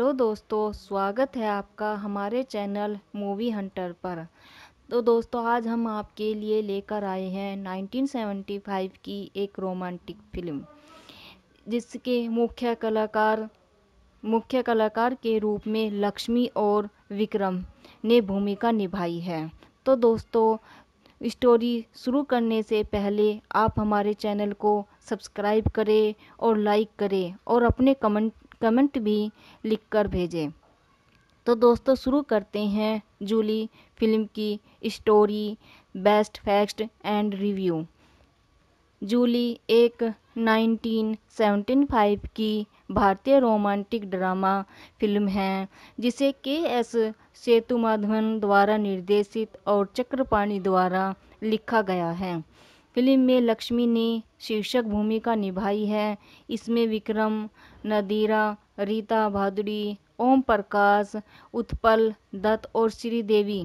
hello दोस्तों स्वागत है आपका हमारे चैनल मूवी हंटर पर तो दोस्तों आज हम आपके लिए लेकर आए हैं 1975 की एक रोमांटिक फिल्म जिसके मुख्य कलाकार मुख्य कलाकार के रूप में लक्ष्मी और विक्रम ने भूमिका निभाई है तो दोस्तों स्टोरी शुरू करने से पहले आप हमारे चैनल को सब्सक्राइब करें और लाइक करें और अपने कमेंट कमेंट भी लिखकर भेजें तो दोस्तों शुरू करते हैं जूली फिल्म की story best fact and review Julie एक 1975 की भारतीय रोमांटिक ड्रामा फिल्म है जिसे के एस सेतुमाधवन द्वारा निर्देशित और चक्रपाणी द्वारा लिखा गया है फिल्म में लक्ष्मी ने शीर्षक भूमिका निभाई है इसमें विक्रम नदीरा रीता भादुड़ी ओम प्रकाश उत्पल दत्त और श्रीदेवी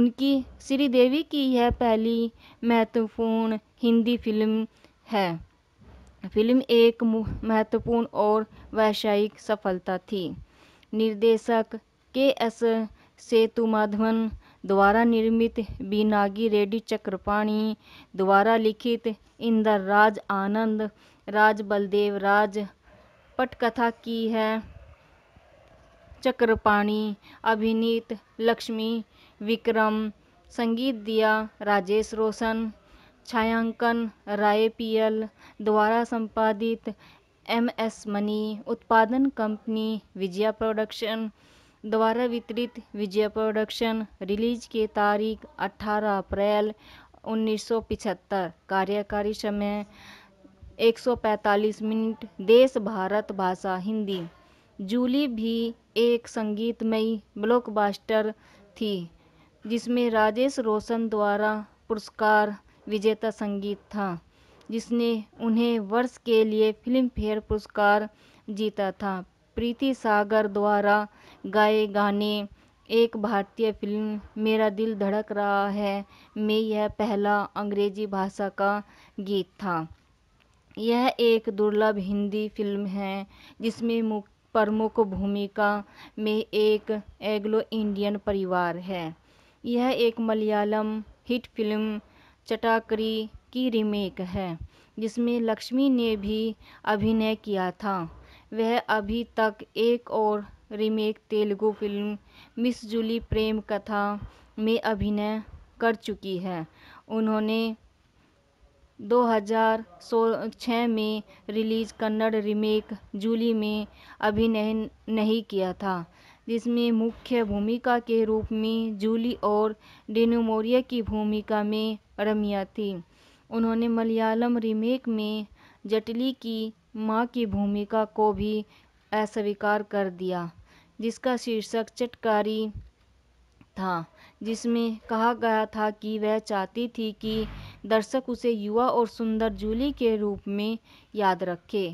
उनकी श्रीदेवी की यह पहली महत्वपूर्ण हिंदी फिल्म है फिल्म एक महत्वपूर्ण और व्यावसायिक सफलता थी निर्देशक के एस सेतुमाधवन द्वारा निर्मित बीनागी रेड्डी चक्रपाणी द्वारा लिखित इंदर राज आनंद राज बलदेव राज पटकथा की है चक्रपाणी अभिनीत लक्ष्मी विक्रम संगीत दिया राजेश रोशन छायांकन राय पीएल द्वारा संपादित एम एस मनी उत्पादन कंपनी विजया प्रोडक्शन द्वारा वितरित विजया प्रोडक्शन रिलीज के तारीख 18 अप्रैल 1975 कार्यकारी समय 145 मिनट देश भारत भाषा हिंदी जूली भी एक संगीतमयी ब्लॉकबस्टर थी जिसमें राजेश रोशन द्वारा पुरस्कार विजेता संगीत था जिसने उन्हें वर्ष के लिए फिल्म फेयर पुरस्कार जीता था प्रीति सागर द्वारा गाए गाने एक भारतीय फिल्म मेरा दिल धड़क रहा है में यह पहला अंग्रेजी भाषा का गीत था यह एक दुर्लभ हिंदी फ़िल्म है जिसमें मुख प्रमुख भूमिका में एक एग्लो इंडियन परिवार है यह एक मलयालम हिट फिल्म चटाकरी की रीमेक है जिसमें लक्ष्मी ने भी अभिनय किया था वह अभी तक एक और remake Telugu film Miss Julie प्रेम कथा में अभिनय कर चुकी है उन्होंने दो हज़ार छः में रिलीज़ कन्नड़ रीमेक जूली में अभिनय नहीं किया था जिसमें मुख्य भूमिका के रूप में जूली और डेनोमोरिया की भूमिका में रमिया थी उन्होंने मलयालम रीमेक में जटली की माँ की भूमिका को भी अस्वीकार कर दिया जिसका शीर्षक चटकारी था जिसमें कहा गया था कि वह चाहती थी कि दर्शक उसे युवा और सुंदर जूली के रूप में याद रखे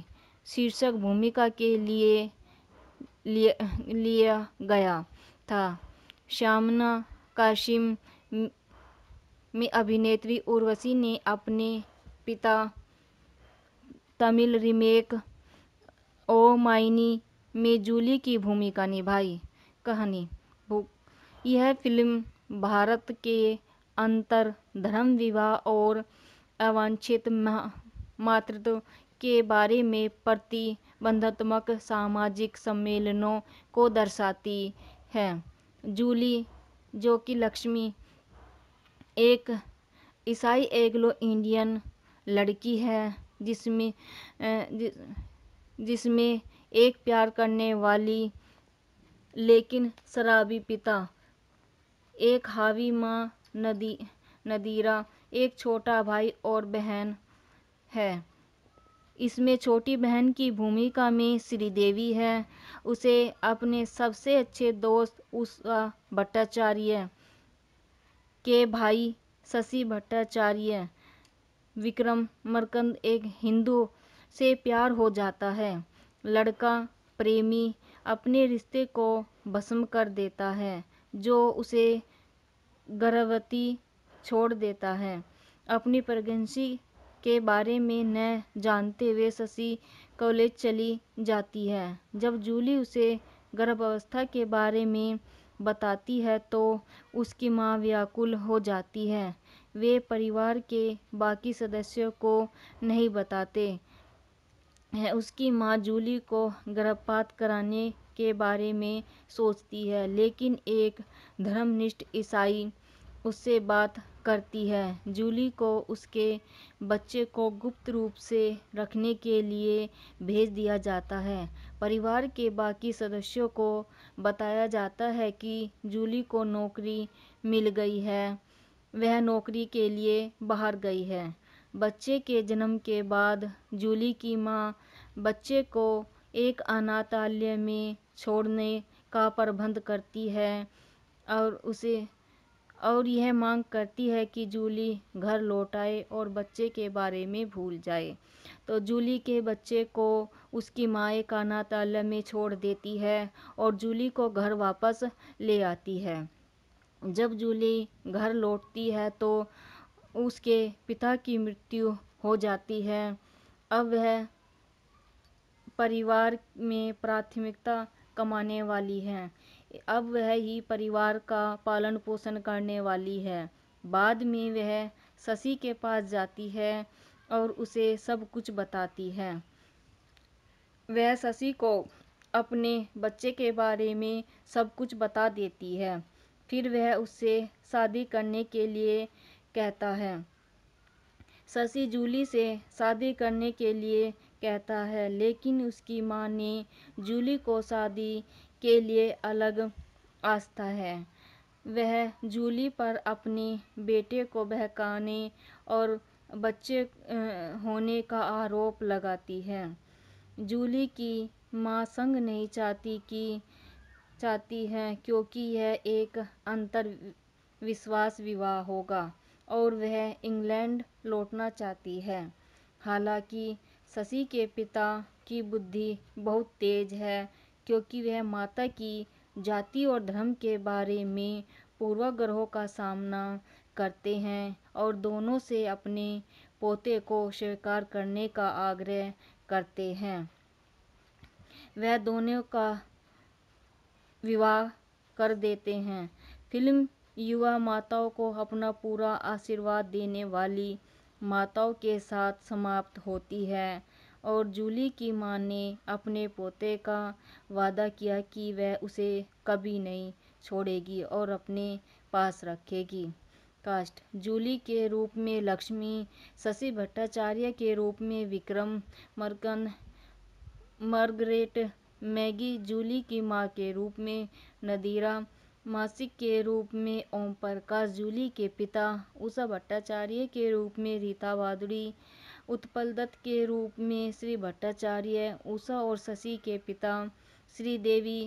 शीर्षक भूमिका के लिए लिया गया था श्यामना काशिम में अभिनेत्री उर्वशी ने अपने पिता तमिल रीमेक ओ माइनी में जूली की भूमिका निभाई कहानी यह फिल्म भारत के अंतर धर्म विवाह और अवांछित मातृत्व के बारे में प्रतिबंधात्मक सामाजिक सम्मेलनों को दर्शाती है जूली जो कि लक्ष्मी एक ईसाई एग्लो इंडियन लड़की है जिसमें जिसमें एक प्यार करने वाली लेकिन शराबी पिता एक हावी माँ नदी नदीरा एक छोटा भाई और बहन है इसमें छोटी बहन की भूमिका में श्रीदेवी है उसे अपने सबसे अच्छे दोस्त उषा भट्टाचार्य के भाई शशि भट्टाचार्य विक्रम मरकंद एक हिंदू से प्यार हो जाता है लड़का प्रेमी अपने रिश्ते को भस्म कर देता है जो उसे गर्भवती छोड़ देता है अपनी प्रेगनेंसी के बारे में न जानते हुए शशि कॉलेज चली जाती है जब जूली उसे गर्भावस्था के बारे में बताती है तो उसकी माँ व्याकुल हो जाती है वे परिवार के बाकी सदस्यों को नहीं बताते हैं उसकी माँ जूली को गर्भपात कराने के बारे में सोचती है लेकिन एक धर्मनिष्ठ ईसाई उससे बात करती है जूली को उसके बच्चे को गुप्त रूप से रखने के लिए भेज दिया जाता है परिवार के बाकी सदस्यों को बताया जाता है कि जूली को नौकरी मिल गई है वह नौकरी के लिए बाहर गई है बच्चे के जन्म के बाद जूली की माँ बच्चे को एक अनाथालय में छोड़ने का प्रबंध करती है और उसे और यह मांग करती है कि जूली घर लौट आए और बच्चे के बारे में भूल जाए तो जूली के बच्चे को उसकी माए काना ताला में छोड़ देती है और जूली को घर वापस ले आती है जब जूली घर लौटती है तो उसके पिता की मृत्यु हो जाती है अब वह परिवार में प्राथमिकता कमाने वाली है अब वह ही परिवार का पालन पोषण करने वाली है बाद में वह शशि के पास जाती है और उसे सब कुछ बताती है वह शशि को अपने बच्चे के बारे में सब कुछ बता देती है फिर वह उससे शादी करने के लिए कहता है शशि जूली से शादी करने के लिए कहता है लेकिन उसकी मां ने जूली को शादी के लिए अलग आस्था है वह जूली पर अपने बेटे को बहकाने और बच्चे होने का आरोप लगाती है जूली की माँ संग नहीं चाहती कि चाहती है क्योंकि यह एक अंतर विश्वास विवाह होगा और वह इंग्लैंड लौटना चाहती है हालांकि शशि के पिता की बुद्धि बहुत तेज है क्योंकि वह माता की जाति और धर्म के बारे में पूर्वाग्रहों का सामना करते हैं और दोनों से अपने पोते को स्वीकार करने का आग्रह करते हैं वह दोनों का विवाह कर देते हैं फिल्म युवा माताओं को अपना पूरा आशीर्वाद देने वाली माताओं के साथ समाप्त होती है और जूली की मां ने अपने पोते का वादा किया कि वह उसे कभी नहीं छोड़ेगी और अपने पास रखेगी कास्ट जूली के रूप में लक्ष्मी शशि भट्टाचार्य के रूप में विक्रम मर्कन मार्गरेट मैगी जूली की माँ के रूप में नदीरा मासिक के रूप में ओम प्रकाश जूली के पिता उषा भट्टाचार्य के रूप में रीता बहादुरी दत्त के रूप में श्री भट्टाचार्य उषा और शशि के पिता श्री देवी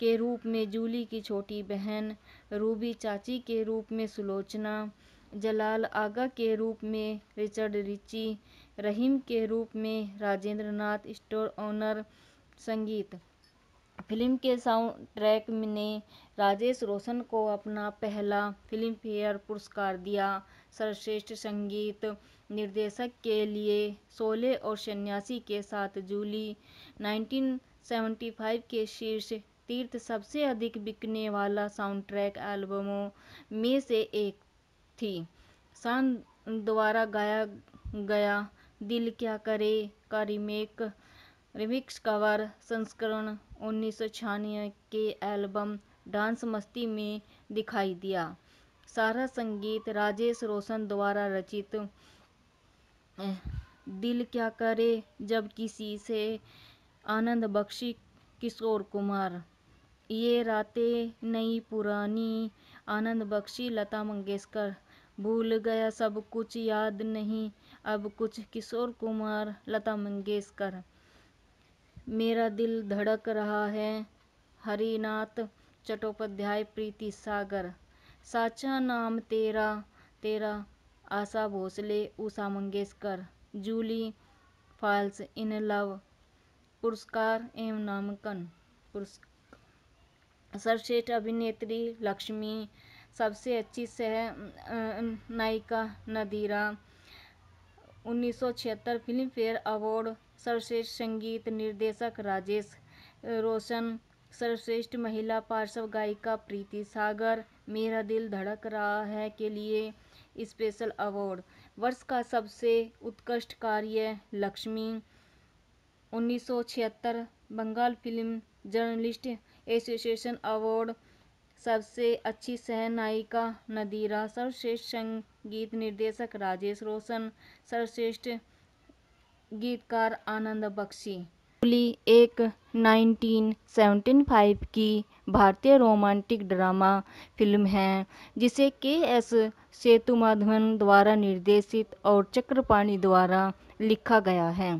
के रूप में जूली की छोटी बहन रूबी चाची के रूप में सुलोचना जलाल आगा के रूप में रिचर्ड रिची रहीम के रूप में राजेंद्र नाथ स्टोर ऑनर संगीत फिल्म के साउंड ट्रैक ने राजेश रोशन को अपना पहला फिल्म फेयर पुरस्कार दिया सर्वश्रेष्ठ संगीत निर्देशक के लिए सोले और सन्यासी के साथ जूली 1975 के शीर्ष तीर्थ सबसे अधिक बिकने वाला साउंडट्रैक एल्बमों में से एक थी शान द्वारा गाया गया दिल क्या करे का रिमेक रिमिक्स कवर संस्करण उन्नीस के एल्बम डांस मस्ती में दिखाई दिया सारा संगीत राजेश रोशन द्वारा रचित दिल क्या करे जब किसी से आनंद बख्शी किशोर कुमार ये रातें नई पुरानी आनंद बख्शी लता मंगेशकर भूल गया सब कुछ याद नहीं अब कुछ किशोर कुमार लता मंगेशकर मेरा दिल धड़क रहा है हरिनाथ चट्टोपाध्याय प्रीति सागर साचा नाम तेरा तेरा Asha Bhosle Usha Mangeshkar Julie falls in love पुरस्कार एवं नामांकन पुरस्कार सर्वश्रेष्ठ अभिनेत्री लक्ष्मी सबसे अच्छी सह अं, नायिका नदीरा 1976 फिल्म फेयर अवार्ड सर्वश्रेष्ठ संगीत निर्देशक राजेश रोशन सर्वश्रेष्ठ महिला पार्श्व गायिका प्रीति सागर मेरा दिल धड़क रहा है के लिए स्पेशल अवार्ड वर्ष का सबसे उत्कृष्ट कार्य Lakshmi 1976 Bengal film journalist association award सबसे अच्छी सहनायिका नदीरा सर्वश्रेष्ठ संगीत निर्देशक राजेश रोशन सर्वश्रेष्ठ गीतकार आनंद बख्शी एक नाइनटीन सेवनटीन फाइव की भारतीय रोमांटिक ड्रामा फिल्म है जिसे के एस सेतुमाधवन द्वारा निर्देशित और चक्रपाणी द्वारा लिखा गया है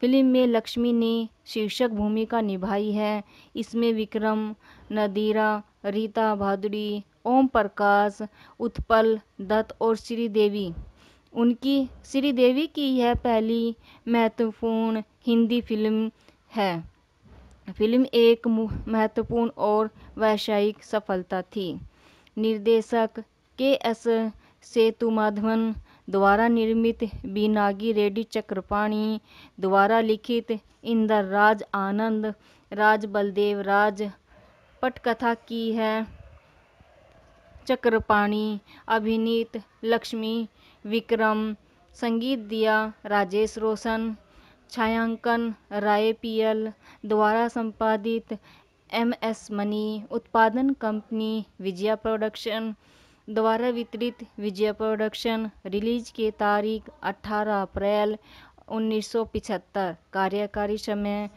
फिल्म में लक्ष्मी ने शीर्षक भूमिका निभाई है इसमें विक्रम नदीरा रीता भादुड़ी ओम प्रकाश उत्पल दत्त और श्रीदेवी उनकी श्रीदेवी की यह पहली महत्वपूर्ण हिंदी फिल्म है फिल्म एक महत्वपूर्ण और व्यावसायिक सफलता थी निर्देशक के एस सेतुमाधवन द्वारा निर्मित बीनागी रेड्डी चक्रपाणी द्वारा लिखित इंदर राज आनंद राज बलदेव राज पटकथा की है चक्रपाणी अभिनीत लक्ष्मी विक्रम संगीत दिया राजेश रोशन छायांकन राय पीएल द्वारा संपादित एम एस मनी उत्पादन कंपनी विजया प्रोडक्शन द्वारा वितरित विजया प्रोडक्शन रिलीज के तारीख 18 अप्रैल 1975 कार्यकारी समय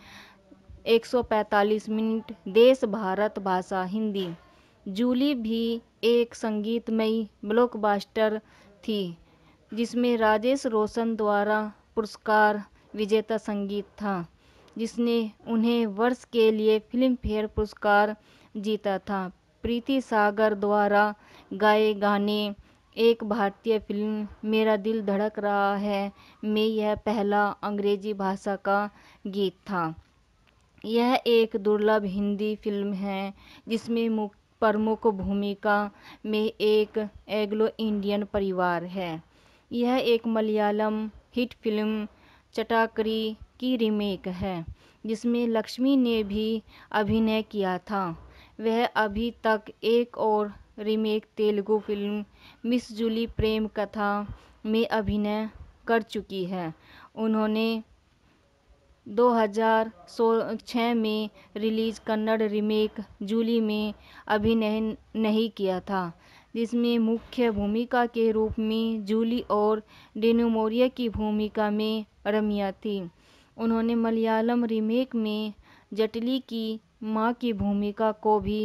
145 मिनट देश भारत भाषा हिंदी जूली भी एक संगीतमयी ब्लॉकबस्टर थी जिसमें राजेश रोशन द्वारा पुरस्कार विजेता संगीत था जिसने उन्हें वर्ष के लिए फिल्मफेयर पुरस्कार जीता था प्रीति सागर द्वारा गाए गाने एक भारतीय फिल्म मेरा दिल धड़क रहा है में यह पहला अंग्रेजी भाषा का गीत था यह एक दुर्लभ हिंदी फिल्म है जिसमें प्रमुख भूमिका में एक एग्लो इंडियन परिवार है यह एक मलयालम हिट फिल्म चटाकरी की रीमेक है जिसमें लक्ष्मी ने भी अभिनय किया था वह अभी तक एक और remake Telugu film Miss Julie प्रेम कथा में अभिनय कर चुकी है उन्होंने 2006 में रिलीज कन्नड़ रीमेक जूली में अभिनय नहीं किया था जिसमें मुख्य भूमिका के रूप में जूली और डेनोमोरिया की भूमिका में रमिया थी उन्होंने मलयालम रीमेक में जटली की माँ की भूमिका को भी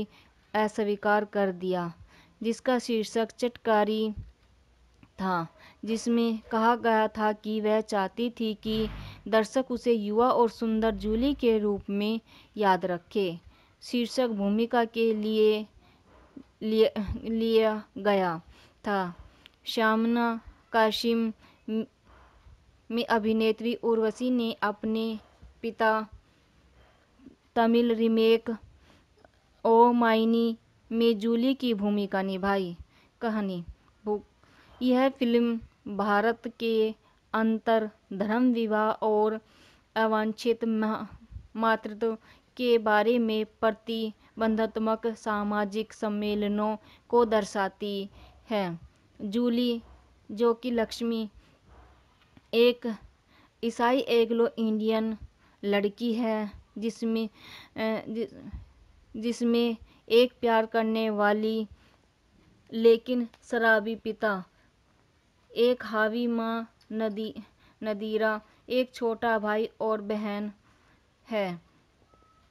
अस्वीकार कर दिया जिसका शीर्षक चटकारी था जिसमें कहा गया था कि वह चाहती थी कि दर्शक उसे युवा और सुंदर जूली के रूप में याद रखे शीर्षक भूमिका के लिए लिया गया था शामना काशिम में अभिनेत्री उर्वशी ने अपने पिता तमिल रीमेक ओ माइनी में जूली की भूमिका निभाई कहानी यह फिल्म भारत के अंतर धर्म विवाह और अवांछित मातृत्व के बारे में प्रति बंधात्मक सामाजिक सम्मेलनों को दर्शाती है जूली जो कि लक्ष्मी एक ईसाई एग्लो इंडियन लड़की है जिसमें जिसमें एक प्यार करने वाली लेकिन शराबी पिता एक हावी माँ नदी नदीरा एक छोटा भाई और बहन है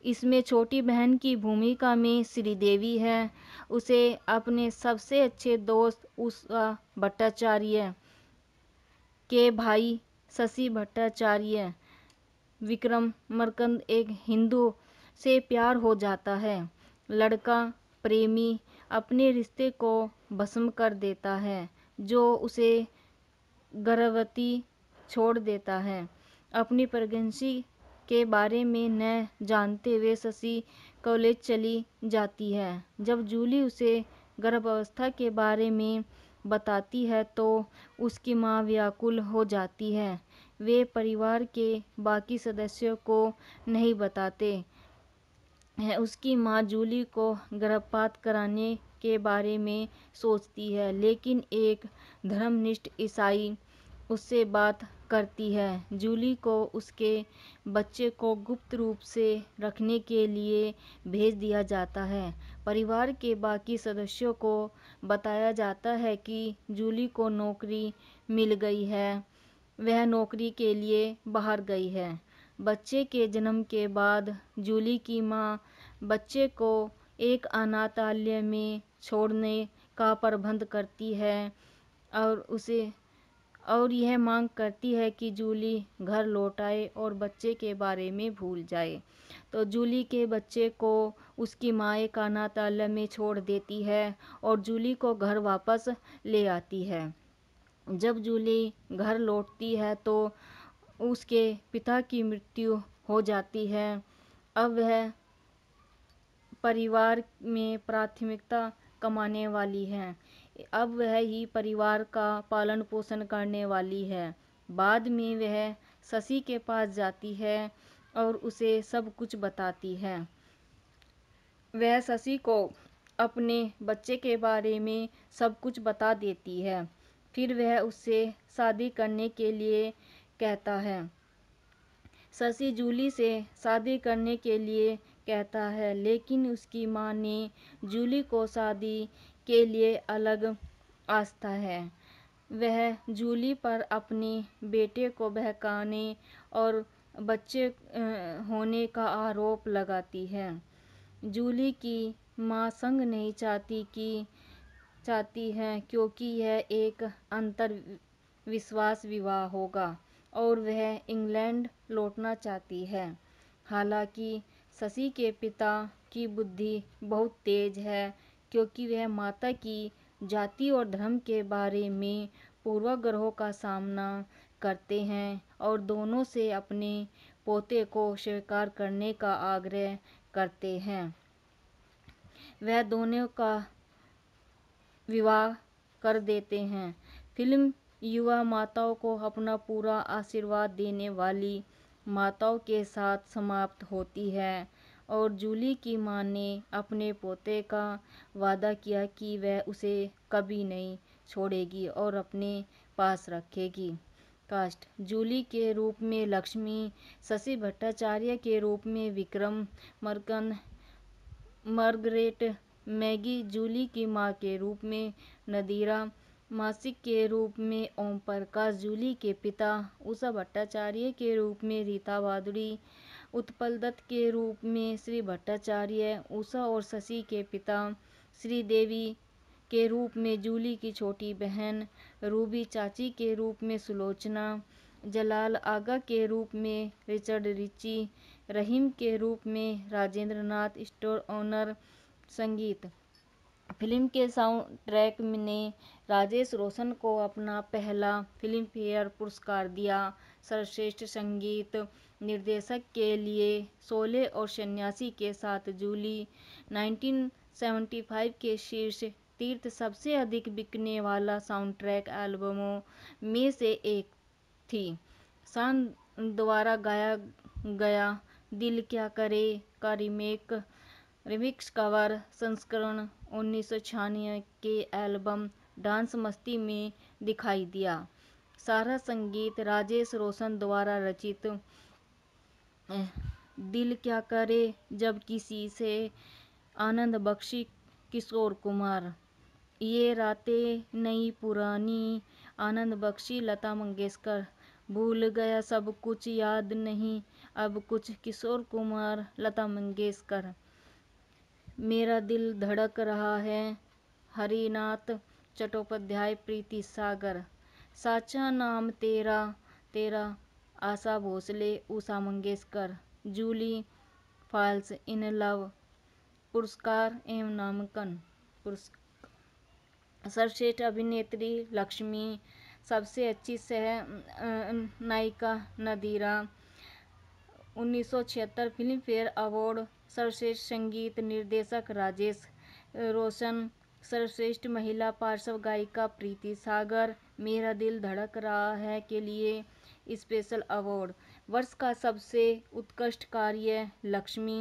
इसमें छोटी बहन की भूमिका में श्रीदेवी है उसे अपने सबसे अच्छे दोस्त उषा भट्टाचार्य के भाई शशि भट्टाचार्य विक्रम मरकंद एक हिंदू से प्यार हो जाता है लड़का प्रेमी अपने रिश्ते को भस्म कर देता है जो उसे गर्भवती छोड़ देता है अपनी प्रेगनेंसी के बारे में न जानते हुए शशि कॉलेज चली जाती है जब जूली उसे गर्भावस्था के बारे में बताती है तो उसकी माँ व्याकुल हो जाती है वे परिवार के बाकी सदस्यों को नहीं बताते उसकी माँ जूली को गर्भपात कराने के बारे में सोचती है लेकिन एक धर्मनिष्ठ ईसाई उससे बात करती है जूली को उसके बच्चे को गुप्त रूप से रखने के लिए भेज दिया जाता है परिवार के बाकी सदस्यों को बताया जाता है कि जूली को नौकरी मिल गई है वह नौकरी के लिए बाहर गई है बच्चे के जन्म के बाद जूली की माँ बच्चे को एक अनाथालय में छोड़ने का प्रबंध करती है और उसे और यह मांग करती है कि जूली घर लौट आए और बच्चे के बारे में भूल जाए तो जूली के बच्चे को उसकी माए का नाता में छोड़ देती है और जूली को घर वापस ले आती है जब जूली घर लौटती है तो उसके पिता की मृत्यु हो जाती है अब वह परिवार में प्राथमिकता कमाने वाली है अब वह ही परिवार का पालन पोषण करने वाली है बाद में वह शशि के पास जाती है और उसे सब कुछ बताती है वह शशि को अपने बच्चे के बारे में सब कुछ बता देती है फिर वह उससे शादी करने के लिए कहता है शशि जूली से शादी करने के लिए कहता है लेकिन उसकी माँ ने जूली को शादी के लिए अलग आस्था है वह झूली पर अपने बेटे को बहकाने और बच्चे होने का आरोप लगाती है जूली की माँ संग नहीं चाहती कि चाहती है क्योंकि यह एक अंतर विश्वास विवाह होगा और वह इंग्लैंड लौटना चाहती है हालांकि शशि के पिता की बुद्धि बहुत तेज है क्योंकि वह माता की जाति और धर्म के बारे में पूर्वाग्रहों का सामना करते हैं और दोनों से अपने पोते को स्वीकार करने का आग्रह करते हैं वह दोनों का विवाह कर देते हैं फिल्म युवा माताओं को अपना पूरा आशीर्वाद देने वाली माताओं के साथ समाप्त होती है और जूली की माँ ने अपने पोते का वादा किया कि वह उसे कभी नहीं छोड़ेगी और अपने पास रखेगी कास्ट जूली के रूप में लक्ष्मी शशि भट्टाचार्य के रूप में विक्रम मर्कन मार्गरेट मैगी जूली की माँ के रूप में नदीरा मासिक के रूप में ओम प्रकाश जूली के पिता उषा भट्टाचार्य के रूप में रीता भादुरी उत्पल दत्त के रूप में श्री भट्टाचार्य उषा और शशि के पिता श्री देवी के रूप में जूली की छोटी बहन रूबी चाची के रूप में सुलोचना जलाल आगा के रूप में रिचर्ड रिची रहीम के रूप में राजेंद्र नाथ स्टोर ऑनर संगीत फिल्म के साउंड ट्रैक ने राजेश रोशन को अपना पहला फिल्म फेयर पुरस्कार दिया सर्वश्रेष्ठ संगीत निर्देशक के लिए सोले और सन्यासी के साथ जूली 1975 के शीर्ष तीर्थ सबसे अधिक बिकने वाला साउंडट्रैक एल्बमों में से एक थी शान द्वारा गाया गया दिल क्या करे का रिमेक रिमिक्स कवर संस्करण उन्नीस के एल्बम डांस मस्ती में दिखाई दिया सारा संगीत राजेश रोशन द्वारा रचित दिल क्या करे जब किसी से आनंद बख्शी किशोर कुमार ये रातें नई पुरानी आनंद बख्शी लता मंगेशकर भूल गया सब कुछ याद नहीं अब कुछ किशोर कुमार लता मंगेशकर मेरा दिल धड़क रहा है हरिनाथ चट्टोपाध्याय प्रीति सागर साचा नाम तेरा तेरा Asha Bhosle Usha Mangeshkar Julie falls in love पुरस्कार एवं नामकन पुरस्कार सर्वश्रेष्ठ अभिनेत्री लक्ष्मी सबसे अच्छी सह नायिका नदीरा 1976 फिल्म फेयर अवार्ड सर्वश्रेष्ठ संगीत निर्देशक राजेश रोशन सर्वश्रेष्ठ महिला पार्श्व गायिका प्रीति सागर मेरा दिल धड़क रहा है के लिए स्पेशल अवार्ड वर्ष का सबसे उत्कृष्ट कार्य Lakshmi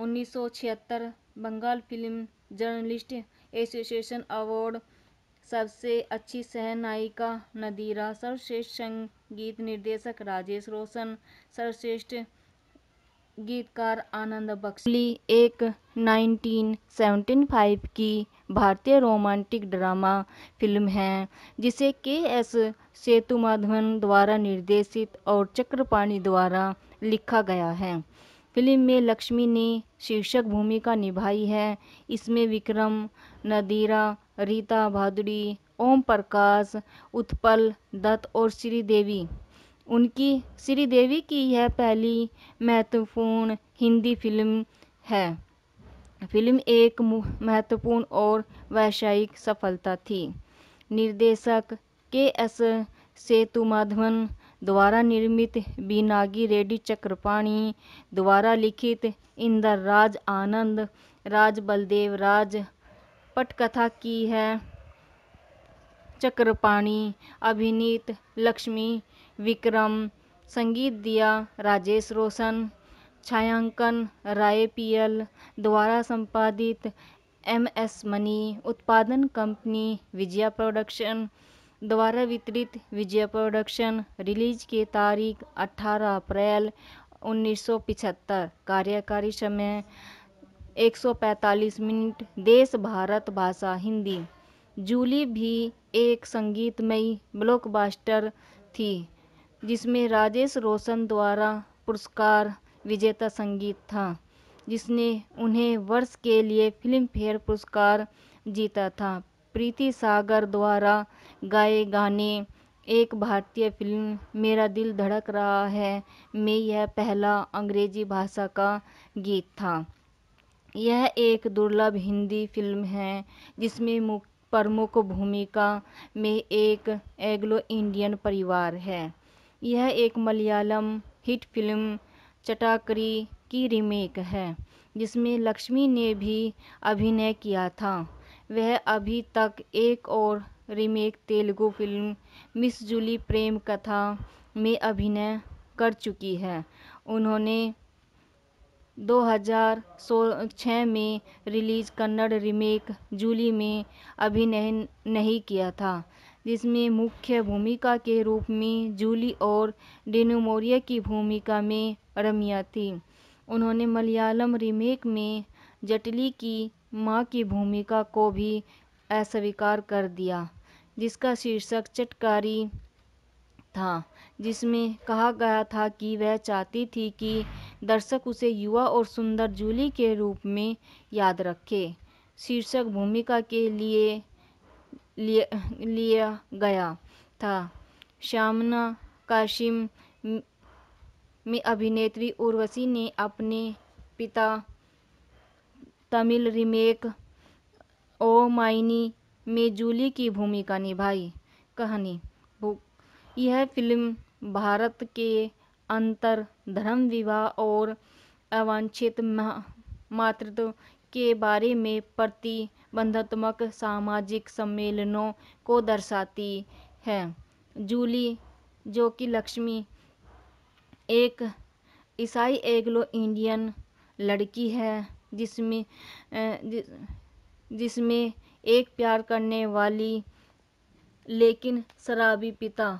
1976 Bengal film journalist association award सबसे अच्छी सहनायिका नदीरा सर्वश्रेष्ठ संगीत निर्देशक राजेश रोशन सर्वश्रेष्ठ गीतकार आनंद बक्सली एक 1975 की भारतीय रोमांटिक ड्रामा फिल्म है जिसे के एस सेतुमाधवन द्वारा निर्देशित और चक्रपाणी द्वारा लिखा गया है फिल्म में लक्ष्मी ने शीर्षक भूमिका निभाई है इसमें विक्रम नदीरा रीता भादुड़ी ओम प्रकाश उत्पल दत्त और श्रीदेवी उनकी श्रीदेवी की यह पहली महत्वपूर्ण हिंदी फिल्म है फिल्म एक महत्वपूर्ण और व्यावसायिक सफलता थी निर्देशक के एस सेतुमाधवन द्वारा निर्मित बीनागी रेड्डी चक्रपाणी द्वारा लिखित इंदर राज आनंद राज बलदेव राज पटकथा की है चक्रपाणी अभिनीत लक्ष्मी विक्रम संगीत दिया राजेश रोशन छायांकन राय द्वारा संपादित एम एस मनी उत्पादन कंपनी विजया प्रोडक्शन द्वारा वितरित विजया प्रोडक्शन रिलीज के तारीख 18 अप्रैल 1975 कार्यकारी समय 145 मिनट देश भारत भाषा हिंदी जूली भी एक संगीतमयी ब्लॉकबस्टर थी जिसमें राजेश रोशन द्वारा पुरस्कार विजेता संगीत था जिसने उन्हें वर्ष के लिए फिल्मफेयर पुरस्कार जीता था प्रीति सागर द्वारा गाए गाने एक भारतीय फिल्म मेरा दिल धड़क रहा है में यह पहला अंग्रेजी भाषा का गीत था यह एक दुर्लभ हिंदी फिल्म है जिसमें प्रमुख भूमिका में एक एग्लो इंडियन परिवार है यह एक मलयालम हिट फिल्म चटाकरी की रीमेक है जिसमें लक्ष्मी ने भी अभिनय किया था वह अभी तक एक और remake Telugu film Miss Julie प्रेम कथा में अभिनय कर चुकी है उन्होंने 2006 में रिलीज कन्नड़ रीमेक जूली में अभिनय नहीं किया था जिसमें मुख्य भूमिका के रूप में जूली और डेनोमोरिया की भूमिका में रमिया थी उन्होंने मलयालम रीमेक में जटली की माँ की भूमिका को भी अस्वीकार कर दिया जिसका शीर्षक चटकारी था जिसमें कहा गया था कि वह चाहती थी कि दर्शक उसे युवा और सुंदर जूली के रूप में याद रखे शीर्षक भूमिका के लिए लिया गया था श्यामना काशिम में अभिनेत्री उर्वशी ने अपने पिता तमिल रीमेक ओ माइनी में जूली की भूमिका निभाई कहानी यह फिल्म भारत के अंतर धर्म विवाह और अवांछित मातृत्व के बारे में प्रति बंधात्मक सामाजिक सम्मेलनों को दर्शाती है जूली जो कि लक्ष्मी एक ईसाई एग्लो इंडियन लड़की है जिसमें जिसमें एक प्यार करने वाली लेकिन शराबी पिता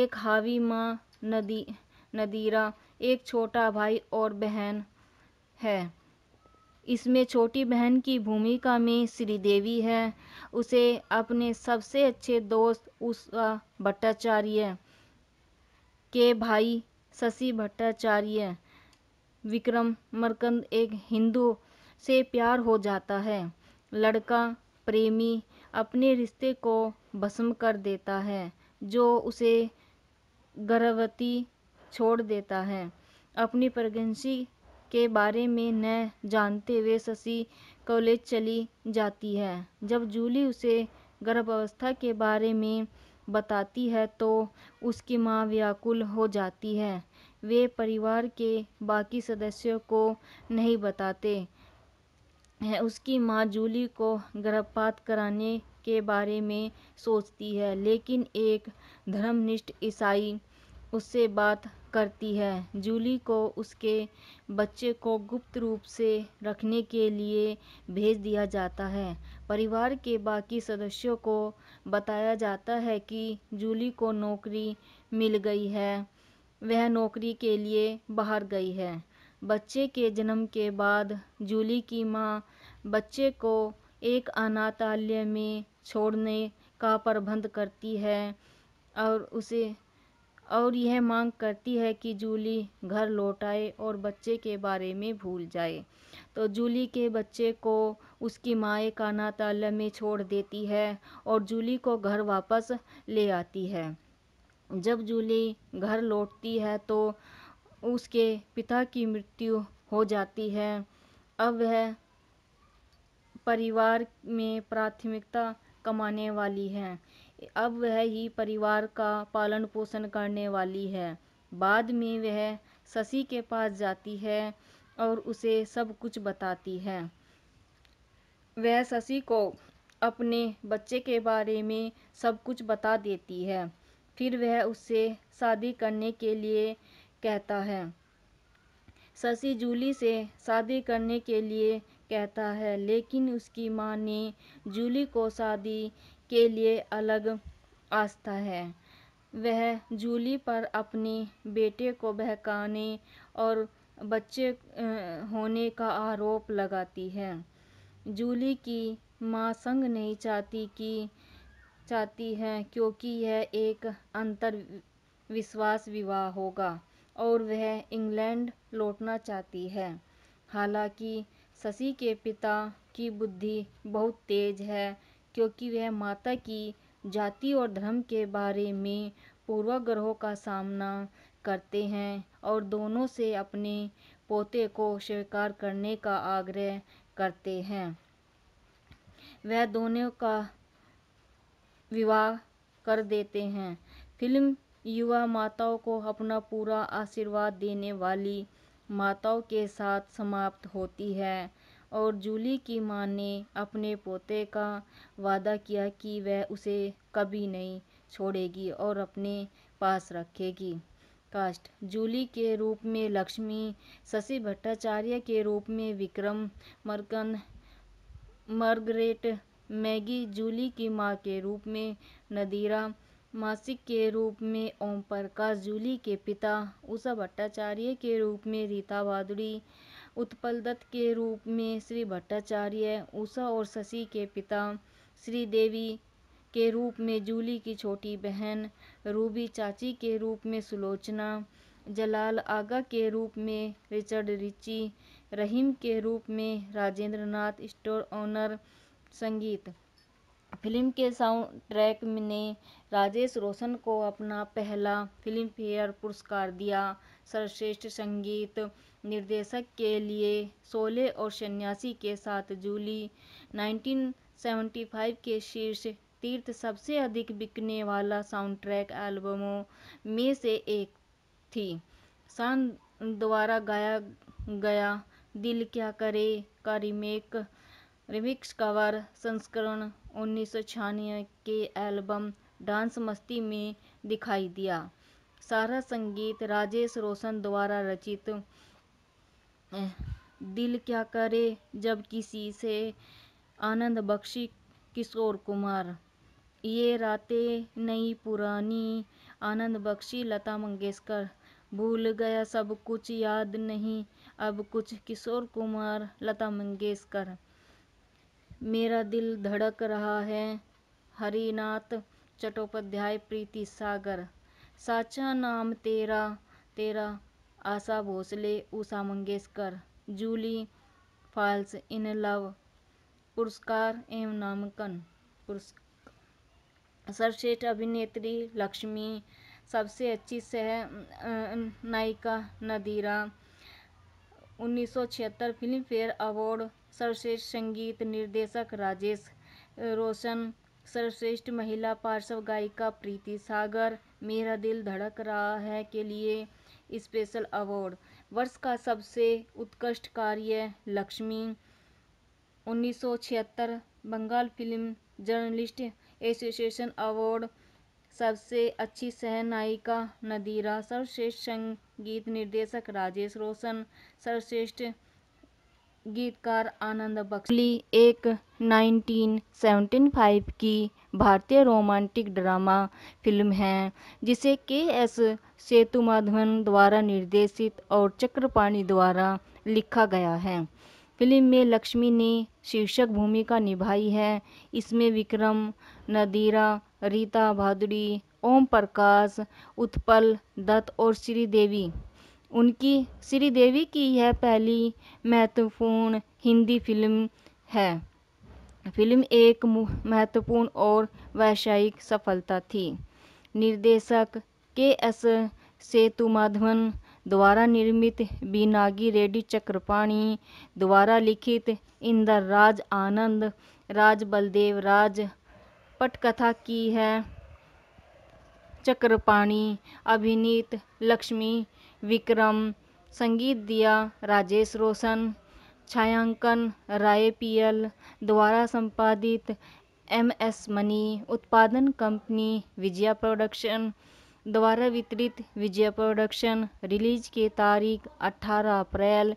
एक हावी माँ नदी नदीरा एक छोटा भाई और बहन है इसमें छोटी बहन की भूमिका में श्रीदेवी है उसे अपने सबसे अच्छे दोस्त उषा भट्टाचार्य के भाई शशि भट्टाचार्य विक्रम मरकंद एक हिंदू से प्यार हो जाता है लड़का प्रेमी अपने रिश्ते को भस्म कर देता है जो उसे गर्भवती छोड़ देता है अपनी प्रेगनेंसी के बारे में न जानते हुए शशि कॉलेज चली जाती है जब जूली उसे गर्भावस्था के बारे में बताती है तो उसकी माँ व्याकुल हो जाती है वे परिवार के बाकी सदस्यों को नहीं बताते हैं उसकी माँ जूली को गर्भपात कराने के बारे में सोचती है लेकिन एक धर्मनिष्ठ ईसाई उससे बात करती है जूली को उसके बच्चे को गुप्त रूप से रखने के लिए भेज दिया जाता है परिवार के बाकी सदस्यों को बताया जाता है कि जूली को नौकरी मिल गई है वह नौकरी के लिए बाहर गई है बच्चे के जन्म के बाद जूली की मां बच्चे को एक अनाथालय में छोड़ने का प्रबंध करती है और उसे और यह मांग करती है कि जूली घर लौट आए और बच्चे के बारे में भूल जाए तो जूली के बच्चे को उसकी माँ नाता में छोड़ देती है और जूली को घर वापस ले आती है जब जूली घर लौटती है तो उसके पिता की मृत्यु हो जाती है अब वह परिवार में प्राथमिकता कमाने वाली है अब वह ही परिवार का पालन पोषण करने वाली है बाद में वह शशि के पास जाती है और उसे सब कुछ बताती है वह शशि को अपने बच्चे के बारे में सब कुछ बता देती है फिर वह उससे शादी करने के लिए कहता है शशि जूली से शादी करने के लिए कहता है लेकिन उसकी माँ ने जूली को शादी के लिए अलग आस्था है वह जूली पर अपने बेटे को बहकाने और बच्चे होने का आरोप लगाती है जूली की माँ संग नहीं चाहती कि चाहती है क्योंकि यह एक अंतर विश्वास विवाह होगा और वह इंग्लैंड लौटना चाहती है हालांकि शशि के पिता की बुद्धि बहुत तेज है क्योंकि वह माता की जाति और धर्म के बारे में पूर्वाग्रहों का सामना करते हैं और दोनों से अपने पोते को स्वीकार करने का आग्रह करते हैं वह दोनों का विवाह कर देते हैं फिल्म युवा माताओं को अपना पूरा आशीर्वाद देने वाली माताओं के साथ समाप्त होती है और जूली की माँ ने अपने पोते का वादा किया कि वह उसे कभी नहीं छोड़ेगी और अपने पास रखेगी कास्ट जूली के रूप में लक्ष्मी शशि भट्टाचार्य के रूप में विक्रम मर्कन मार्गरेट मैगी जूली की माँ के रूप में नदीरा मासिक के रूप में ओम प्रकाश जूली के पिता उषा भट्टाचार्य के रूप में रीता भादुड़ी दत्त के रूप में श्री भट्टाचार्य उषा और शशि के पिता श्री देवी के रूप में जूली की छोटी बहन रूबी चाची के रूप में सुलोचना जलाल आगा के रूप में रिचर्ड रिची रहीम के रूप में राजेंद्र नाथ स्टोर ऑनर संगीत फिल्म के साउंड ट्रैक ने राजेश रोशन को अपना पहला फिल्म फेयर पुरस्कार दिया सर्वश्रेष्ठ संगीत निर्देशक के लिए सोले और सन्यासी के साथ जूली 1975 के शीर्ष तीर्थ सबसे अधिक बिकने वाला साउंडट्रैक एल्बमों में से एक थी शान द्वारा गाया गया दिल क्या करे का रिमेक रिमिक्स कवर संस्करण उन्नीस के एल्बम डांस मस्ती में दिखाई दिया सारा संगीत राजेश रोशन द्वारा रचित दिल क्या करे जब किसी से आनंद बख्शी किशोर कुमार ये रातें नई पुरानी आनंद बख्शी लता मंगेशकर भूल गया सब कुछ याद नहीं अब कुछ किशोर कुमार लता मंगेशकर मेरा दिल धड़क रहा है हरिनाथ चट्टोपाध्याय प्रीति सागर साचा नाम तेरा तेरा Asha Bhosle Usha Mangeshkar Julie falls in love पुरस्कार एवं नामकन पुरस्कार सर्वश्रेष्ठ अभिनेत्री लक्ष्मी सबसे अच्छी सह नायिका नदीरा 1976 फिल्म फेयर अवार्ड सर्वश्रेष्ठ संगीत निर्देशक राजेश रोशन सर्वश्रेष्ठ महिला पार्श्व गायिका प्रीति सागर मेरा दिल धड़क रहा है के लिए स्पेशल अवार्ड वर्ष का सबसे उत्कृष्ट कार्य Lakshmi 1976 Bengal film journalist association award सबसे अच्छी सह नायिका नदीरा सर्वश्रेष्ठ संगीत निर्देशक राजेश रोशन सर्वश्रेष्ठ गीतकार आनंद बक्सली एक नाइनटीन सेवेंटी फाइव की भारतीय रोमांटिक ड्रामा फिल्म है जिसे के एस सेतुमाधवन द्वारा निर्देशित और चक्रपाणी द्वारा लिखा गया है फिल्म में लक्ष्मी ने शीर्षक भूमिका निभाई है इसमें विक्रम नदीरा रीता भादुड़ी ओम प्रकाश उत्पल दत्त और श्रीदेवी उनकी श्रीदेवी की यह पहली महत्वपूर्ण हिंदी फिल्म है फिल्म एक महत्वपूर्ण और व्यावसायिक सफलता थी निर्देशक के एस सेतुमाधवन द्वारा निर्मित बीनागी रेड्डी चक्रपाणी द्वारा लिखित इंदर राज आनंद राज बलदेव राज पटकथा की है चक्रपाणी अभिनीत लक्ष्मी विक्रम संगीत दिया राजेश रोशन छायांकन राय पीएल द्वारा संपादित एम एस मनी उत्पादन कंपनी विजया प्रोडक्शन द्वारा वितरित विजया प्रोडक्शन रिलीज के तारीख 18 अप्रैल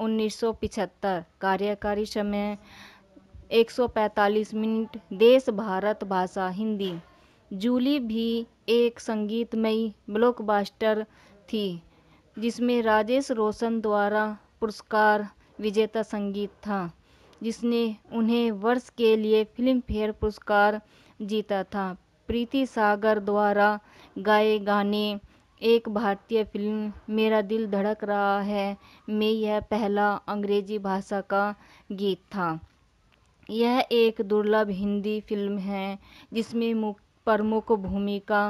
1975 कार्यकारी समय 145 मिनट देश भारत भाषा हिंदी जूली भी एक संगीतमयी ब्लॉकबस्टर थी जिसमें राजेश रोशन द्वारा पुरस्कार विजेता संगीत था जिसने उन्हें वर्ष के लिए फिल्मफेयर पुरस्कार जीता था प्रीति सागर द्वारा गाए गाने एक भारतीय फिल्म मेरा दिल धड़क रहा है में यह पहला अंग्रेजी भाषा का गीत था यह एक दुर्लभ हिंदी फिल्म है जिसमें प्रमुख भूमिका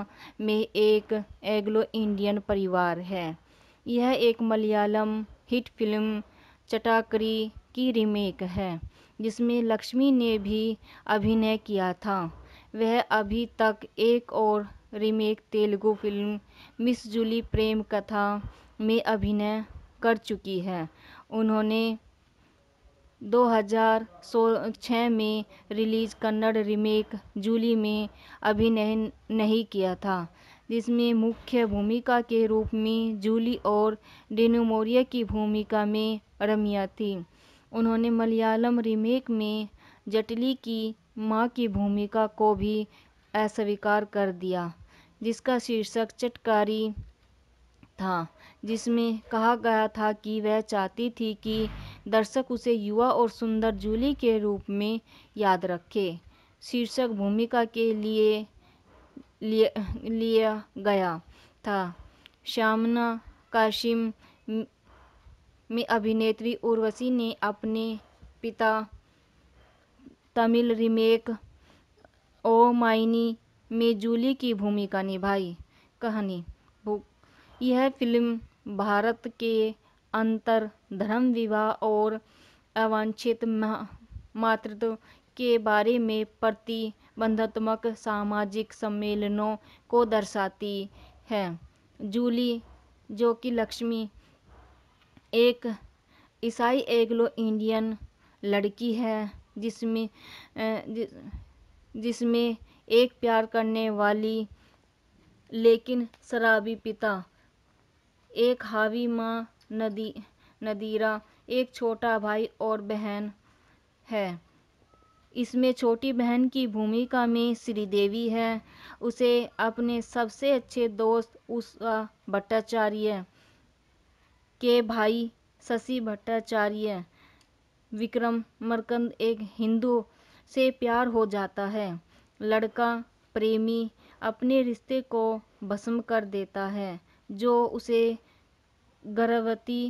में एक एग्लो इंडियन परिवार है यह एक मलयालम हिट फिल्म चटाकरी की रीमेक है जिसमें लक्ष्मी ने भी अभिनय किया था वह अभी तक एक और remake Telugu film Miss Julie प्रेम कथा में अभिनय कर चुकी है उन्होंने 2006 में रिलीज कन्नड़ रीमेक जूली में अभिनय नहीं किया था जिसमें मुख्य भूमिका के रूप में जूली और डेनोमोरिया की भूमिका में रमिया थी उन्होंने मलयालम रीमेक में जटली की माँ की भूमिका को भी अस्वीकार कर दिया जिसका शीर्षक चटकारी था जिसमें कहा गया था कि वह चाहती थी कि दर्शक उसे युवा और सुंदर जूली के रूप में याद रखे शीर्षक भूमिका के लिए लिया गया था श्यामना काशिम में अभिनेत्री उर्वशी ने अपने पिता तमिल रीमेक ओ माइनी में जूली की भूमिका निभाई कहानी यह फिल्म भारत के अंतर धर्म विवाह और अवांछित मातृत्व के बारे में प्रति बंधात्मक सामाजिक सम्मेलनों को दर्शाती है जूली जो कि लक्ष्मी एक ईसाई एग्लो इंडियन लड़की है जिसमें जिसमें एक प्यार करने वाली लेकिन शराबी पिता एक हावी माँ नदी नदीरा एक छोटा भाई और बहन है इसमें छोटी बहन की भूमिका में श्रीदेवी है उसे अपने सबसे अच्छे दोस्त उषा भट्टाचार्य के भाई शशि भट्टाचार्य विक्रम मरकंद एक हिंदू से प्यार हो जाता है लड़का प्रेमी अपने रिश्ते को भस्म कर देता है जो उसे गर्भवती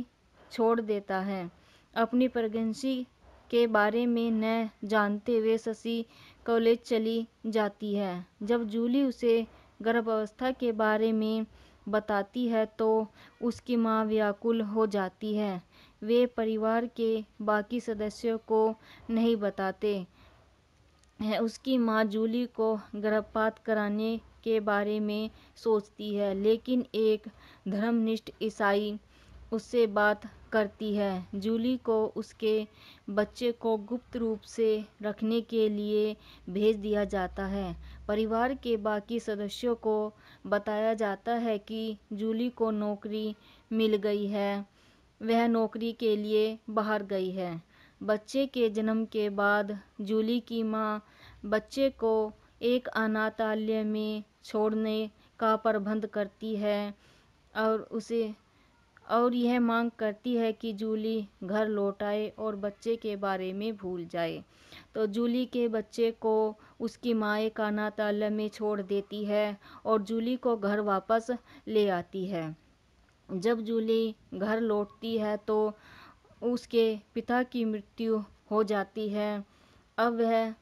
छोड़ देता है अपनी प्रेगनेंसी के बारे में न जानते हुए शशि कॉलेज चली जाती है जब जूली उसे गर्भावस्था के बारे में बताती है तो उसकी माँ व्याकुल हो जाती है वे परिवार के बाकी सदस्यों को नहीं बताते उसकी माँ जूली को गर्भपात कराने के बारे में सोचती है लेकिन एक धर्मनिष्ठ ईसाई उससे बात करती है जूली को उसके बच्चे को गुप्त रूप से रखने के लिए भेज दिया जाता है परिवार के बाकी सदस्यों को बताया जाता है कि जूली को नौकरी मिल गई है वह नौकरी के लिए बाहर गई है बच्चे के जन्म के बाद जूली की माँ बच्चे को एक अनाथालय में छोड़ने का प्रबंध करती है और उसे और यह मांग करती है कि जूली घर लौट आए और बच्चे के बारे में भूल जाए तो जूली के बच्चे को उसकी माए का नाता में छोड़ देती है और जूली को घर वापस ले आती है जब जूली घर लौटती है तो उसके पिता की मृत्यु हो जाती है अब वह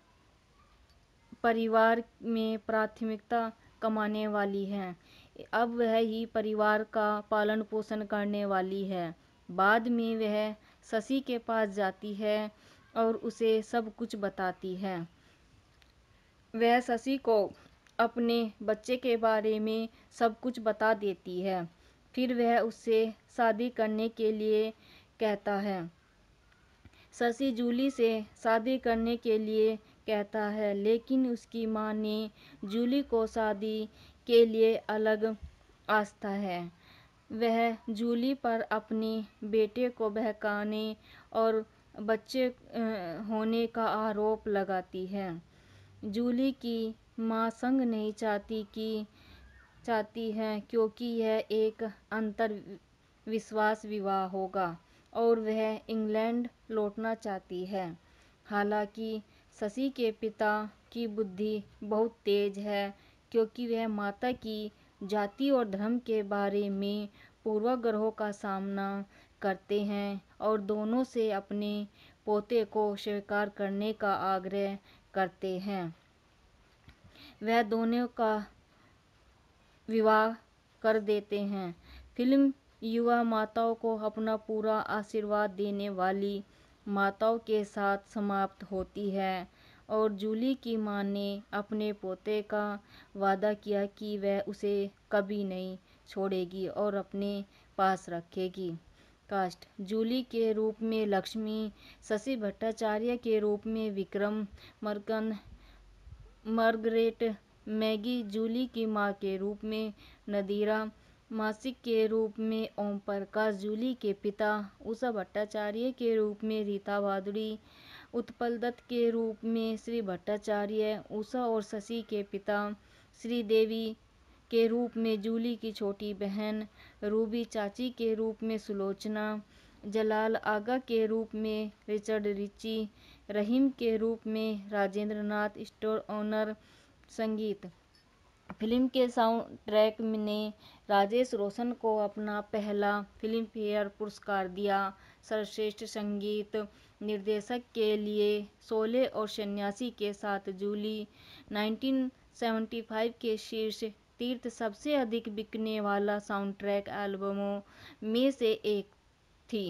परिवार में प्राथमिकता कमाने वाली है अब वह ही परिवार का पालन पोषण करने वाली है बाद में वह शशि के पास जाती है और उसे सब कुछ बताती है वह शशि को अपने बच्चे के बारे में सब कुछ बता देती है फिर वह उससे शादी करने के लिए कहता है शशि जूली से शादी करने के लिए कहता है लेकिन उसकी माँ ने जूली को शादी के लिए अलग आस्था है वह जूली पर अपने बेटे को बहकाने और बच्चे होने का आरोप लगाती है जूली की माँ संग नहीं चाहती कि चाहती है क्योंकि यह एक अंतर विश्वास विवाह होगा और वह इंग्लैंड लौटना चाहती है हालांकि शशि के पिता की बुद्धि बहुत तेज है क्योंकि वह माता की जाति और धर्म के बारे में पूर्वाग्रहों का सामना करते हैं और दोनों से अपने पोते को स्वीकार करने का आग्रह करते हैं वह दोनों का विवाह कर देते हैं फिल्म युवा माताओं को अपना पूरा आशीर्वाद देने वाली माताओं के साथ समाप्त होती है और जूली की मां ने अपने पोते का वादा किया कि वह उसे कभी नहीं छोड़ेगी और अपने पास रखेगी कास्ट जूली के रूप में लक्ष्मी शशि भट्टाचार्य के रूप में विक्रम मर्कन मार्गरेट मैगी जूली की माँ के रूप में नदीरा मासिक के रूप में ओम प्रकाश जूली के पिता उषा भट्टाचार्य के रूप में रीता भादुड़ी उत्पल दत्त के रूप में श्री भट्टाचार्य उषा और शशि के पिता श्री देवी के रूप में जूली की छोटी बहन रूबी चाची के रूप में सुलोचना जलाल आगा के रूप में रिचर्ड रिची रहीम के रूप में राजेंद्र नाथ स्टोर ऑनर संगीत फिल्म के साउंड ट्रैक ने राजेश रोशन को अपना पहला फिल्म फेयर पुरस्कार दिया सर्वश्रेष्ठ संगीत निर्देशक के लिए सोले और सन्यासी के साथ जूली 1975 के शीर्ष तीर्थ सबसे अधिक बिकने वाला साउंडट्रैक एल्बमों में से एक थी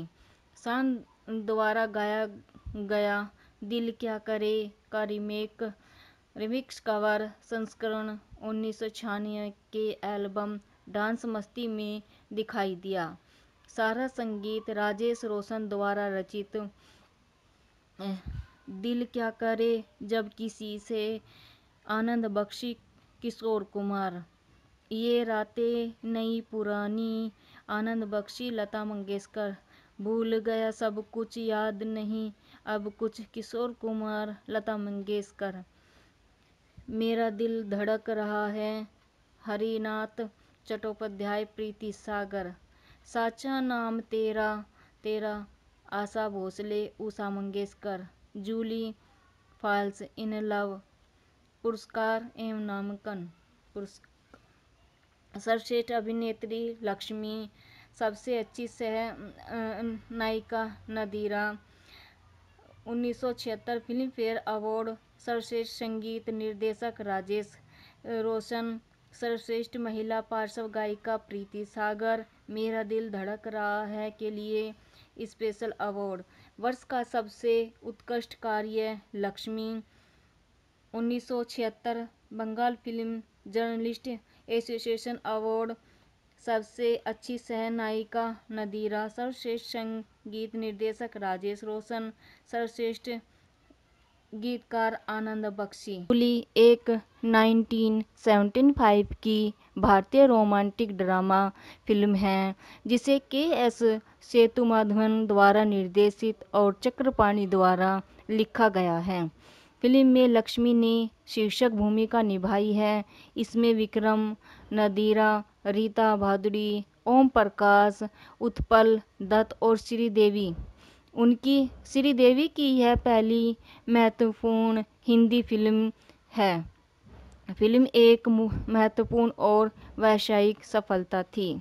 शान द्वारा गाया गया दिल क्या करे का रिमेक रिमिक्स कवर संस्करण उन्नीस के एल्बम डांस मस्ती में दिखाई दिया सारा संगीत राजेश रोशन द्वारा रचित दिल क्या करे जब किसी से आनंद बख्शी किशोर कुमार ये रातें नई पुरानी आनंद बख्शी लता मंगेशकर भूल गया सब कुछ याद नहीं अब कुछ किशोर कुमार लता मंगेशकर मेरा दिल धड़क रहा है हरिनाथ चट्टोपाध्याय प्रीति सागर साचा नाम तेरा तेरा Asha Bhosle Usha Mangeshkar Julie falls in love पुरस्कार एवं नामकन पुरस्कार सर्वश्रेष्ठ अभिनेत्री लक्ष्मी सबसे अच्छी सह नायिका नदीरा 1976 फिल्म फेयर अवार्ड सर्वश्रेष्ठ संगीत निर्देशक राजेश रोशन सर्वश्रेष्ठ महिला पार्श्व गायिका प्रीति सागर मेरा दिल धड़क रहा है के लिए स्पेशल अवार्ड वर्ष का सबसे उत्कृष्ट कार्य Lakshmi 1976 Bengal film journalist association award सबसे अच्छी सहनायिका नदीरा सर्वश्रेष्ठ संगीत निर्देशक राजेश रोशन सर्वश्रेष्ठ गीतकार आनंद बख्शी पुली एक 1975 की भारतीय रोमांटिक ड्रामा फिल्म है जिसे के एस सेतु माधवन द्वारा निर्देशित और चक्रपाणी द्वारा लिखा गया है फिल्म में लक्ष्मी ने शीर्षक भूमिका निभाई है इसमें विक्रम नदीरा रीता भादुड़ी ओम प्रकाश उत्पल दत्त और श्रीदेवी उनकी श्रीदेवी की यह पहली महत्वपूर्ण हिंदी फिल्म है फिल्म एक महत्वपूर्ण और व्यावसायिक सफलता थी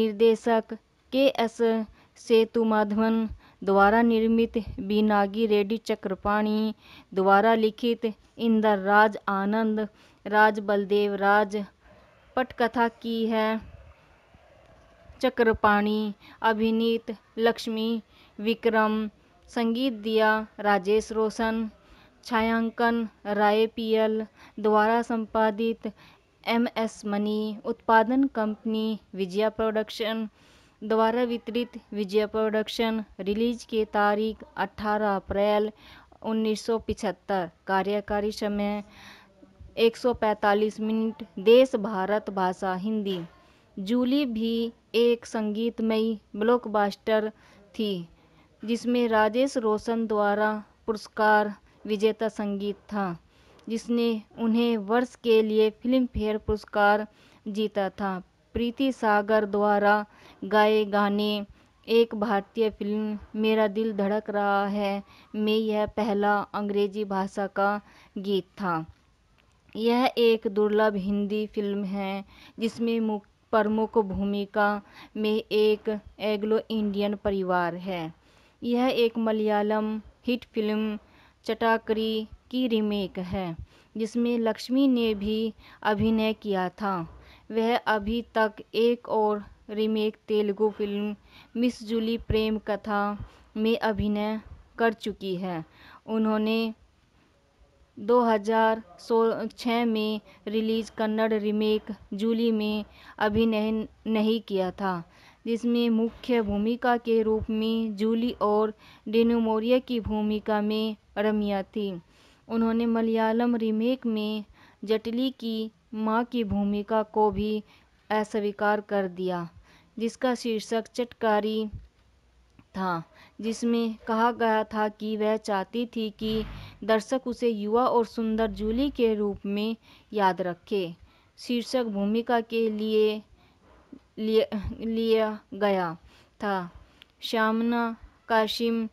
निर्देशक के एस सेतुमाधवन द्वारा निर्मित बीनागी रेड्डी चक्रपाणी द्वारा लिखित इंदर राज आनंद राज बलदेव राज पटकथा की है चक्रपाणी अभिनीत लक्ष्मी विक्रम संगीत दिया राजेश रोशन छायांकन राय पीएल द्वारा संपादित एम एस मनी उत्पादन कंपनी विजया प्रोडक्शन द्वारा वितरित विजय प्रोडक्शन रिलीज की तारीख 18 अप्रैल 1975 कार्यकारी समय 145 मिनट देश भारत भाषा हिंदी जूली भी एक संगीतमयी ब्लॉकबस्टर थी जिसमें राजेश रोशन द्वारा पुरस्कार विजेता संगीत था जिसने उन्हें वर्ष के लिए फिल्म फेयर पुरस्कार जीता था प्रीति सागर द्वारा गाए गाने एक भारतीय फिल्म मेरा दिल धड़क रहा है में यह पहला अंग्रेजी भाषा का गीत था यह एक दुर्लभ हिंदी फिल्म है जिसमें मुख प्रमुख भूमिका में एक एग्लो इंडियन परिवार है यह एक मलयालम हिट फिल्म चटाकरी की रीमेक है जिसमें लक्ष्मी ने भी अभिनय किया था वह अभी तक एक और remake Telugu film Miss Julie प्रेम कथा में अभिनय कर चुकी है उन्होंने दो हज़ार छः में रिलीज़ कन्नड़ रीमेक जूली में अभिनय नहीं किया था जिसमें मुख्य भूमिका के रूप में जूली और डेनोमोरिया की भूमिका में रमिया थी उन्होंने मलयालम रीमेक में जटली की माँ की भूमिका को भी अस्वीकार कर दिया जिसका शीर्षक चटकारी था जिसमें कहा गया था कि वह चाहती थी कि दर्शक उसे युवा और सुंदर जूली के रूप में याद रखे शीर्षक भूमिका के लिए लिया गया था श्यामना काशिम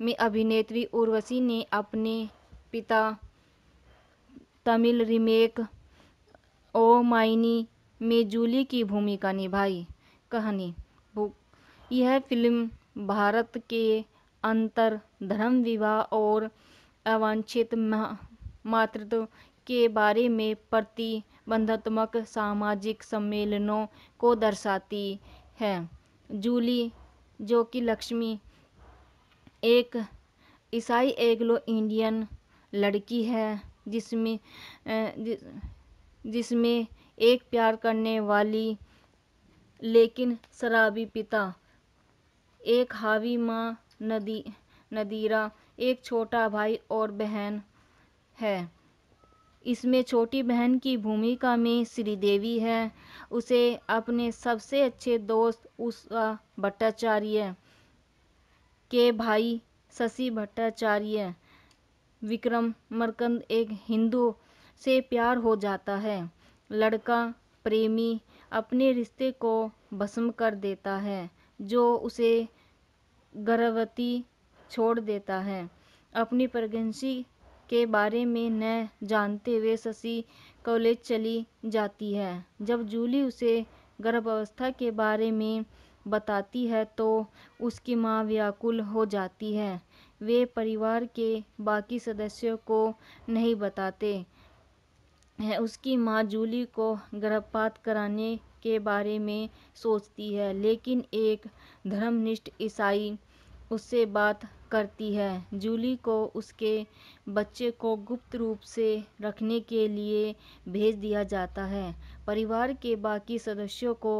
में अभिनेत्री उर्वशी ने अपने पिता तमिल रीमेक ओ माइनी में जूली की भूमिका निभाई कहानी यह फिल्म भारत के अंतर धर्म विवाह और अवांछित मातृत्व के बारे में प्रतिबंधात्मक सामाजिक सम्मेलनों को दर्शाती है जूली जो कि लक्ष्मी एक ईसाई एग्लो इंडियन लड़की है जिसमें जिसमें एक प्यार करने वाली लेकिन शराबी पिता एक हावी माँ नदी नदीरा एक छोटा भाई और बहन है इसमें छोटी बहन की भूमिका में श्रीदेवी है उसे अपने सबसे अच्छे दोस्त उषा भट्टाचार्य के भाई शशि भट्टाचार्य विक्रम मरकंद एक हिंदू से प्यार हो जाता है लड़का प्रेमी अपने रिश्ते को भस्म कर देता है जो उसे गर्भवती छोड़ देता है अपनी प्रेगनेंसी के बारे में न जानते हुए शशि कॉलेज चली जाती है जब जूली उसे गर्भावस्था के बारे में बताती है तो उसकी माँ व्याकुल हो जाती है वे परिवार के बाकी सदस्यों को नहीं बताते उसकी माँ जूली को गर्भपात कराने के बारे में सोचती है लेकिन एक धर्मनिष्ठ ईसाई उससे बात करती है जूली को उसके बच्चे को गुप्त रूप से रखने के लिए भेज दिया जाता है परिवार के बाकी सदस्यों को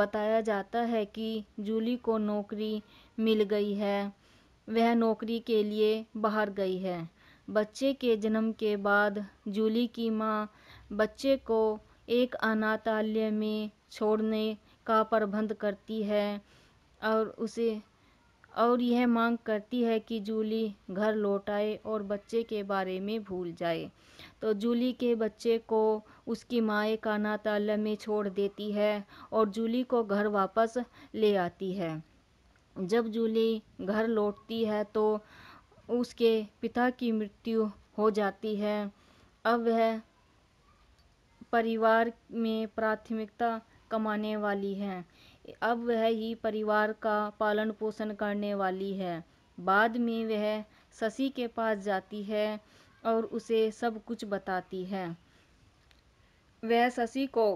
बताया जाता है कि जूली को नौकरी मिल गई है वह नौकरी के लिए बाहर गई है बच्चे के जन्म के बाद जूली की मां बच्चे को एक अनाथालय में छोड़ने का प्रबंध करती है और उसे और यह मांग करती है कि जूली घर लौट आए और बच्चे के बारे में भूल जाए तो जूली के बच्चे को उसकी माँ एक अनाथालय में छोड़ देती है और जूली को घर वापस ले आती है जब जूली घर लौटती है तो उसके पिता की मृत्यु हो जाती है अब वह परिवार में प्राथमिकता कमाने वाली है अब वह ही परिवार का पालन पोषण करने वाली है बाद में वह शशि के पास जाती है और उसे सब कुछ बताती है वह शशि को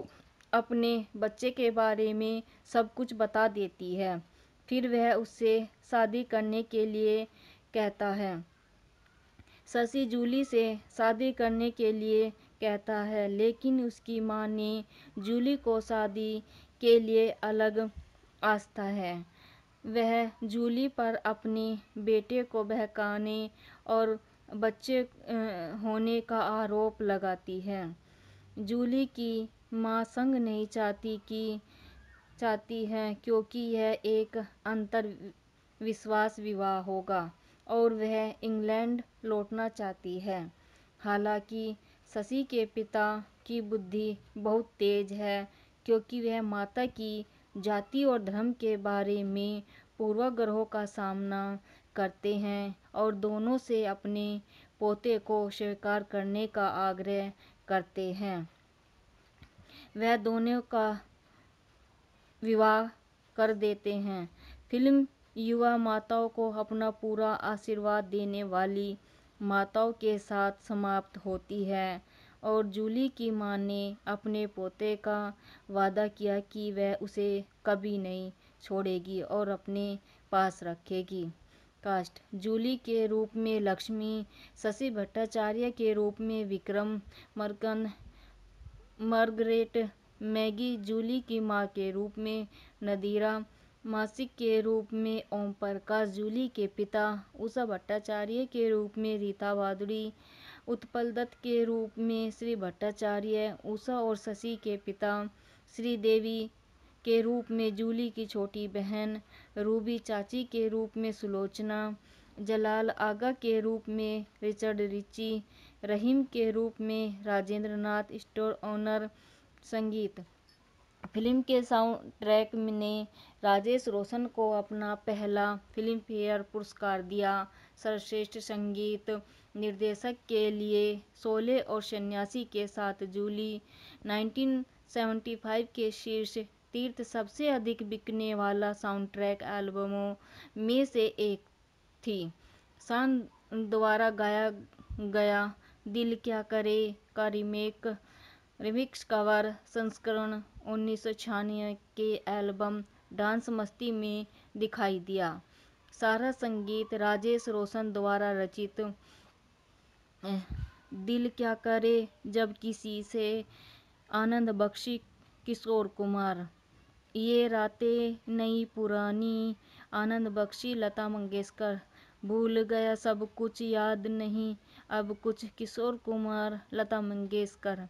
अपने बच्चे के बारे में सब कुछ बता देती है फिर वह उससे शादी करने के लिए कहता है शशि जूली से शादी करने के लिए कहता है लेकिन उसकी मां ने जूली को शादी के लिए अलग आस्था है वह जूली पर अपने बेटे को बहकाने और बच्चे होने का आरोप लगाती है जूली की मां संग नहीं चाहती कि चाहती है क्योंकि यह एक अंतर विश्वास विवाह होगा और वह इंग्लैंड लौटना चाहती है हालांकि शशि के पिता की बुद्धि बहुत तेज है क्योंकि वह माता की जाति और धर्म के बारे में पूर्वाग्रहों का सामना करते हैं और दोनों से अपने पोते को स्वीकार करने का आग्रह करते हैं वह दोनों का विवाह कर देते हैं फिल्म युवा माताओं को अपना पूरा आशीर्वाद देने वाली माताओं के साथ समाप्त होती है और जूली की मां ने अपने पोते का वादा किया कि वह उसे कभी नहीं छोड़ेगी और अपने पास रखेगी कास्ट जूली के रूप में लक्ष्मी शशि भट्टाचार्य के रूप में विक्रम मर्कन मार्गरेट मैगी जूली की मां के रूप में नदीरा मासिक के रूप में ओम प्रकाश जूली के पिता उषा भट्टाचार्य के रूप में रीता भादुड़ी उत्पल दत्त के रूप में श्री भट्टाचार्य उषा और शशि के पिता श्री देवी के रूप में जूली की छोटी बहन रूबी चाची के रूप में सुलोचना जलाल आगा के रूप में रिचर्ड रिची रहीम के रूप में राजेंद्र नाथ स्टोर ऑनर संगीत फिल्म के साउंड ट्रैक ने राजेश रोशन को अपना पहला फिल्मफेयर पुरस्कार दिया सर्वश्रेष्ठ संगीत निर्देशक के लिए सोले और सन्यासी के साथ जूली 1975 के शीर्ष तीर्थ सबसे अधिक बिकने वाला साउंड ट्रैक एल्बमों में से एक थी शान द्वारा गाया गया दिल क्या करे का रिमेक रिमिक्स कवर संस्करण उन्नीस के एल्बम डांस मस्ती में दिखाई दिया सारा संगीत राजेश रोशन द्वारा रचित दिल क्या करे जब किसी से आनंद बख्शी किशोर कुमार ये रातें नई पुरानी आनंद बख्शी लता मंगेशकर भूल गया सब कुछ याद नहीं अब कुछ किशोर कुमार लता मंगेशकर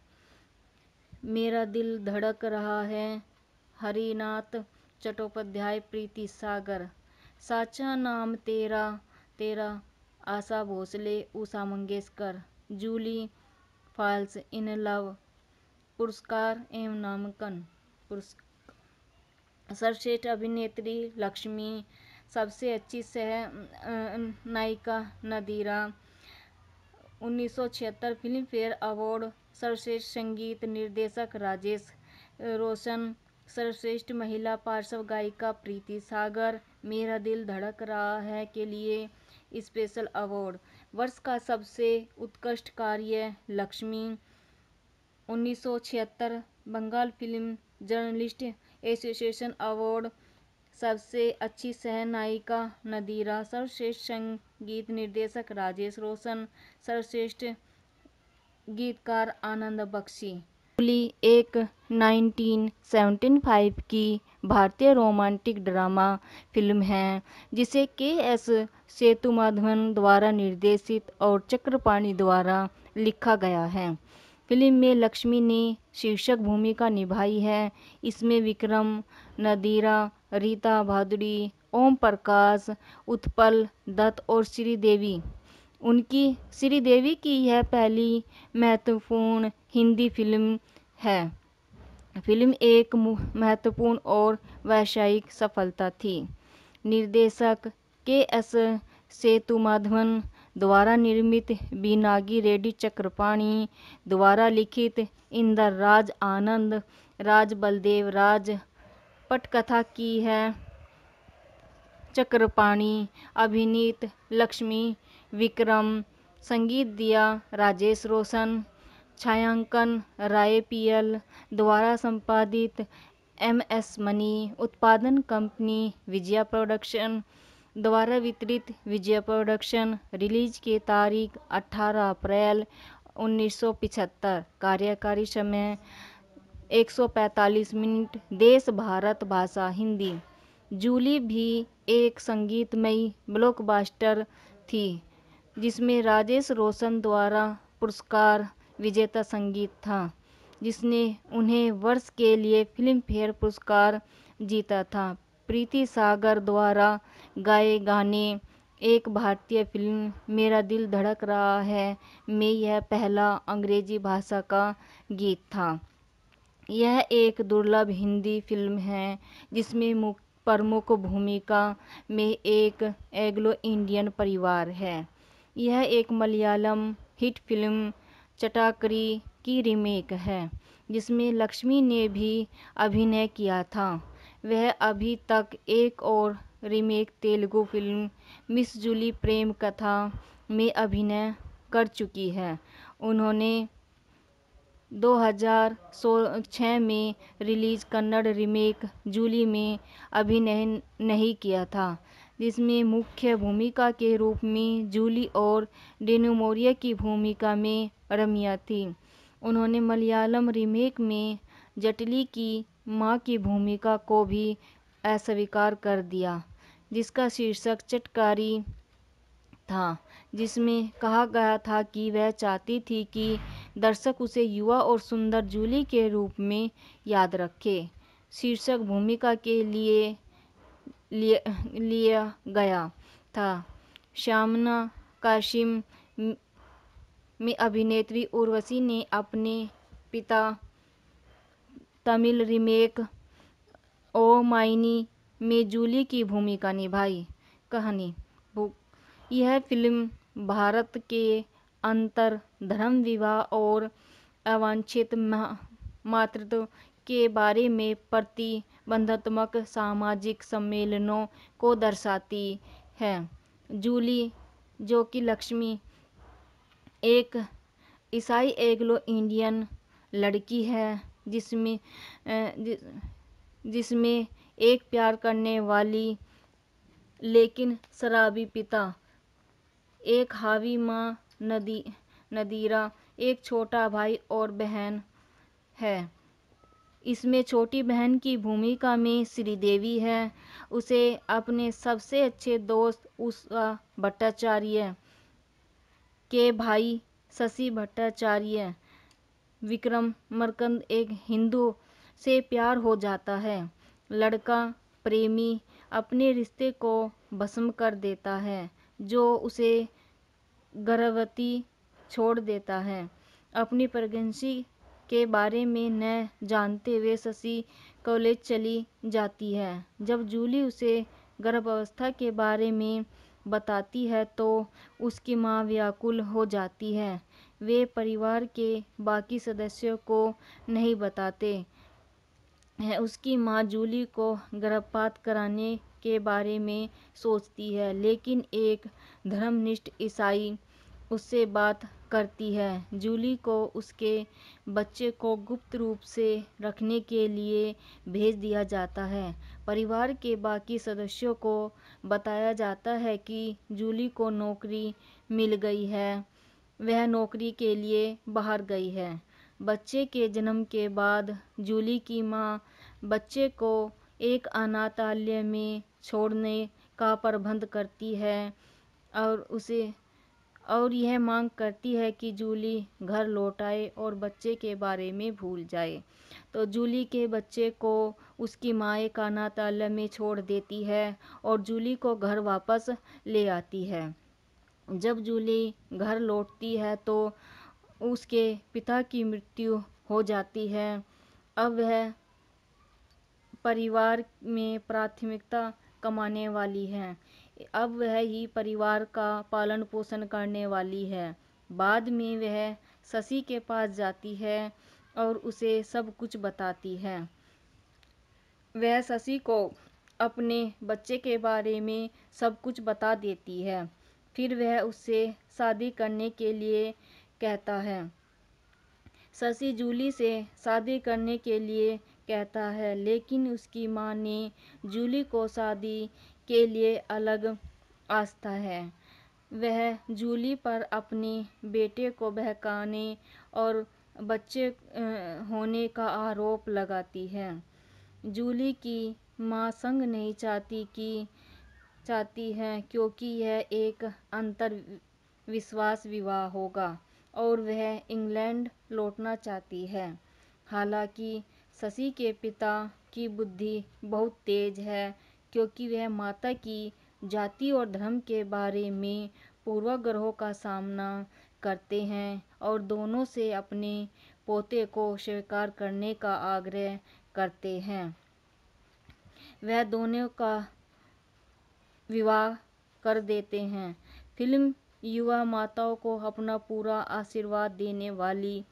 मेरा दिल धड़क रहा है हरिनाथ चट्टोपाध्याय प्रीति सागर साचा नाम तेरा तेरा Asha Bhosle Usha Mangeshkar Julie falls in love पुरस्कार एवं नामकन पुरस्कार सर्वश्रेष्ठ अभिनेत्री लक्ष्मी सबसे अच्छी सह नायिका नदीरा 1976 फिल्म फेयर अवार्ड सर्वश्रेष्ठ संगीत निर्देशक राजेश रोशन सर्वश्रेष्ठ महिला पार्श्व गायिका प्रीति सागर मेरा दिल धड़क रहा है के लिए स्पेशल अवार्ड वर्ष का सबसे उत्कृष्ट कार्य Lakshmi 1976 Bengal film journalist association award सबसे अच्छी सहनायिका नदीरा सर्वश्रेष्ठ संगीत निर्देशक राजेश रोशन सर्वश्रेष्ठ गीतकार आनंद बख्शी पुली एक 1975 की भारतीय रोमांटिक ड्रामा फिल्म है जिसे के एस सेतुमाधवन द्वारा निर्देशित और चक्रपाणी द्वारा लिखा गया है फिल्म में लक्ष्मी ने शीर्षक भूमिका निभाई है इसमें विक्रम नदीरा रीता भादुड़ी ओम प्रकाश उत्पल दत्त और श्रीदेवी उनकी श्रीदेवी की यह पहली महत्वपूर्ण हिंदी फिल्म है फिल्म एक महत्वपूर्ण और व्यावसायिक सफलता थी निर्देशक के एस सेतुमाधवन द्वारा निर्मित बीनागी रेड्डी चक्रपाणी द्वारा लिखित इंदर राज आनंद राज बलदेव राज पटकथा की है चक्रपाणी अभिनीत लक्ष्मी विक्रम संगीत दिया राजेश रोशन छायांकन राय पीएल द्वारा संपादित एम एस मनी उत्पादन कंपनी विजया प्रोडक्शन द्वारा वितरित विजया प्रोडक्शन रिलीज के तारीख 18 अप्रैल 1975 कार्यकारी समय 145 मिनट देश भारत भाषा हिंदी जूली भी एक संगीतमयी ब्लॉकबस्टर थी जिसमें राजेश रोशन द्वारा पुरस्कार विजेता संगीत था जिसने उन्हें वर्ष के लिए फिल्म फेयर पुरस्कार जीता था प्रीति सागर द्वारा गाए गाने एक भारतीय फिल्म मेरा दिल धड़क रहा है में यह पहला अंग्रेजी भाषा का गीत था यह एक दुर्लभ हिंदी फिल्म है जिसमें प्रमुख भूमिका में एक एग्लो इंडियन परिवार है यह एक मलयालम हिट फिल्म चटाकरी की रीमेक है जिसमें लक्ष्मी ने भी अभिनय किया था वह अभी तक एक और remake Telugu film Miss Julie प्रेम कथा में अभिनय कर चुकी है उन्होंने 2006 में रिलीज कन्नड़ रीमेक जूली में अभिनय नहीं किया था जिसमें मुख्य भूमिका के रूप में जूली और डेनोमोरिया की भूमिका में रमिया थी उन्होंने मलयालम रीमेक में जटली की माँ की भूमिका को भी अस्वीकार कर दिया जिसका शीर्षक चटकारी था जिसमें कहा गया था कि वह चाहती थी कि दर्शक उसे युवा और सुंदर जूली के रूप में याद रखे शीर्षक भूमिका के लिए लिया, गया था श्यामना काशिम में अभिनेत्री उर्वशी ने अपने पिता तमिल रीमेक ओ माइनी में जूली की भूमिका निभाई कहानी यह फिल्म भारत के अंतर धर्म विवाह और अवांछित मातृत्व के बारे में प्रति बंधात्मक सामाजिक सम्मेलनों को दर्शाती है जूली जो कि लक्ष्मी एक ईसाई एग्लो इंडियन लड़की है जिसमें जिसमें एक प्यार करने वाली लेकिन शराबी पिता एक हावी माँ नदी नदीरा एक छोटा भाई और बहन है इसमें छोटी बहन की भूमिका में श्रीदेवी है उसे अपने सबसे अच्छे दोस्त उषा भट्टाचार्य के भाई शशि भट्टाचार्य विक्रम मरकंद एक हिंदू से प्यार हो जाता है लड़का प्रेमी अपने रिश्ते को भस्म कर देता है जो उसे गर्भवती छोड़ देता है अपनी प्रेगनेंसी के बारे में न जानते हुए शशि कॉलेज चली जाती है जब जूली उसे गर्भावस्था के बारे में बताती है तो उसकी माँ व्याकुल हो जाती है वे परिवार के बाकी सदस्यों को नहीं बताते उसकी माँ जूली को गर्भपात कराने के बारे में सोचती है लेकिन एक धर्मनिष्ठ ईसाई उससे बात करती है जूली को उसके बच्चे को गुप्त रूप से रखने के लिए भेज दिया जाता है परिवार के बाकी सदस्यों को बताया जाता है कि जूली को नौकरी मिल गई है वह नौकरी के लिए बाहर गई है बच्चे के जन्म के बाद जूली की माँ बच्चे को एक अनाथालय में छोड़ने का प्रबंध करती है और उसे और यह मांग करती है कि जूली घर लौट आए और बच्चे के बारे में भूल जाए तो जूली के बच्चे को उसकी माए का नाता में छोड़ देती है और जूली को घर वापस ले आती है जब जूली घर लौटती है तो उसके पिता की मृत्यु हो जाती है अब वह परिवार में प्राथमिकता कमाने वाली है अब वह ही परिवार का पालन पोषण करने वाली है बाद में वह शशि के पास जाती है और उसे सब कुछ बताती है वह शशि को अपने बच्चे के बारे में सब कुछ बता देती है फिर वह उससे शादी करने के लिए कहता है शशि जूली से शादी करने के लिए कहता है लेकिन उसकी माँ ने जूली को शादी के लिए अलग आस्था है वह जूली पर अपने बेटे को बहकाने और बच्चे होने का आरोप लगाती है जूली की माँ संग नहीं चाहती कि चाहती है क्योंकि यह एक अंतर विश्वास विवाह होगा और वह इंग्लैंड लौटना चाहती है हालांकि शशि के पिता की बुद्धि बहुत तेज है क्योंकि वह माता की जाति और धर्म के बारे में पूर्वाग्रहों का सामना करते हैं और दोनों से अपने पोते को स्वीकार करने का आग्रह करते हैं वह दोनों का विवाह कर देते हैं फिल्म युवा माताओं को अपना पूरा आशीर्वाद देने वाली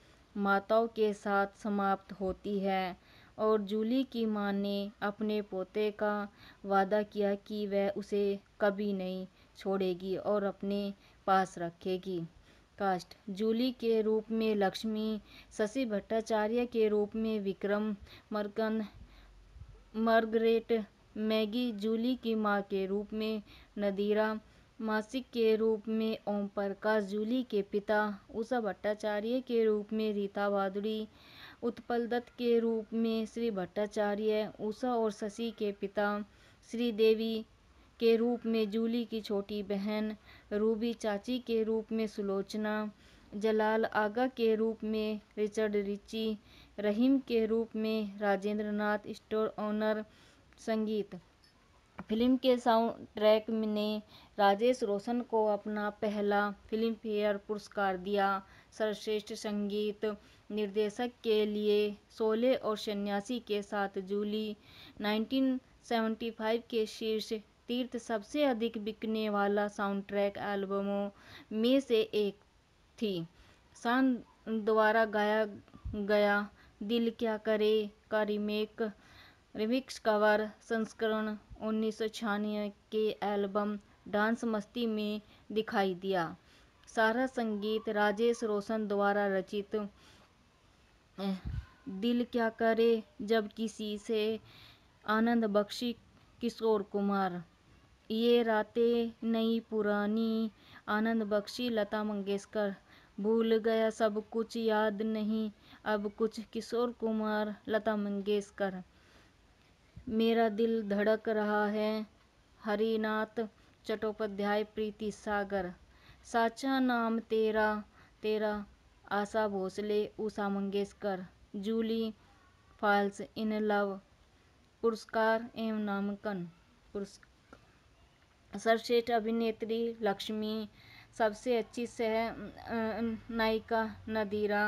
माताओं के साथ समाप्त होती है और जूली की मां ने अपने पोते का वादा किया कि वह उसे कभी नहीं छोड़ेगी और अपने पास रखेगी कास्ट जूली के रूप में लक्ष्मी शशि भट्टाचार्य के रूप में विक्रम मर्कन मार्गरेट मैगी जूली की माँ के रूप में नदीरा मासिक के रूप में ओम प्रकाश जूली के पिता उषा भट्टाचार्य के रूप में रीता भादुड़ी उत्पल दत्त के रूप में श्री भट्टाचार्य उषा और शशि के पिता श्री देवी के रूप में जूली की छोटी बहन रूबी चाची के रूप में सुलोचना जलाल आगा के रूप में रिचर्ड रिची रहीम के रूप में राजेंद्र नाथ स्टोर ऑनर संगीत फिल्म के साउंड ट्रैक ने राजेश रोशन को अपना पहला फिल्मफेयर पुरस्कार दिया सर्वश्रेष्ठ संगीत निर्देशक के लिए सोले और सन्यासी के साथ जूली 1975 के शीर्ष तीर्थ सबसे अधिक बिकने वाला साउंड ट्रैक एल्बमों में से एक थी शान द्वारा गाया गया दिल क्या करे का रिमेक रिमिक्स कवर संस्करण उन्नीस के एल्बम डांस मस्ती में दिखाई दिया सारा संगीत राजेश रोशन द्वारा रचित दिल क्या करे जब किसी से आनंद बख्शी किशोर कुमार ये रातें नई पुरानी आनंद बख्शी लता मंगेशकर भूल गया सब कुछ याद नहीं अब कुछ किशोर कुमार लता मंगेशकर मेरा दिल धड़क रहा है हरिनाथ चट्टोपाध्याय प्रीति सागर साचा नाम तेरा तेरा Asha Bhosle Usha Mangeshkar Julie falls in love पुरस्कार एवं नामकन पुरस्कार सर्वश्रेष्ठ अभिनेत्री लक्ष्मी सबसे अच्छी सह अं-, नायिका नदीरा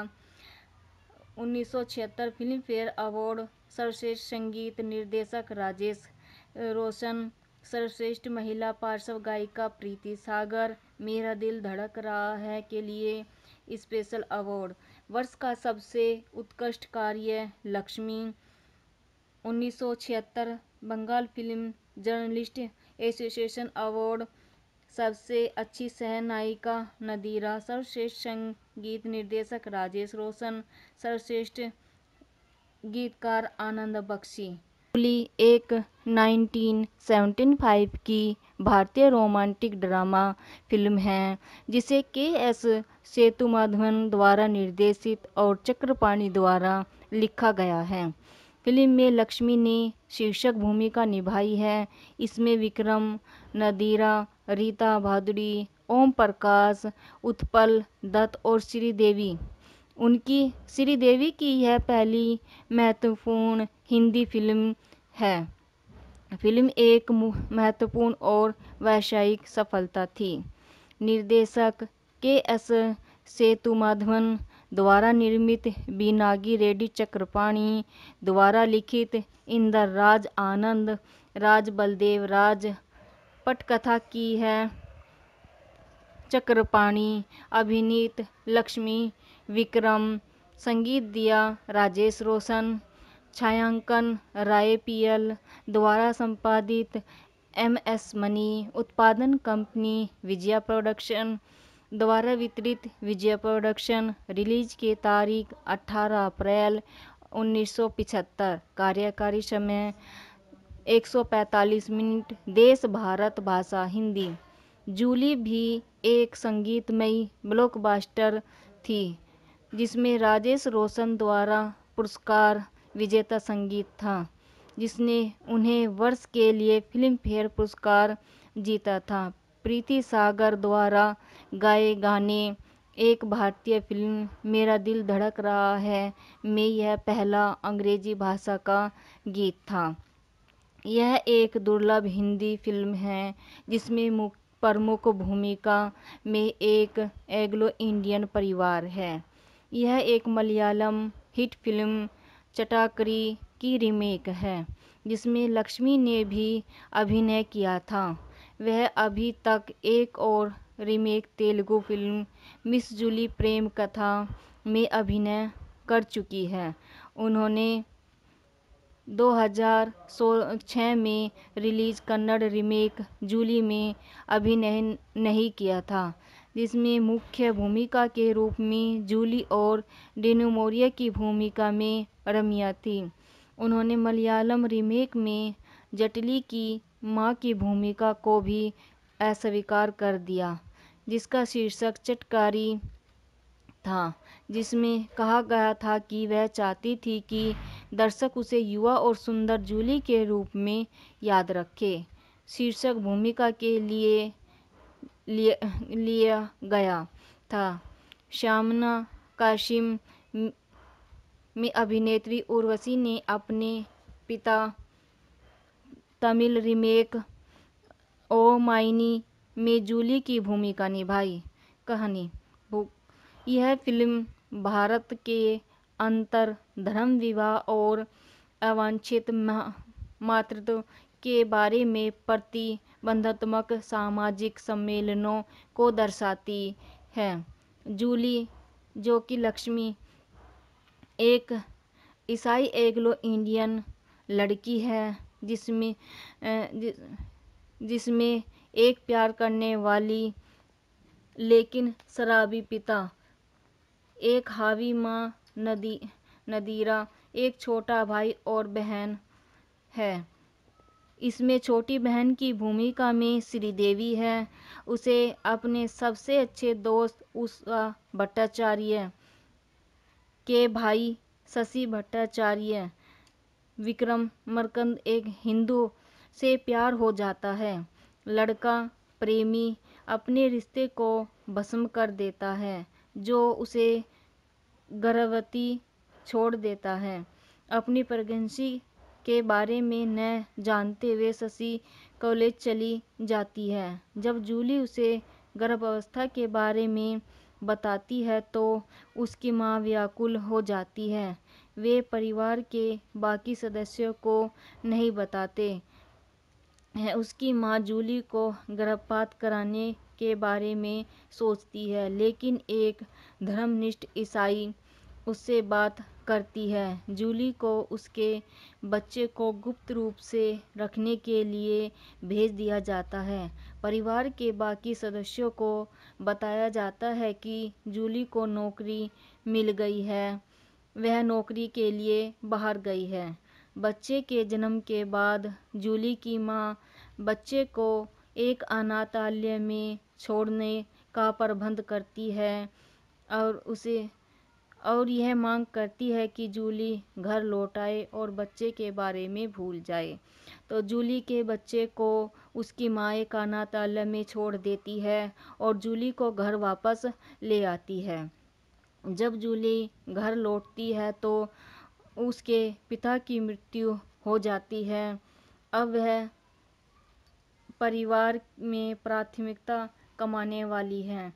1976 फिल्म फेयर अवार्ड सर्वश्रेष्ठ संगीत निर्देशक राजेश रोशन सर्वश्रेष्ठ महिला पार्श्व गायिका प्रीति सागर मेरा दिल धड़क रहा है के लिए स्पेशल अवार्ड वर्ष का सबसे उत्कृष्ट कार्य Lakshmi 1976 Bengal film journalist association award सबसे अच्छी सह नायिका नदीरा सर्वश्रेष्ठ संगीत निर्देशक राजेश रोशन सर्वश्रेष्ठ गीतकार आनंद बख्शी पुली एक 1975 की भारतीय रोमांटिक ड्रामा फिल्म है जिसे के एस सेतुमाधवन द्वारा निर्देशित और चक्रपाणी द्वारा लिखा गया है फिल्म में लक्ष्मी ने शीर्षक भूमिका निभाई है इसमें विक्रम नदीरा रीता भादुड़ी ओम प्रकाश उत्पल दत्त और श्रीदेवी उनकी श्रीदेवी की यह पहली महत्वपूर्ण हिंदी फिल्म है फिल्म एक महत्वपूर्ण और व्यावसायिक सफलता थी निर्देशक के एस सेतुमाधवन द्वारा निर्मित बीनागी रेड्डी चक्रपाणी द्वारा लिखित इंदर राज आनंद राज बलदेव राज पटकथा की है चक्रपाणी अभिनीत लक्ष्मी विक्रम संगीत दिया राजेश रोशन छायांकन राय पीएल द्वारा संपादित एम एस मनी उत्पादन कंपनी विजया प्रोडक्शन द्वारा वितरित विजया प्रोडक्शन रिलीज की तारीख 18 अप्रैल 1975 कार्यकारी समय 145 मिनट देश भारत भाषा हिंदी जूली भी एक संगीतमयी ब्लॉकबस्टर थी जिसमें राजेश रोशन द्वारा पुरस्कार विजेता संगीत था जिसने उन्हें वर्ष के लिए फिल्म फेयर पुरस्कार जीता था प्रीति सागर द्वारा गाए गाने एक भारतीय फिल्म मेरा दिल धड़क रहा है में यह पहला अंग्रेजी भाषा का गीत था यह एक दुर्लभ हिंदी फिल्म है जिसमें मुख्य प्रमुख भूमिका में एक एग्लो इंडियन परिवार है यह एक मलयालम हिट फिल्म चटाकरी की रीमेक है जिसमें लक्ष्मी ने भी अभिनय किया था वह अभी तक एक और remake Telugu film Miss Julie प्रेम कथा में अभिनय कर चुकी है उन्होंने 2006 में रिलीज कन्नड़ रीमेक जूली में अभिनय नहीं किया था जिसमें मुख्य भूमिका के रूप में जूली और डेनोमोरिया की भूमिका में रमिया थी उन्होंने मलयालम रीमेक में जटली की माँ की भूमिका को भी अस्वीकार कर दिया जिसका शीर्षक चटकारी था जिसमें कहा गया था कि वह चाहती थी कि दर्शक उसे युवा और सुंदर जूली के रूप में याद रखे शीर्षक भूमिका के लिए लिया गया था श्यामना काशिम में अभिनेत्री उर्वशी ने अपने पिता तमिल रीमेक ओ माइनी में जूली की भूमिका निभाई कहानी यह फिल्म भारत के अंतर धर्म विवाह और अवांछित मातृत्व के बारे में प्रतिबंधात्मक सामाजिक सम्मेलनों को दर्शाती है जूली जो कि लक्ष्मी एक ईसाई एग्लो इंडियन लड़की है जिसमें जिसमें एक प्यार करने वाली लेकिन शराबी पिता एक हावी माँ नदी नदीरा एक छोटा भाई और बहन है इसमें छोटी बहन की भूमिका में श्रीदेवी है उसे अपने सबसे अच्छे दोस्त उषा भट्टाचार्य के भाई शशि भट्टाचार्य विक्रम मरकंद एक हिंदू से प्यार हो जाता है लड़का प्रेमी अपने रिश्ते को भस्म कर देता है जो उसे गर्भवती छोड़ देता है अपनी प्रेगनेंसी के बारे में न जानते हुए शशि कॉलेज चली जाती है जब जूली उसे गर्भावस्था के बारे में बताती है तो उसकी माँ व्याकुल हो जाती है वे परिवार के बाकी सदस्यों को नहीं बताते हैं उसकी माँ जूली को गर्भपात कराने के बारे में सोचती है लेकिन एक धर्मनिष्ठ ईसाई उससे बात करती है जूली को उसके बच्चे को गुप्त रूप से रखने के लिए भेज दिया जाता है परिवार के बाकी सदस्यों को बताया जाता है कि जूली को नौकरी मिल गई है वह नौकरी के लिए बाहर गई है बच्चे के जन्म के बाद जूली की मां बच्चे को एक अनाथालय में छोड़ने का प्रबंध करती है और उसे और यह मांग करती है कि जूली घर लौट आए और बच्चे के बारे में भूल जाए तो जूली के बच्चे को उसकी माए का नाता में छोड़ देती है और जूली को घर वापस ले आती है जब जूली घर लौटती है तो उसके पिता की मृत्यु हो जाती है अब वह परिवार में प्राथमिकता कमाने वाली है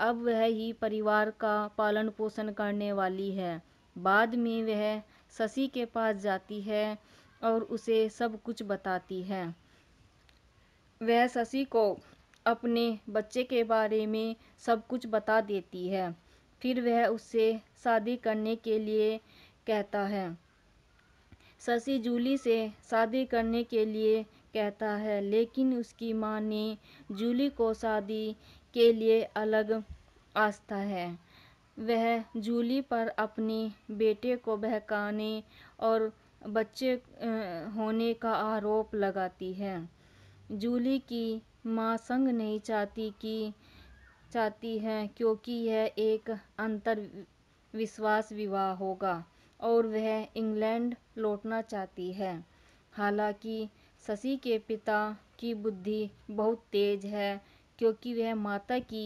अब वह ही परिवार का पालन पोषण करने वाली है बाद में वह शशि के पास जाती है और उसे सब कुछ बताती है वह शशि को अपने बच्चे के बारे में सब कुछ बता देती है फिर वह उससे शादी करने के लिए कहता है शशि जूली से शादी करने के लिए कहता है लेकिन उसकी मां ने जूली को शादी के लिए अलग आस्था है वह जूली पर अपने बेटे को बहकाने और बच्चे होने का आरोप लगाती है जूली की माँ संग नहीं चाहती कि चाहती है क्योंकि यह एक अंतर विश्वास विवाह होगा और वह इंग्लैंड लौटना चाहती है हालांकि शशि के पिता की बुद्धि बहुत तेज है क्योंकि वह माता की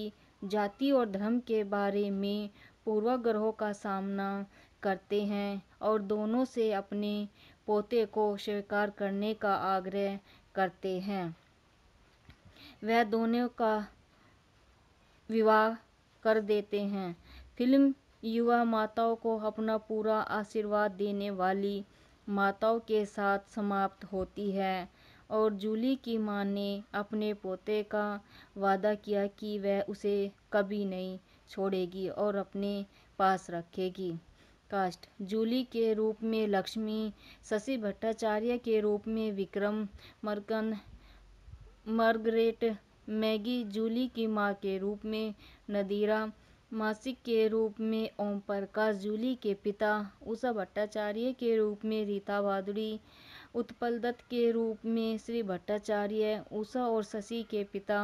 जाति और धर्म के बारे में पूर्वाग्रहों का सामना करते हैं और दोनों से अपने पोते को स्वीकार करने का आग्रह करते हैं वह दोनों का विवाह कर देते हैं फिल्म युवा माताओं को अपना पूरा आशीर्वाद देने वाली माताओं के साथ समाप्त होती है और जूली की मां ने अपने पोते का वादा किया कि वह उसे कभी नहीं छोड़ेगी और अपने पास रखेगी कास्ट जूली के रूप में लक्ष्मी शशि भट्टाचार्य के रूप में विक्रम मर्कन मार्गरेट मैगी जूली की माँ के रूप में नदीरा मासिक के रूप में ओम प्रकाश जूली के पिता उषा भट्टाचार्य के रूप में रीता भादुड़ी दत्त के रूप में श्री भट्टाचार्य उषा और शशि के पिता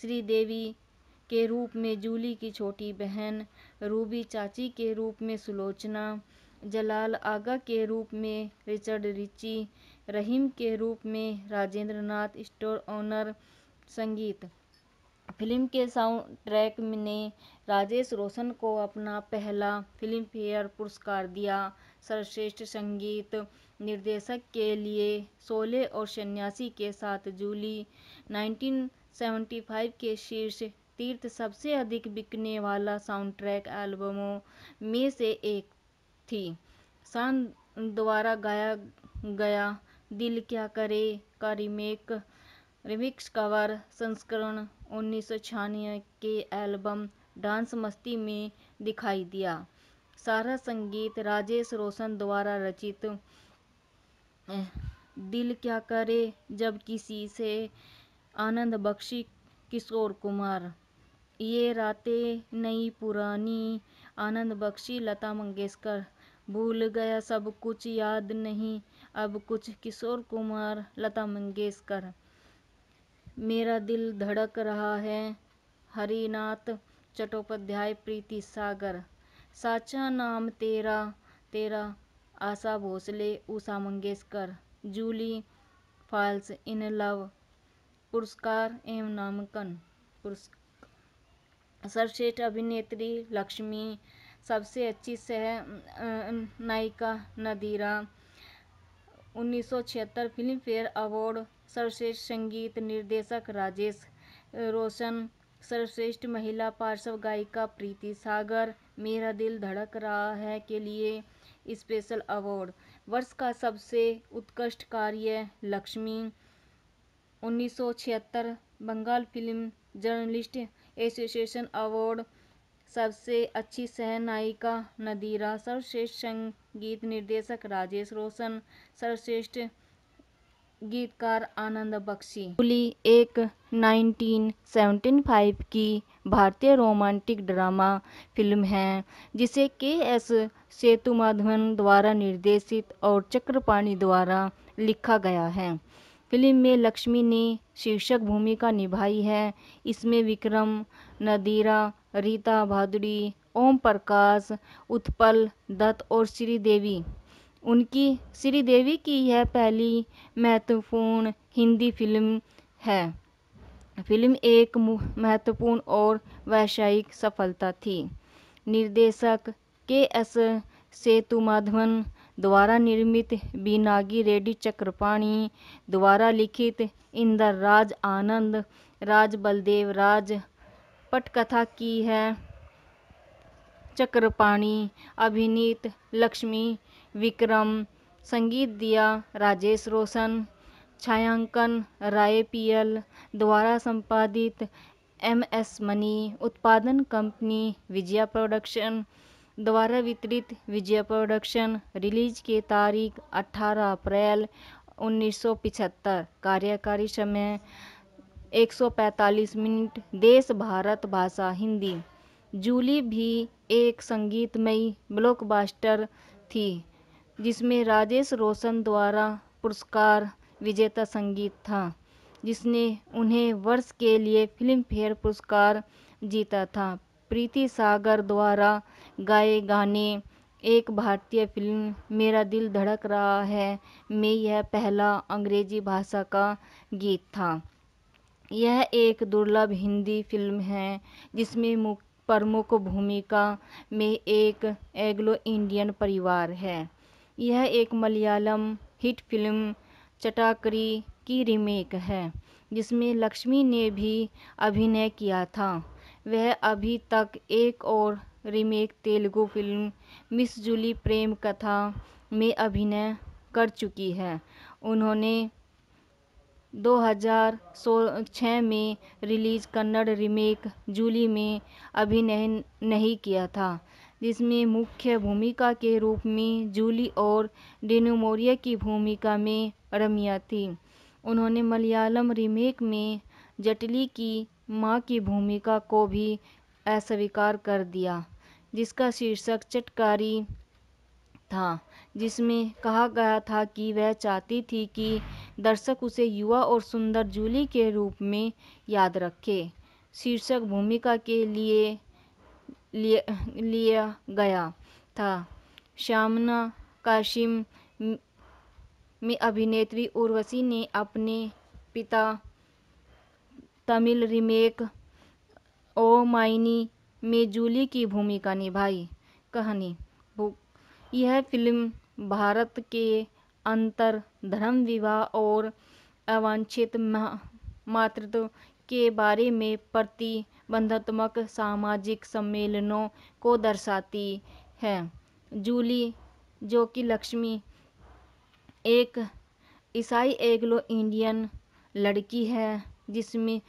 श्री देवी के रूप में जूली की छोटी बहन रूबी चाची के रूप में सुलोचना जलाल आगा के रूप में रिचर्ड रिची रहीम के रूप में राजेंद्र नाथ स्टोर ऑनर संगीत फिल्म के साउंड ट्रैक ने राजेश रोशन को अपना पहला फिल्म फेयर पुरस्कार दिया सर्वश्रेष्ठ संगीत निर्देशक के लिए सोले और सन्यासी के साथ जूली 1975 के शीर्ष तीर्थ सबसे अधिक बिकने वाला साउंडट्रैक एल्बमों में से एक थी शान द्वारा गाया गया दिल क्या करे का रिमेक रिमिक्स कवर संस्करण उन्नीस के एल्बम डांस मस्ती में दिखाई दिया सारा संगीत राजेश रोशन द्वारा रचित दिल क्या करे जब किसी से आनंद बख्शी किशोर कुमार ये रातें नई पुरानी आनंद बख्शी लता मंगेशकर भूल गया सब कुछ याद नहीं अब कुछ किशोर कुमार लता मंगेशकर मेरा दिल धड़क रहा है हरिनाथ चट्टोपाध्याय प्रीति सागर साचा नाम तेरा तेरा Asha Bhosle Usha Mangeshkar Julie falls in love पुरस्कार एवं नामांकन पुरस्कार सर्वश्रेष्ठ अभिनेत्री लक्ष्मी सबसे अच्छी सह अं, नायिका नदीरा 1976 फिल्म फेयर अवार्ड सर्वश्रेष्ठ संगीत निर्देशक राजेश अं, रोशन सर्वश्रेष्ठ महिला पार्श्व गायिका प्रीति सागर मेरा दिल धड़क रहा है के लिए स्पेशल अवार्ड वर्ष का सबसे उत्कृष्ट कार्य Lakshmi 1976 Bengal film journalist association award सबसे अच्छी सह नायिका नदीरा सर्वश्रेष्ठ संगीत निर्देशक राजेश रोशन सर्वश्रेष्ठ गीतकार आनंद बख्शी पुली एक नाइनटीन सेवेंटी फाइव की भारतीय रोमांटिक ड्रामा फिल्म है जिसे के एस सेतुमाधवन द्वारा निर्देशित और चक्रपाणी द्वारा लिखा गया है फिल्म में लक्ष्मी ने शीर्षक भूमिका निभाई है इसमें विक्रम नदीरा रीता भादुड़ी ओम प्रकाश उत्पल दत्त और श्रीदेवी उनकी श्रीदेवी की यह पहली महत्वपूर्ण हिंदी फिल्म है फिल्म एक महत्वपूर्ण और व्यावसायिक सफलता थी निर्देशक के एस सेतुमाधवन द्वारा निर्मित बीनागी रेड्डी चक्रपाणी द्वारा लिखित इंदर राज आनंद राज बलदेव राज पटकथा की है चक्रपाणी अभिनीत लक्ष्मी विक्रम संगीत दिया राजेश रोशन छायांकन राय पीएल द्वारा संपादित एम एस मनी उत्पादन कंपनी विजया प्रोडक्शन द्वारा वितरित विजया प्रोडक्शन रिलीज के तारीख 18 अप्रैल 1975 कार्यकारी समय 145 मिनट देश भारत भाषा हिंदी जूली भी एक संगीतमयी ब्लॉकबस्टर थी जिसमें राजेश रोशन द्वारा पुरस्कार विजेता संगीत था जिसने उन्हें वर्ष के लिए फिल्मफेयर पुरस्कार जीता था प्रीति सागर द्वारा गाए गाने एक भारतीय फिल्म मेरा दिल धड़क रहा है में यह पहला अंग्रेजी भाषा का गीत था यह एक दुर्लभ हिंदी फिल्म है जिसमें प्रमुख भूमिका में एक एग्लो इंडियन परिवार है यह एक मलयालम हिट फिल्म चटाकरी की रीमेक है जिसमें लक्ष्मी ने भी अभिनय किया था वह अभी तक एक और remake Telugu film Miss Julie प्रेम कथा में अभिनय कर चुकी है उन्होंने 2006 में रिलीज कन्नड़ रीमेक जूली में अभिनय नहीं किया था जिसमें मुख्य भूमिका के रूप में जूली और डेनोमोरिया की भूमिका में रमिया थी उन्होंने मलयालम रीमेक में जटली की माँ की भूमिका को भी अस्वीकार कर दिया जिसका शीर्षक चटकारी था जिसमें कहा गया था कि वह चाहती थी कि दर्शक उसे युवा और सुंदर जूली के रूप में याद रखे शीर्षक भूमिका के लिए लिया गया था श्यामना काशिम में अभिनेत्री उर्वशी ने अपने पिता तमिल रीमेक ओ माइनी में जूली की भूमिका निभाई कहानी यह फिल्म भारत के अंतर धर्म विवाह और अवांछित मातृत्व के बारे में प्रति बंधात्मक सामाजिक सम्मेलनों को दर्शाती है जूली जो कि लक्ष्मी एक ईसाई एग्लो इंडियन लड़की है जिसमें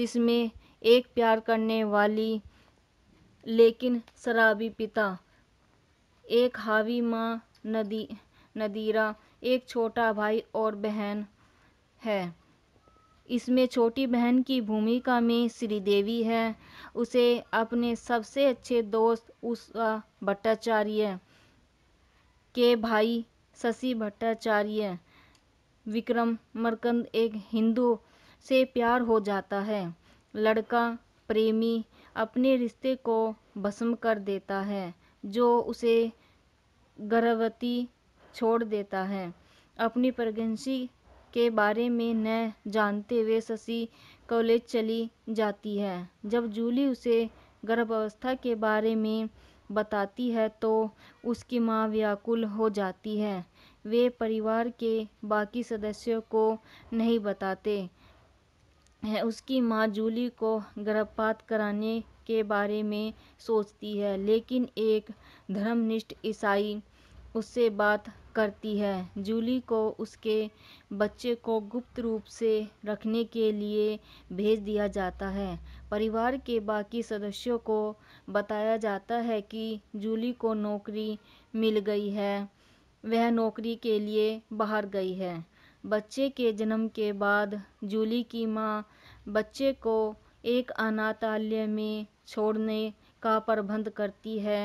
जिसमें एक प्यार करने वाली लेकिन शराबी पिता एक हावी माँ नदी नदीरा एक छोटा भाई और बहन है इसमें छोटी बहन की भूमिका में श्रीदेवी है उसे अपने सबसे अच्छे दोस्त उषा भट्टाचार्य के भाई शशि भट्टाचार्य विक्रम मरकंद एक हिंदू से प्यार हो जाता है लड़का प्रेमी अपने रिश्ते को भस्म कर देता है जो उसे गर्भवती छोड़ देता है अपनी प्रेगनेंसी के बारे में न जानते हुए शशि कॉलेज चली जाती है जब जूली उसे गर्भावस्था के बारे में बताती है तो उसकी माँ व्याकुल हो जाती है वे परिवार के बाकी सदस्यों को नहीं बताते उसकी माँ जूली को गर्भपात कराने के बारे में सोचती है लेकिन एक धर्मनिष्ठ ईसाई उससे बात करती है जूली को उसके बच्चे को गुप्त रूप से रखने के लिए भेज दिया जाता है परिवार के बाकी सदस्यों को बताया जाता है कि जूली को नौकरी मिल गई है वह नौकरी के लिए बाहर गई है बच्चे के जन्म के बाद जूली की माँ बच्चे को एक अनाथालय में छोड़ने का प्रबंध करती है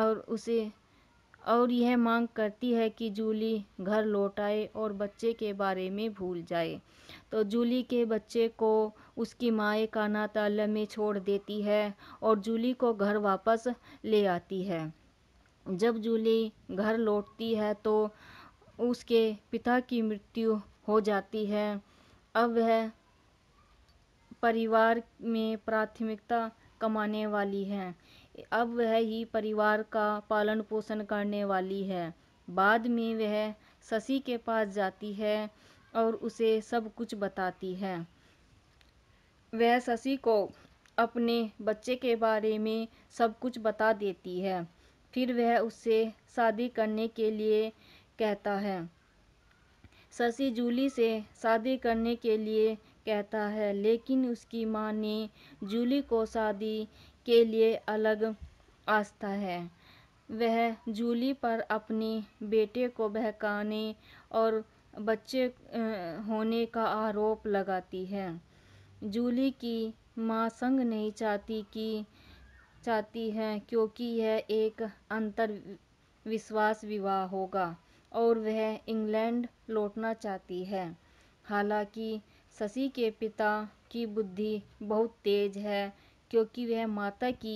और उसे और यह मांग करती है कि जूली घर लौट आए और बच्चे के बारे में भूल जाए तो जूली के बच्चे को उसकी माए का नाता में छोड़ देती है और जूली को घर वापस ले आती है जब जूली घर लौटती है तो उसके पिता की मृत्यु हो जाती है अब वह परिवार में प्राथमिकता कमाने वाली है अब वह ही परिवार का पालन पोषण करने वाली है बाद में वह शशि के पास जाती है और उसे सब कुछ बताती है वह शशि को अपने बच्चे के बारे में सब कुछ बता देती है फिर वह उससे शादी करने के लिए कहता है शशि जूली से शादी करने के लिए कहता है लेकिन उसकी माँ ने जूली को शादी के लिए अलग आस्था है वह जूली पर अपने बेटे को बहकाने और बच्चे होने का आरोप लगाती है जूली की माँ संग नहीं चाहती कि चाहती है क्योंकि यह एक अंतर विश्वास विवाह होगा और वह इंग्लैंड लौटना चाहती है हालांकि शशि के पिता की बुद्धि बहुत तेज है क्योंकि वह माता की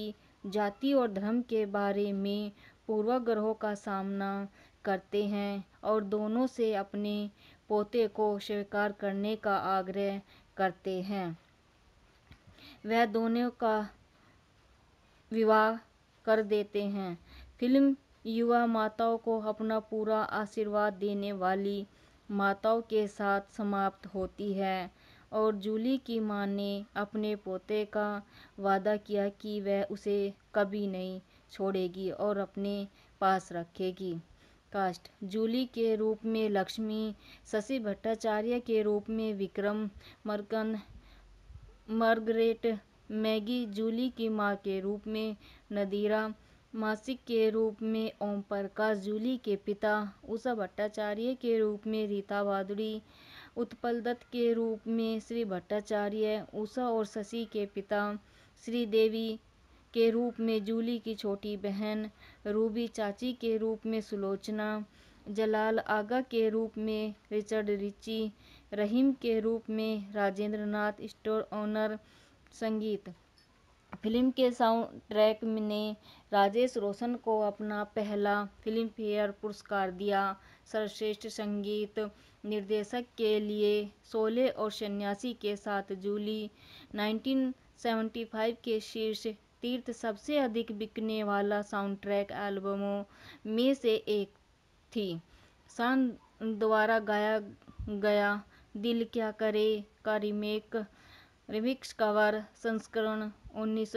जाति और धर्म के बारे में पूर्वाग्रहों का सामना करते हैं और दोनों से अपने पोते को स्वीकार करने का आग्रह करते हैं वह दोनों का विवाह कर देते हैं फिल्म युवा माताओं को अपना पूरा आशीर्वाद देने वाली माताओं के साथ समाप्त होती है और जूली की माँ ने अपने पोते का वादा किया कि वह उसे कभी नहीं छोड़ेगी और अपने पास रखेगी कास्ट जूली के रूप में लक्ष्मी शशि भट्टाचार्य के रूप में विक्रम मर्कन मार्गरेट मैगी जूली की माँ के रूप में नदीरा मासिक के रूप में ओम प्रकाश जूली के पिता उषा भट्टाचार्य के रूप में रीता भादुड़ी उत्पल दत्त के रूप में श्री भट्टाचार्य उषा और शशि के पिता श्री देवी के रूप में जूली की छोटी बहन रूबी चाची के रूप में सुलोचना जलाल आगा के रूप में रिचर्ड रिची रहीम के रूप में राजेंद्र नाथ स्टोर ऑनर संगीत फिल्म के साउंड ट्रैक ने राजेश रोशन को अपना पहला फिल्म फेयर पुरस्कार दिया सर्वश्रेष्ठ संगीत निर्देशक के लिए सोले और सन्यासी के साथ जूली 1975 के शीर्ष तीर्थ सबसे अधिक बिकने वाला साउंडट्रैक एल्बमों में से एक थी सन द्वारा गाया गया दिल क्या करे का रिमेक रिमिक्स कवर संस्करण उन्नीस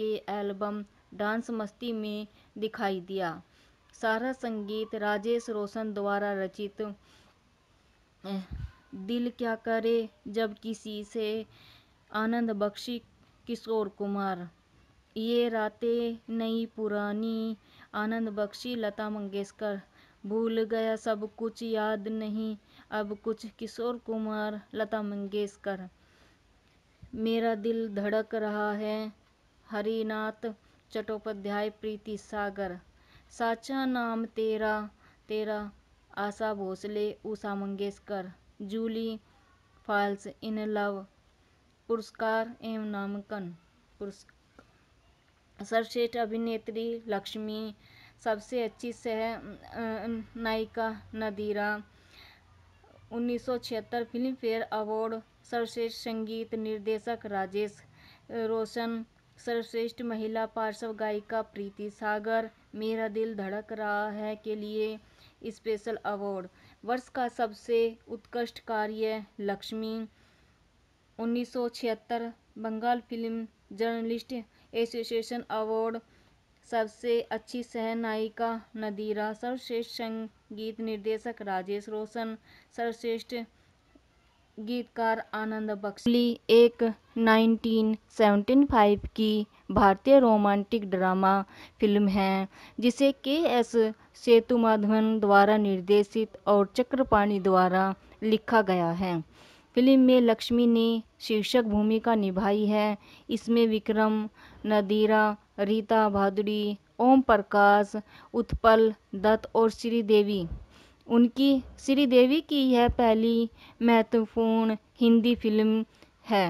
के एल्बम डांस मस्ती में दिखाई दिया सारा संगीत राजेश रोशन द्वारा रचित दिल क्या करे जब किसी से आनंद बख्शी किशोर कुमार ये रातें नई पुरानी आनंद बख्शी लता मंगेशकर भूल गया सब कुछ याद नहीं अब कुछ किशोर कुमार लता मंगेशकर मेरा दिल धड़क रहा है हरिनाथ चट्टोपाध्याय प्रीति सागर साचा नाम तेरा तेरा Asha Bhosle Usha Mangeshkar Julie falls in love पुरस्कार एवं नामांकन पुरस्कार सर्वश्रेष्ठ अभिनेत्री लक्ष्मी सबसे अच्छी सह नायिका नदीरा 1976 फिल्म फेयर अवार्ड सर्वश्रेष्ठ संगीत निर्देशक राजेश रोशन सर्वश्रेष्ठ महिला पार्श्व गायिका प्रीति सागर मेरा दिल धड़क रहा है के लिए स्पेशल अवार्ड वर्ष का सबसे उत्कृष्ट कार्य Lakshmi 1976 Bengal film journalist association award सबसे अच्छी सहनायिका नदीरा सर्वश्रेष्ठ संगीत निर्देशक राजेश रोशन सर्वश्रेष्ठ गीतकार आनंद बक्सली एक 1975 की भारतीय रोमांटिक ड्रामा फिल्म है जिसे के एस सेतु माधवन द्वारा निर्देशित और चक्रपाणी द्वारा लिखा गया है फिल्म में लक्ष्मी ने शीर्षक भूमिका निभाई है इसमें विक्रम नदीरा रीता भादुड़ी ओम प्रकाश उत्पल दत्त और श्रीदेवी उनकी श्रीदेवी की यह पहली महत्वपूर्ण हिंदी फिल्म है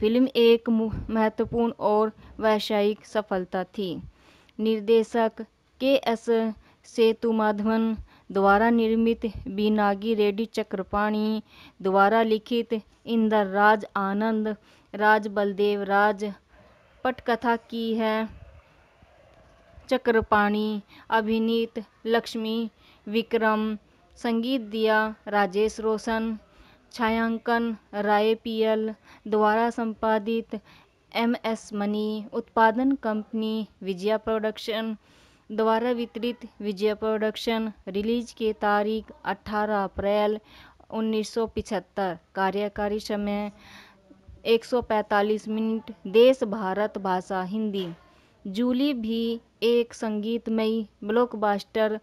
फिल्म एक महत्वपूर्ण और व्यावसायिक सफलता थी निर्देशक के एस सेतुमाधवन द्वारा निर्मित बीनागी रेड्डी चक्रपाणी द्वारा लिखित इंदर राज आनंद राज बलदेव राज पटकथा की है चक्रपाणी अभिनीत लक्ष्मी विक्रम संगीत दिया राजेश रोशन छायांकन राय पीएल द्वारा संपादित एम एस मनी उत्पादन कंपनी विजया प्रोडक्शन द्वारा वितरित विजय प्रोडक्शन रिलीज के तारीख 18 अप्रैल 1975 कार्यकारी समय 145 मिनट देश भारत भाषा हिंदी जूली भी एक संगीतमयी ब्लॉकबस्टर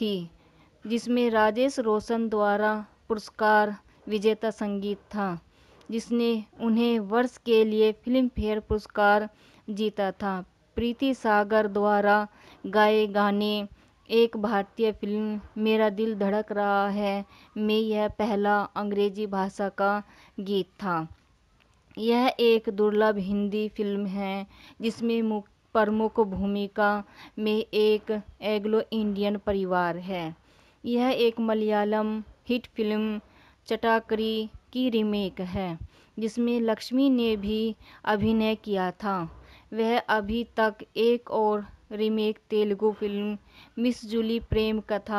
थी जिसमें राजेश रोशन द्वारा पुरस्कार विजेता संगीत था जिसने उन्हें वर्ष के लिए फिल्म फेयर पुरस्कार जीता था प्रीति सागर द्वारा गाए गाने एक भारतीय फिल्म मेरा दिल धड़क रहा है में यह पहला अंग्रेजी भाषा का गीत था यह एक दुर्लभ हिंदी फिल्म है जिसमें मुख्य प्रमुख भूमिका में एक एग्लो इंडियन परिवार है यह एक मलयालम हिट फिल्म चटाकरी की रीमेक है जिसमें लक्ष्मी ने भी अभिनय किया था वह अभी तक एक और remake Telugu film Miss Julie प्रेम कथा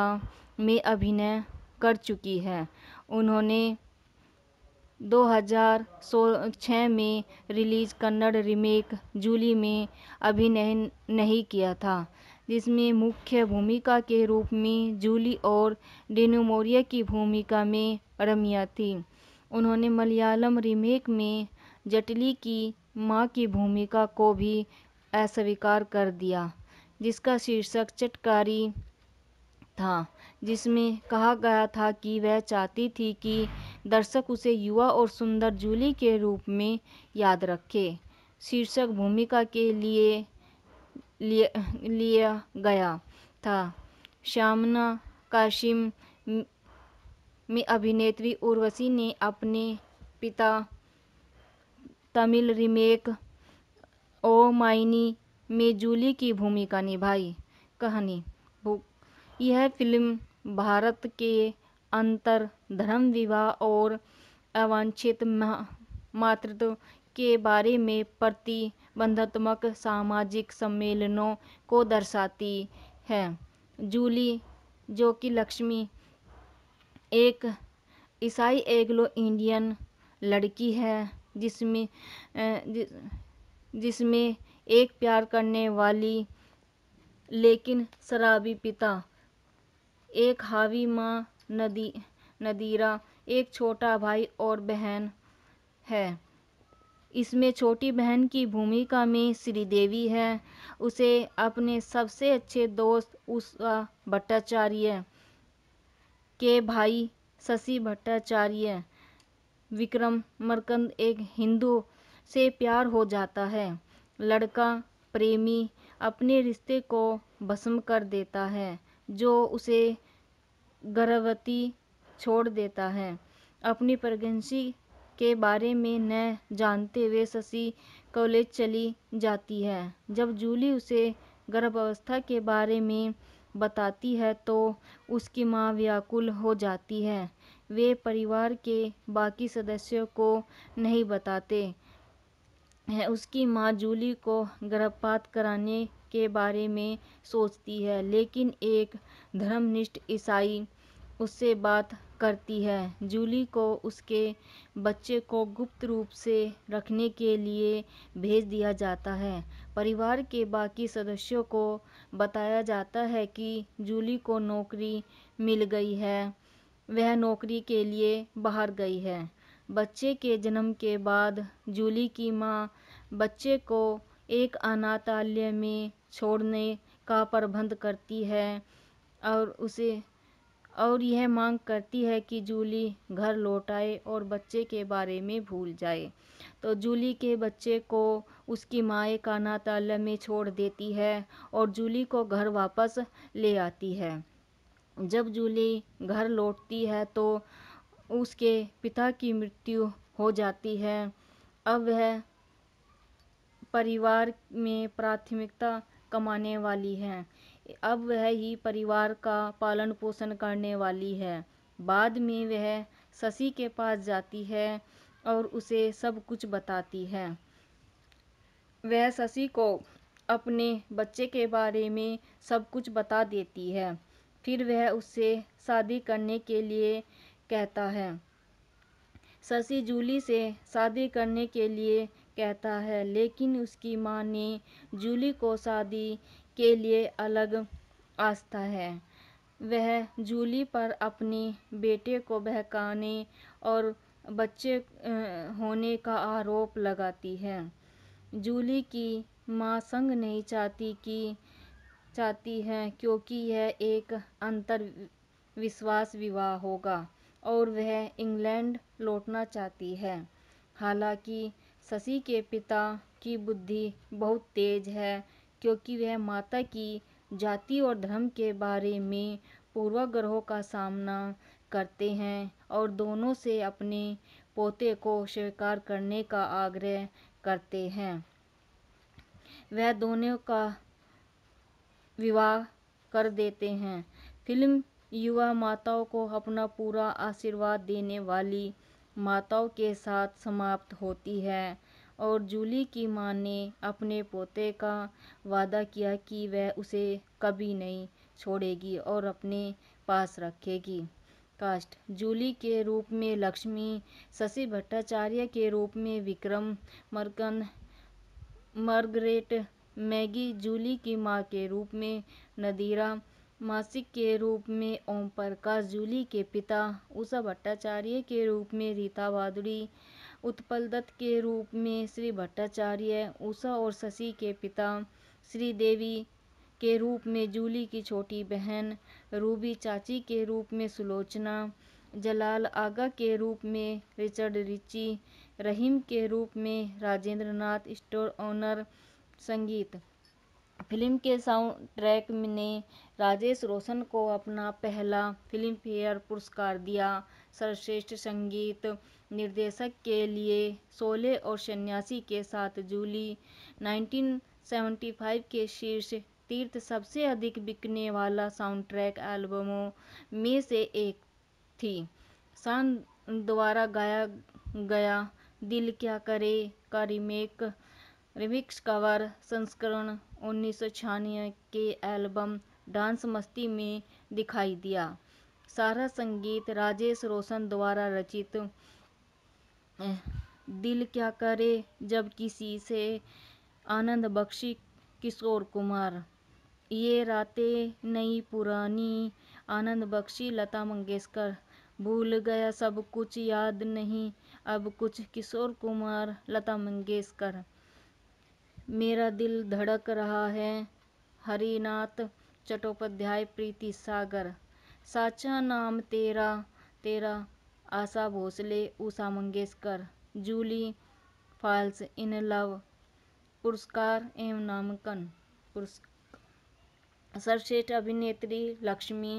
में अभिनय कर चुकी है उन्होंने दो हज़ार छः में रिलीज़ कन्नड़ रीमेक जूली में अभिनय नहीं किया था जिसमें मुख्य भूमिका के रूप में जूली और डेनू की भूमिका में रमिया थी उन्होंने मलयालम रीमेक में जटली की माँ की भूमिका को भी अस्वीकार कर दिया जिसका शीर्षक चटकारी था जिसमें कहा गया था कि वह चाहती थी कि दर्शक उसे युवा और सुंदर जूली के रूप में याद रखे शीर्षक भूमिका के लिए लिया गया था श्यामना काशिम में अभिनेत्री उर्वशी ने अपने पिता तमिल रीमेक ओ माइनी में जूली की भूमिका निभाई कहानी यह फिल्म भारत के अंतर धर्म विवाह और अवांछित मातृत्व के बारे में प्रतिबंधात्मक सामाजिक सम्मेलनों को दर्शाती है जूली जो कि लक्ष्मी एक ईसाई एग्लो इंडियन लड़की है जिसमें जिसमें एक प्यार करने वाली लेकिन शराबी पिता एक हावी माँ नदी नदीरा एक छोटा भाई और बहन है इसमें छोटी बहन की भूमिका में श्रीदेवी है उसे अपने सबसे अच्छे दोस्त उषा भट्टाचार्य के भाई शशि भट्टाचार्य विक्रम मरकंद एक हिंदू से प्यार हो जाता है लड़का प्रेमी अपने रिश्ते को भस्म कर देता है जो उसे गर्भवती छोड़ देता है अपनी प्रेगनेंसी के बारे में न जानते हुए शशि कॉलेज चली जाती है जब जूली उसे गर्भावस्था के बारे में बताती है तो उसकी माँ व्याकुल हो जाती है वे परिवार के बाकी सदस्यों को नहीं बताते है उसकी माँ जूली को गर्भपात कराने के बारे में सोचती है लेकिन एक धर्मनिष्ठ ईसाई उससे बात करती है जूली को उसके बच्चे को गुप्त रूप से रखने के लिए भेज दिया जाता है परिवार के बाकी सदस्यों को बताया जाता है कि जूली को नौकरी मिल गई है वह नौकरी के लिए बाहर गई है बच्चे के जन्म के बाद जूली की मां बच्चे को एक अनाथालय में छोड़ने का प्रबंध करती है और उसे और यह मांग करती है कि जूली घर लौट आए और बच्चे के बारे में भूल जाए तो जूली के बच्चे को उसकी माँ एक अनाथालय में छोड़ देती है और जूली को घर वापस ले आती है जब जूली घर लौटती है तो उसके पिता की मृत्यु हो जाती है अब वह परिवार में प्राथमिकता कमाने वाली है अब वह ही परिवार का पालन पोषण करने वाली है बाद में वह शशि के पास जाती है और उसे सब कुछ बताती है वह शशि को अपने बच्चे के बारे में सब कुछ बता देती है फिर वह उससे शादी करने के लिए कहता है शशि जूली से शादी करने के लिए कहता है लेकिन उसकी माँ ने जूली को शादी के लिए अलग आस्था है वह जूली पर अपने बेटे को बहकाने और बच्चे होने का आरोप लगाती है जूली की माँ संग नहीं चाहती कि चाहती है क्योंकि यह एक अंतर विश्वास विवाह होगा और वह इंग्लैंड लौटना चाहती है हालांकि शशि के पिता की बुद्धि बहुत तेज है क्योंकि वह माता की जाति और धर्म के बारे में पूर्वाग्रहों का सामना करते हैं और दोनों से अपने पोते को स्वीकार करने का आग्रह करते हैं वह दोनों का विवाह कर देते हैं फिल्म युवा माताओं को अपना पूरा आशीर्वाद देने वाली माताओं के साथ समाप्त होती है और जूली की मां ने अपने पोते का वादा किया कि वह उसे कभी नहीं छोड़ेगी और अपने पास रखेगी कास्ट जूली के रूप में लक्ष्मी शशि भट्टाचार्य के रूप में विक्रम मर्कन मार्गरेट मैगी जूली की मां के रूप में नदीरा मासिक के रूप में ओम प्रकाश जूली के पिता उषा भट्टाचार्य के रूप में रीता भादुड़ी उत्पल दत्त के रूप में श्री भट्टाचार्य उषा और शशि के पिता श्री देवी के रूप में जूली की छोटी बहन रूबी चाची के रूप में सुलोचना जलाल आगा के रूप में रिचर्ड रिची रहीम के रूप में राजेंद्र नाथ स्टोर ऑनर संगीत फिल्म के साउंड ट्रैक ने राजेश रोशन को अपना पहला फिल्मफेयर पुरस्कार दिया सर्वश्रेष्ठ संगीत निर्देशक के लिए सोले और सन्यासी के साथ जूली 1975 के शीर्ष तीर्थ सबसे अधिक बिकने वाला साउंड ट्रैक एल्बमों में से एक थी शान द्वारा गाया गया दिल क्या करे का रिमेक रिमिक्स कवर संस्करण उन्नीस के एल्बम डांस मस्ती में दिखाई दिया सारा संगीत राजेश रोशन द्वारा रचित दिल क्या करे जब किसी से आनंद बख्शी किशोर कुमार ये रातें नई पुरानी आनंद बख्शी लता मंगेशकर भूल गया सब कुछ याद नहीं अब कुछ किशोर कुमार लता मंगेशकर मेरा दिल धड़क रहा है हरिनाथ चट्टोपाध्याय प्रीति सागर साचा नाम तेरा तेरा Asha Bhosle Usha Mangeshkar Julie falls in love पुरस्कार एवं नामकन पुरस्कार सर्वश्रेष्ठ अभिनेत्री लक्ष्मी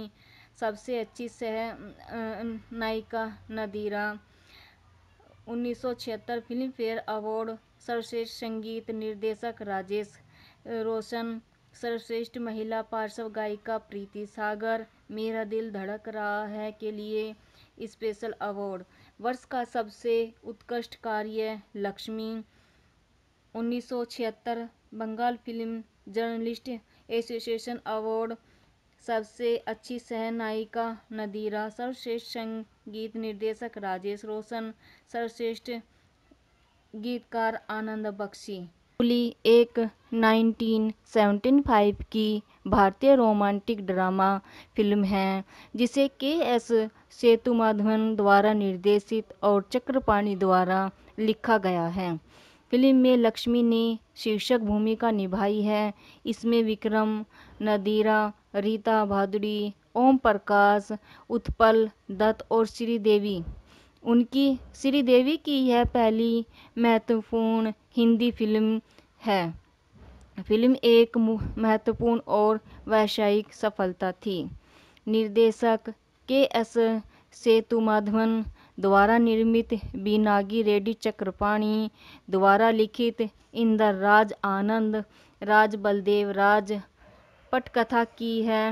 सबसे अच्छी सह अं, नायिका नदीरा 1976 फिल्म फेयर अवार्ड सर्वश्रेष्ठ संगीत निर्देशक राजेश रोशन सर्वश्रेष्ठ महिला पार्श्व गायिका प्रीति सागर मेरा दिल धड़क रहा है के लिए स्पेशल अवार्ड वर्ष का सबसे उत्कृष्ट कार्य Lakshmi 1976 Bengal film journalist association award सबसे अच्छी सहनायिका नदीरा सर्वश्रेष्ठ संगीत निर्देशक राजेश रोशन सर्वश्रेष्ठ गीतकार आनंद बख्शी होली एक 1975 की भारतीय रोमांटिक ड्रामा फिल्म है जिसे के एस सेतुमाधवन द्वारा निर्देशित और चक्रपाणी द्वारा लिखा गया है फिल्म में लक्ष्मी ने शीर्षक भूमिका निभाई है इसमें विक्रम नदीरा रीता भादुड़ी ओम प्रकाश उत्पल दत्त और श्रीदेवी उनकी श्रीदेवी की यह पहली महत्वपूर्ण हिंदी फिल्म है फिल्म एक महत्वपूर्ण और व्यावसायिक सफलता थी निर्देशक के एस सेतुमाधवन द्वारा निर्मित बीनागी रेड्डी चक्रपाणी द्वारा लिखित इंदर राज आनंद राज बलदेव राज पटकथा की है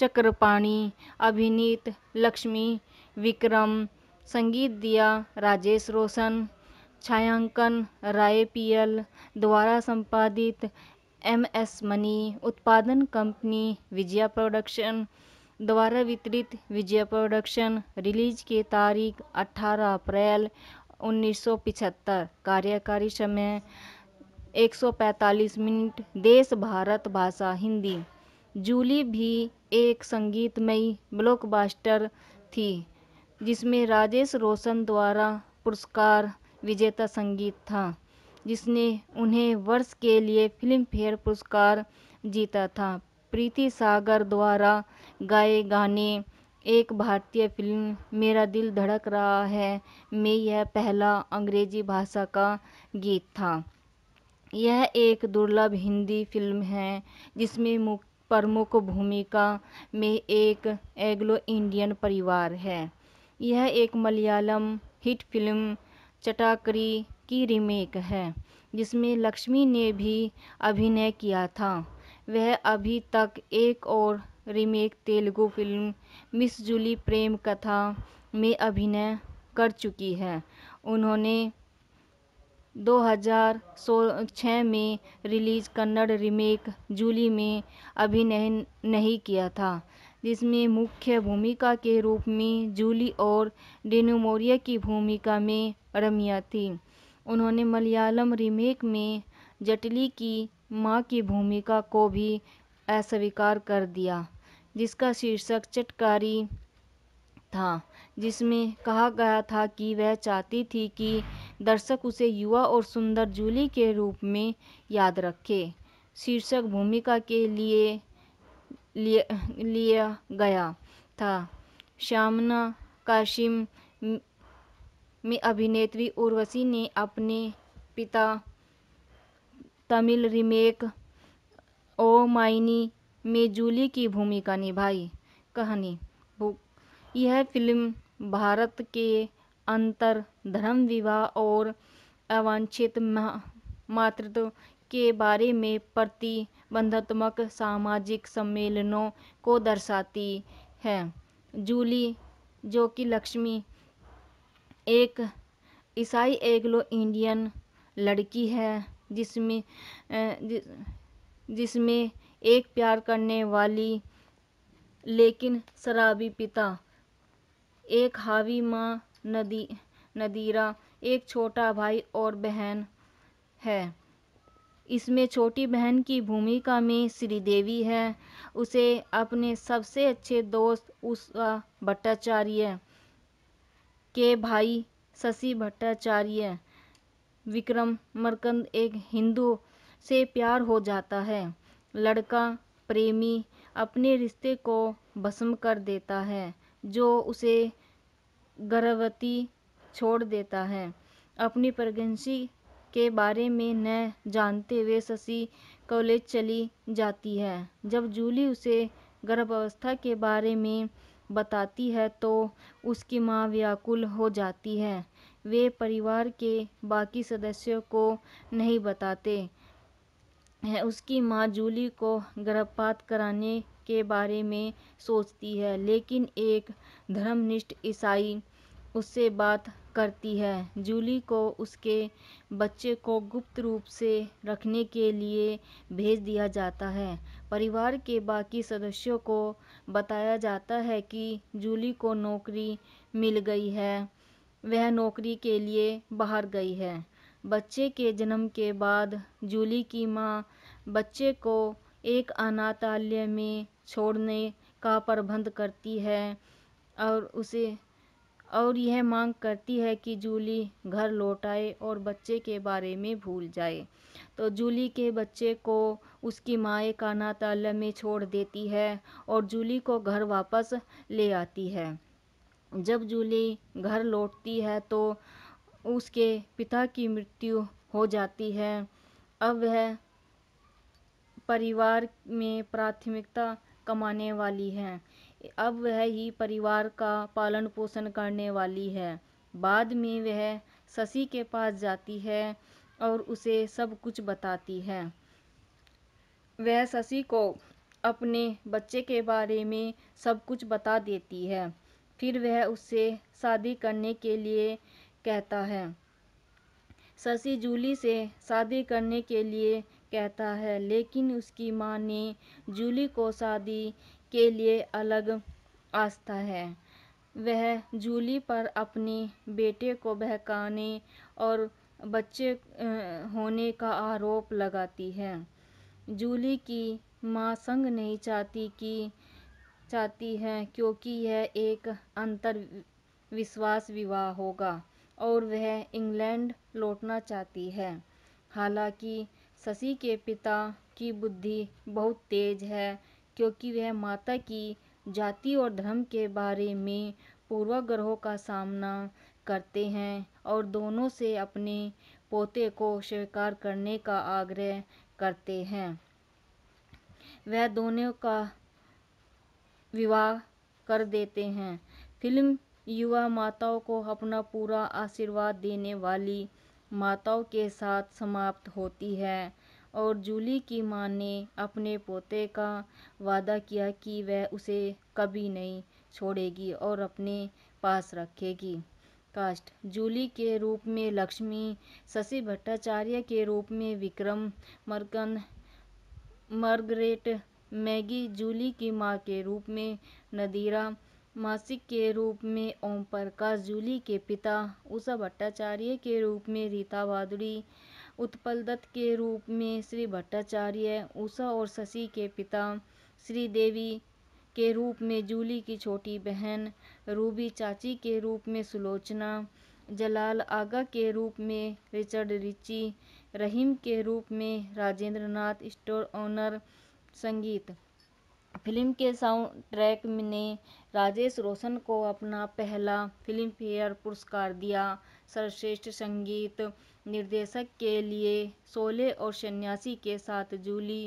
चक्रपाणी अभिनीत लक्ष्मी विक्रम संगीत दिया राजेश रोशन छायांकन राय पीएल द्वारा संपादित एम एस मनी उत्पादन कंपनी विजया प्रोडक्शन द्वारा वितरित विजया प्रोडक्शन रिलीज की तारीख 18 अप्रैल 1975 कार्यकारी समय 145 मिनट देश भारत भाषा हिंदी जूली भी एक संगीतमयी ब्लॉकबस्टर थी जिसमें राजेश रोशन द्वारा पुरस्कार विजेता संगीत था जिसने उन्हें वर्ष के लिए फिल्म फेयर पुरस्कार जीता था प्रीति सागर द्वारा गाए गाने एक भारतीय फिल्म मेरा दिल धड़क रहा है में यह पहला अंग्रेजी भाषा का गीत था यह एक दुर्लभ हिंदी फिल्म है जिसमें प्रमुख भूमिका में एक एग्लो इंडियन परिवार है यह एक मलयालम हिट फिल्म चटाकरी की रीमेक है जिसमें लक्ष्मी ने भी अभिनय किया था वह अभी तक एक और remake Telugu film Miss Julie प्रेम कथा में अभिनय कर चुकी है उन्होंने 2006 में रिलीज़ कन्नड़ रीमेक जूली में अभिनय नहीं किया था जिसमें मुख्य भूमिका के रूप में जूली और डेनोमोरिया की भूमिका में रमिया थी उन्होंने मलयालम रीमेक में जटली की माँ की भूमिका को भी अस्वीकार कर दिया जिसका शीर्षक चटकारी था जिसमें कहा गया था कि वह चाहती थी कि दर्शक उसे युवा और सुंदर जूली के रूप में याद रखे शीर्षक भूमिका के लिए लिया गया था श्यामना काशिम में अभिनेत्री उर्वशी ने अपने पिता तमिल रीमेक ओ माइनी में जूली की भूमिका निभाई कहानी यह फिल्म भारत के अंतर धर्म विवाह और अवांछित मातृत्व के बारे में प्रति बंधात्मक सामाजिक सम्मेलनों को दर्शाती है जूली जो कि लक्ष्मी एक ईसाई एग्लो इंडियन लड़की है जिसमें जिसमें एक प्यार करने वाली लेकिन शराबी पिता एक हावी माँ नदी नदीरा एक छोटा भाई और बहन है इसमें छोटी बहन की भूमिका में श्रीदेवी है उसे अपने सबसे अच्छे दोस्त उषा भट्टाचार्य के भाई शशि भट्टाचार्य विक्रम मरकंद एक हिंदू से प्यार हो जाता है लड़का प्रेमी अपने रिश्ते को भस्म कर देता है जो उसे गर्भवती छोड़ देता है अपनी प्रेगनेंसी के बारे में न जानते हुए शशि कॉलेज चली जाती है जब जूली उसे गर्भावस्था के बारे में बताती है तो उसकी माँ व्याकुल हो जाती है वे परिवार के बाकी सदस्यों को नहीं बताते हैं उसकी माँ जूली को गर्भपात कराने के बारे में सोचती है लेकिन एक धर्मनिष्ठ ईसाई उससे बात करती है जूली को उसके बच्चे को गुप्त रूप से रखने के लिए भेज दिया जाता है परिवार के बाकी सदस्यों को बताया जाता है कि जूली को नौकरी मिल गई है वह नौकरी के लिए बाहर गई है बच्चे के जन्म के बाद जूली की मां बच्चे को एक अनाथालय में छोड़ने का प्रबंध करती है और उसे और यह मांग करती है कि जूली घर लौट आए और बच्चे के बारे में भूल जाए तो जूली के बच्चे को उसकी माँ काना ताल में छोड़ देती है और जूली को घर वापस ले आती है जब जूली घर लौटती है तो उसके पिता की मृत्यु हो जाती है अब वह परिवार में प्राथमिकता कमाने वाली है अब वह ही परिवार का पालन पोषण करने वाली है बाद में वह शशि के पास जाती है और उसे सब कुछ बताती है वह शशि को अपने बच्चे के बारे में सब कुछ बता देती है फिर वह उससे शादी करने के लिए कहता है शशि जूली से शादी करने के लिए कहता है लेकिन उसकी माँ ने जूली को शादी के लिए अलग आस्था है वह जूली पर अपने बेटे को बहकाने और बच्चे होने का आरोप लगाती है जूली की माँ संग नहीं चाहती कि चाहती है क्योंकि यह एक अंतर विश्वास विवाह होगा और वह इंग्लैंड लौटना चाहती है हालांकि शशि के पिता की बुद्धि बहुत तेज है क्योंकि वह माता की जाति और धर्म के बारे में पूर्वाग्रहों का सामना करते हैं और दोनों से अपने पोते को स्वीकार करने का आग्रह करते हैं वह दोनों का विवाह कर देते हैं फिल्म युवा माताओं को अपना पूरा आशीर्वाद देने वाली माताओं के साथ समाप्त होती है और जूली की मां ने अपने पोते का वादा किया कि वह उसे कभी नहीं छोड़ेगी और अपने पास रखेगी कास्ट जूली के रूप में लक्ष्मी शशि भट्टाचार्य के रूप में विक्रम मर्कन मार्गरेट मैगी जूली की माँ के रूप में नदीरा मासिक के रूप में ओम प्रकाश जूली के पिता उषा भट्टाचार्य के रूप में रीता भादुड़ी दत्त के रूप में श्री भट्टाचार्य उषा और शशि के पिता श्री देवी के रूप में जूली की छोटी बहन रूबी चाची के रूप में सुलोचना जलाल आगा के रूप में रिचर्ड रिची रहीम के रूप में राजेंद्र नाथ स्टोर ऑनर संगीत फिल्म के साउंड ट्रैक ने राजेश रोशन को अपना पहला फिल्म फेयर पुरस्कार दिया सर्वश्रेष्ठ संगीत निर्देशक के लिए सोले और सन्यासी के साथ जूली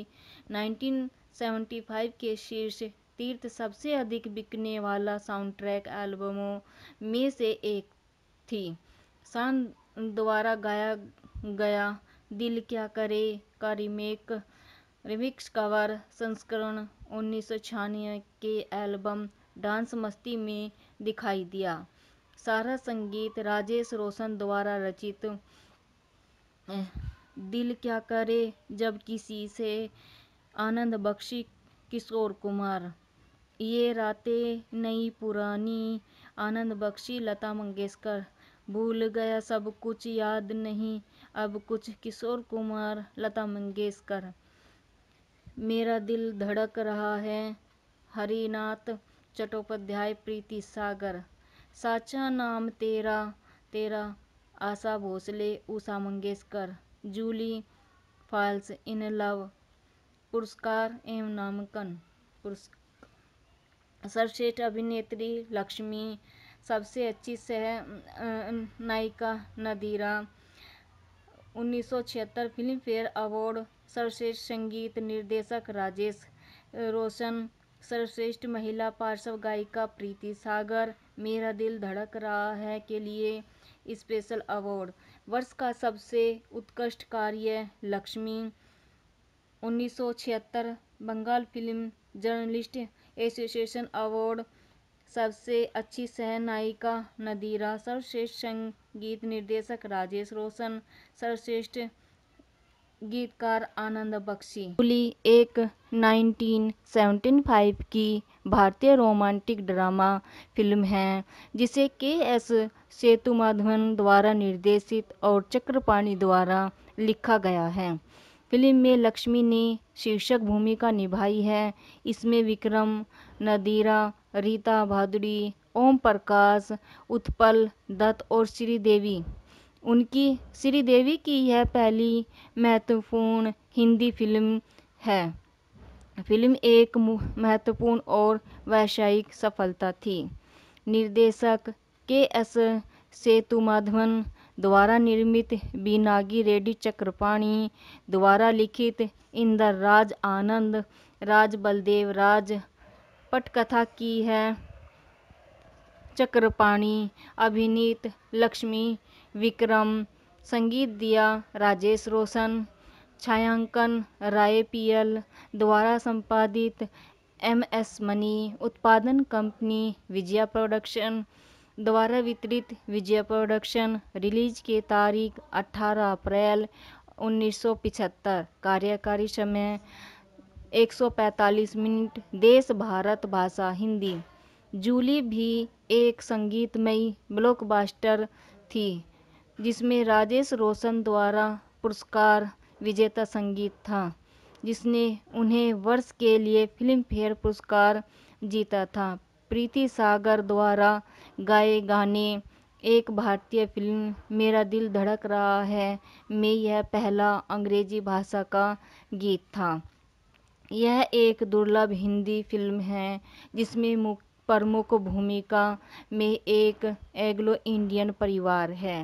1975 के शीर्ष तीर्थ सबसे अधिक बिकने वाला साउंडट्रैक एल्बमों में से एक थी शान द्वारा गाया गया दिल क्या करे का रिमेक रिमिक्स कवर संस्करण उन्नीस के एल्बम डांस मस्ती में दिखाई दिया सारा संगीत राजेश रोशन द्वारा रचित दिल क्या करे जब किसी से आनंद बख्शी किशोर कुमार ये रातें नई पुरानी आनंद बख्शी लता मंगेशकर भूल गया सब कुछ याद नहीं अब कुछ किशोर कुमार लता मंगेशकर मेरा दिल धड़क रहा है हरिनाथ चट्टोपाध्याय प्रीति सागर साचा नाम तेरा तेरा Asha Bhosle Usha Mangeshkar Julie falls in love पुरस्कार एवं नामांकन पुरस्कार सर्वश्रेष्ठ अभिनेत्री लक्ष्मी सबसे अच्छी सह नायिका नदीरा 1976 फिल्म फेयर अवार्ड सर्वश्रेष्ठ संगीत निर्देशक राजेश रोशन सर्वश्रेष्ठ महिला पार्श्व गायिका प्रीति सागर मेरा दिल धड़क रहा है के लिए स्पेशल अवार्ड वर्ष का सबसे उत्कृष्ट कार्य Lakshmi 1976 Bengal film journalist association award सबसे अच्छी सह नायिका नदीरा सर्वश्रेष्ठ संगीत निर्देशक राजेश रोशन सर्वश्रेष्ठ गीतकार आनंद बख्शी कुली एक 1975 की भारतीय रोमांटिक ड्रामा फिल्म है जिसे के एस सेतुमाधवन द्वारा निर्देशित और चक्रपाणी द्वारा लिखा गया है फिल्म में लक्ष्मी ने शीर्षक भूमिका निभाई है इसमें विक्रम नदीरा रीता भादुड़ी ओम प्रकाश उत्पल दत्त और श्रीदेवी उनकी श्रीदेवी की यह पहली महत्वपूर्ण हिंदी फिल्म है फिल्म एक महत्वपूर्ण और व्यावसायिक सफलता थी निर्देशक के एस सेतुमाधवन द्वारा निर्मित बीनागी रेड्डी चक्रपाणी द्वारा लिखित इंदर राज आनंद राज बलदेव राज पटकथा की है चक्रपाणी अभिनीत लक्ष्मी विक्रम संगीत दिया राजेश रोशन छायांकन राय पीएल द्वारा संपादित एम एस मनी उत्पादन कंपनी विजया प्रोडक्शन द्वारा वितरित विजया प्रोडक्शन रिलीज के तारीख 18 अप्रैल 1975 कार्यकारी समय 145 मिनट देश भारत भाषा हिंदी जूली भी एक संगीतमयी ब्लॉकबस्टर थी जिसमें राजेश रोशन द्वारा पुरस्कार विजेता संगीत था जिसने उन्हें वर्ष के लिए फिल्म फेयर पुरस्कार जीता था प्रीति सागर द्वारा गाए गाने एक भारतीय फिल्म मेरा दिल धड़क रहा है में यह पहला अंग्रेजी भाषा का गीत था यह एक दुर्लभ हिंदी फिल्म है जिसमें प्रमुख भूमिका में एक एग्लो इंडियन परिवार है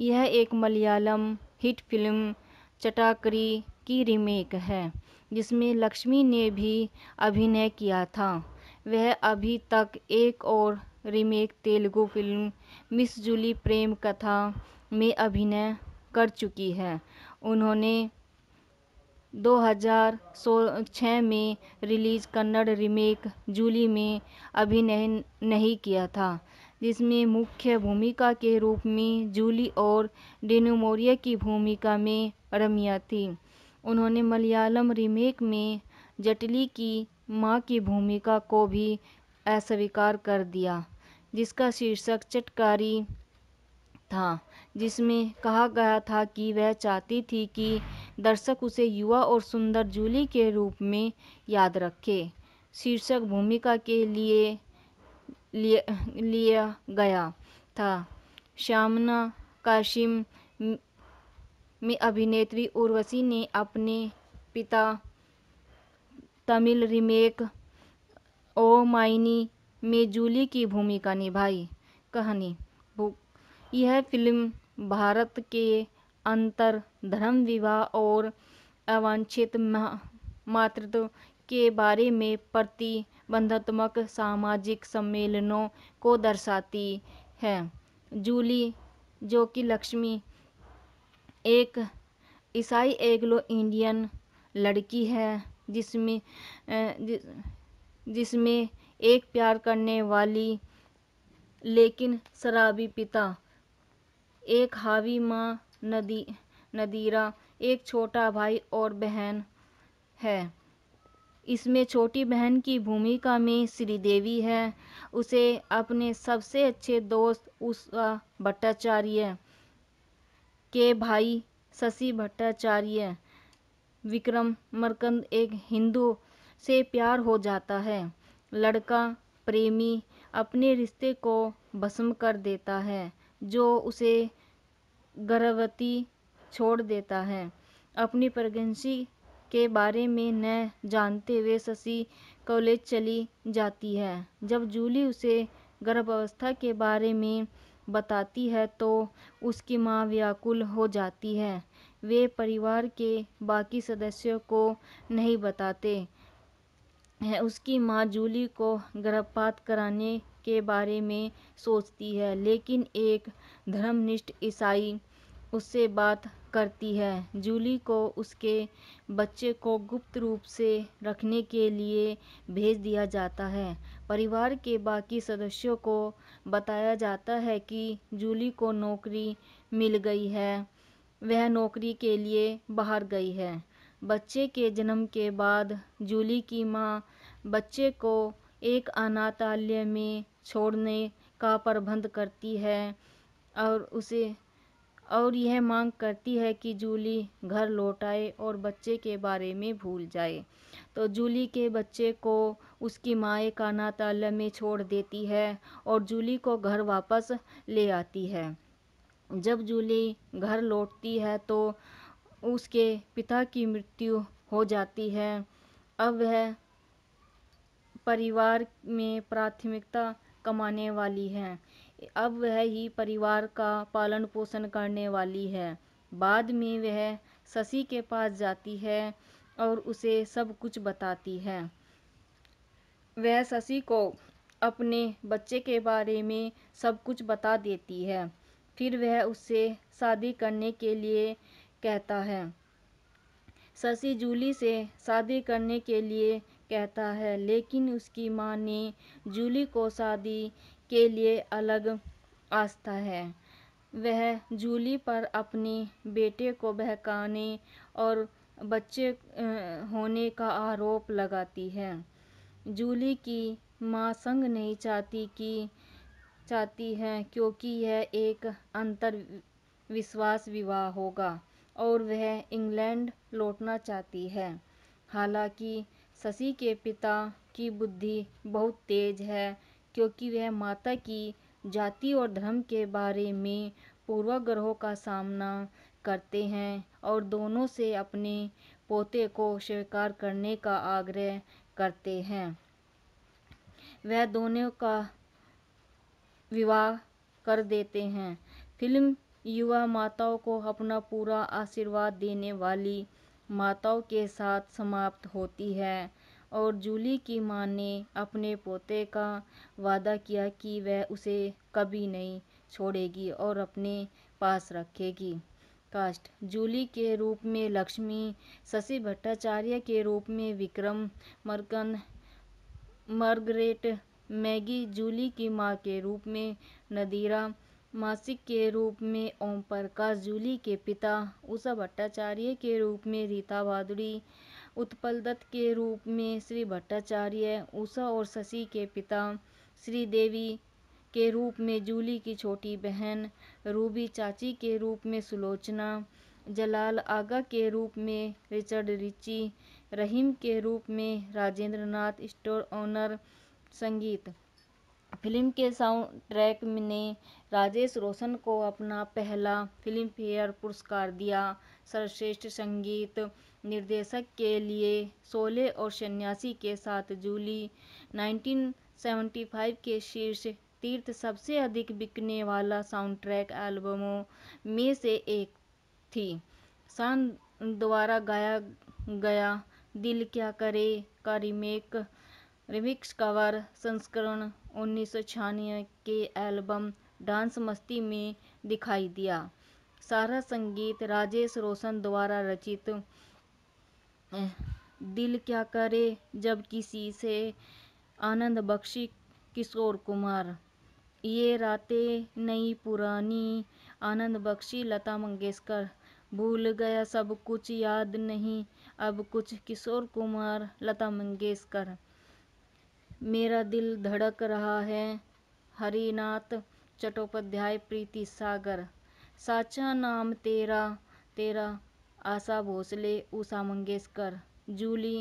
यह एक मलयालम हिट फिल्म चटाकरी की रीमेक है जिसमें लक्ष्मी ने भी अभिनय किया था वह अभी तक एक और remake Telugu film Miss Julie प्रेम कथा में अभिनय कर चुकी है उन्होंने 2006 में रिलीज कन्नड़ रीमेक जूली में अभिनय नहीं किया था जिसमें मुख्य भूमिका के रूप में जूली और डेनोमोरिया की भूमिका में रमिया थी उन्होंने मलयालम रीमेक में जटली की माँ की भूमिका को भी अस्वीकार कर दिया जिसका शीर्षक चटकारी था जिसमें कहा गया था कि वह चाहती थी कि दर्शक उसे युवा और सुंदर जूली के रूप में याद रखे शीर्षक भूमिका के लिए लिया गया था श्यामना काशिम में अभिनेत्री उर्वशी ने अपने पिता तमिल रीमेक ओ माइनी में जूली की भूमिका निभाई कहानी यह फिल्म भारत के अंतर धर्म विवाह और अवांछित मातृत्व के बारे में प्रति बंधात्मक सामाजिक सम्मेलनों को दर्शाती है जूली जो कि लक्ष्मी एक ईसाई एग्लो इंडियन लड़की है जिसमें जिस, जिसमें एक प्यार करने वाली लेकिन शराबी पिता एक हावी माँ नदी नदीरा एक छोटा भाई और बहन है इसमें छोटी बहन की भूमिका में श्रीदेवी है उसे अपने सबसे अच्छे दोस्त उषा भट्टाचार्य के भाई शशि भट्टाचार्य विक्रम मरकंद एक हिंदू से प्यार हो जाता है लड़का प्रेमी अपने रिश्ते को भस्म कर देता है जो उसे गर्भवती छोड़ देता है अपनी प्रेगनेंसी के बारे में न जानते हुए शशि कॉलेज चली जाती है जब जूली उसे गर्भावस्था के बारे में बताती है तो उसकी माँ व्याकुल हो जाती है वे परिवार के बाकी सदस्यों को नहीं बताते हैं उसकी माँ जूली को गर्भपात कराने के बारे में सोचती है लेकिन एक धर्मनिष्ठ ईसाई उससे बात करती है जूली को उसके बच्चे को गुप्त रूप से रखने के लिए भेज दिया जाता है परिवार के बाकी सदस्यों को बताया जाता है कि जूली को नौकरी मिल गई है वह नौकरी के लिए बाहर गई है बच्चे के जन्म के बाद जूली की माँ बच्चे को एक अनाथालय में छोड़ने का प्रबंध करती है और उसे और यह मांग करती है कि जूली घर लौट आए और बच्चे के बारे में भूल जाए तो जूली के बच्चे को उसकी माए का नाताल में छोड़ देती है और जूली को घर वापस ले आती है जब जूली घर लौटती है तो उसके पिता की मृत्यु हो जाती है अब वह परिवार में प्राथमिकता कमाने वाली है अब वह ही परिवार का पालन पोषण करने वाली है बाद में वह शशि के पास जाती है और उसे सब कुछ बताती है वह शशि को अपने बच्चे के बारे में सब कुछ बता देती है फिर वह उससे शादी करने के लिए कहता है शशि जूली से शादी करने के लिए कहता है लेकिन उसकी माँ ने जूली को शादी के लिए अलग आस्था है वह जूली पर अपनी बेटे को बहकाने और बच्चे होने का आरोप लगाती है जूली की माँ संग नहीं चाहती कि चाहती है क्योंकि यह एक अंतर विश्वास विवाह होगा और वह इंग्लैंड लौटना चाहती है हालांकि शशि के पिता की बुद्धि बहुत तेज है क्योंकि वह माता की जाति और धर्म के बारे में पूर्वाग्रहों का सामना करते हैं और दोनों से अपने पोते को स्वीकार करने का आग्रह करते हैं वह दोनों का विवाह कर देते हैं फिल्म युवा माताओं को अपना पूरा आशीर्वाद देने वाली माताओं के साथ समाप्त होती है और जूली की मां ने अपने पोते का वादा किया कि वह उसे कभी नहीं छोड़ेगी और अपने पास रखेगी कास्ट जूली के रूप में लक्ष्मी शशि भट्टाचार्य के रूप में विक्रम मर्कन मार्गरेट मैगी जूली की माँ के रूप में नदीरा मासिक के रूप में ओम प्रकाश जूली के पिता उषा भट्टाचार्य के रूप में रीता भादुड़ी उत्पल के रूप में श्री भट्टाचार्य उषा और शशि के पिता श्री देवी के रूप में जूली की छोटी बहन रूबी चाची के रूप में सुलोचना जलाल आगा के रूप में रिचर्ड रिची रहीम के रूप में राजेंद्र नाथ स्टोर ऑनर संगीत फिल्म के साउंड ट्रैक ने राजेश रोशन को अपना पहला फिल्म फेयर पुरस्कार दिया सर्वश्रेष्ठ संगीत निर्देशक के लिए सोलह और सन्यासी के साथ जूली 1975 के शीर्ष तीर्थ सबसे अधिक बिकने वाला साउंडट्रैक एल्बमों में से एक थी शान द्वारा गाया गया दिल क्या करे का रिमेक रिमिक्स कवर संस्करण उन्नीस के एल्बम डांस मस्ती में दिखाई दिया सारा संगीत राजेश रोशन द्वारा रचित दिल क्या करे जब किसी से आनंद बख्शी किशोर कुमार ये रातें नई पुरानी आनंद बख्शी लता मंगेशकर भूल गया सब कुछ याद नहीं अब कुछ किशोर कुमार लता मंगेशकर मेरा दिल धड़क रहा है हरिनाथ चट्टोपाध्याय प्रीति सागर साचा नाम तेरा तेरा Asha Bhosle Usha Mangeshkar Julie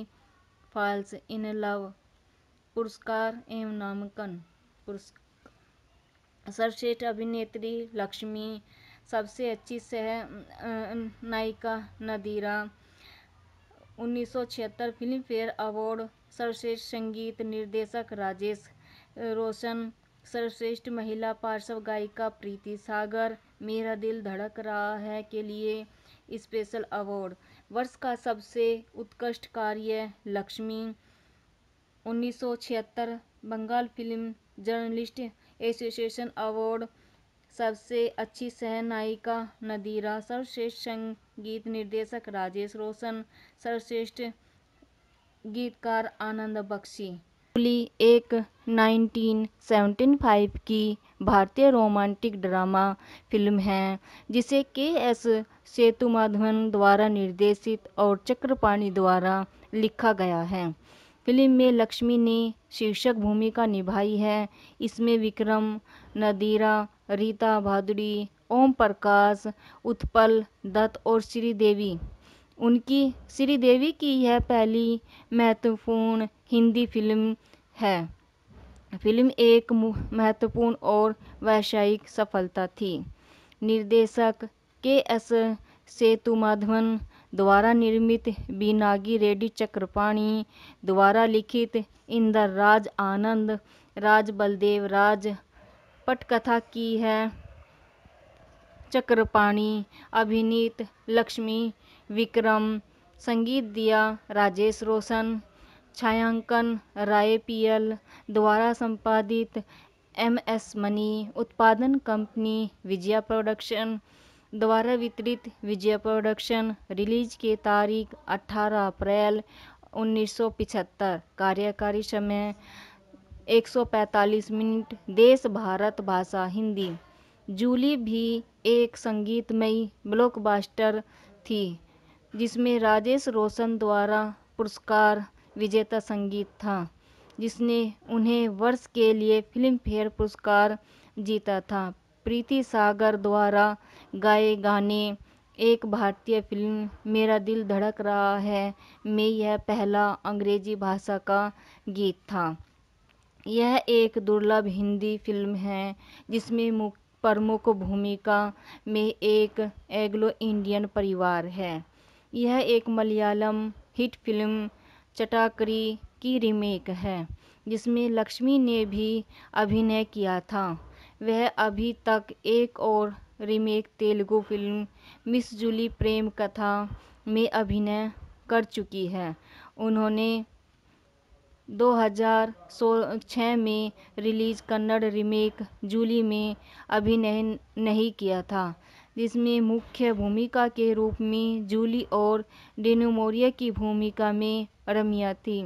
falls in love पुरस्कार एवं नामकन सर्वश्रेष्ठ अभिनेत्री लक्ष्मी सबसे अच्छी सह अं, नायिका नदीरा 1976 फिल्म फेयर अवार्ड सर्वश्रेष्ठ संगीत निर्देशक राजेश रोशन सर्वश्रेष्ठ महिला पार्श्व गायिका प्रीति सागर मेरा दिल धड़क रहा है के लिए स्पेशल अवार्ड वर्ष का सबसे उत्कृष्ट कार्य Lakshmi 1976 Bengal film journalist association award सबसे अच्छी सहनायिका नदीरा सर्वश्रेष्ठ संगीत निर्देशक राजेश रोशन सर्वश्रेष्ठ गीतकार आनंद बख्शी पुली एक 1975 की भारतीय रोमांटिक ड्रामा फिल्म है जिसे के एस सेतुमाधवन द्वारा निर्देशित और चक्रपाणि द्वारा लिखा गया है फिल्म में लक्ष्मी ने शीर्षक भूमिका निभाई है इसमें विक्रम नदीरा रीता भादुड़ी ओम प्रकाश उत्पल दत्त और श्रीदेवी उनकी श्रीदेवी की यह पहली महत्वपूर्ण हिंदी फिल्म है फिल्म एक महत्वपूर्ण और व्यावसायिक सफलता थी निर्देशक के एस सेतुमाधवन द्वारा निर्मित बीनागी रेड्डी चक्रपाणी द्वारा लिखित इंदर राज आनंद राज बलदेव राज पटकथा की है चक्रपाणी अभिनीत लक्ष्मी विक्रम संगीत दिया राजेश रोशन छायांकन राय पीएल द्वारा संपादित एम एस मनी उत्पादन कंपनी विजया प्रोडक्शन द्वारा वितरित विजया प्रोडक्शन रिलीज के तारीख 18 अप्रैल 1975 कार्यकारी समय 145 मिनट देश भारत भाषा हिंदी जूली भी एक संगीतमयी ब्लॉकबस्टर थी जिसमें राजेश रोशन द्वारा पुरस्कार विजेता संगीत था जिसने उन्हें वर्ष के लिए फिल्मफेयर पुरस्कार जीता था प्रीति सागर द्वारा गाए गाने एक भारतीय फिल्म मेरा दिल धड़क रहा है में यह पहला अंग्रेजी भाषा का गीत था यह एक दुर्लभ हिंदी फिल्म है जिसमें प्रमुख भूमिका में एक एग्लो इंडियन परिवार है यह एक मलयालम हिट फिल्म चटाकरी की रीमेक है जिसमें लक्ष्मी ने भी अभिनय किया था वह अभी तक एक और remake Telugu film Miss Julie प्रेम कथा में अभिनय कर चुकी है उन्होंने 2006 में रिलीज़ कन्नड़ रीमेक जूली में अभिनय नहीं किया था जिसमें मुख्य भूमिका के रूप में जूली और डेनोमोरिया की भूमिका में रमिया थी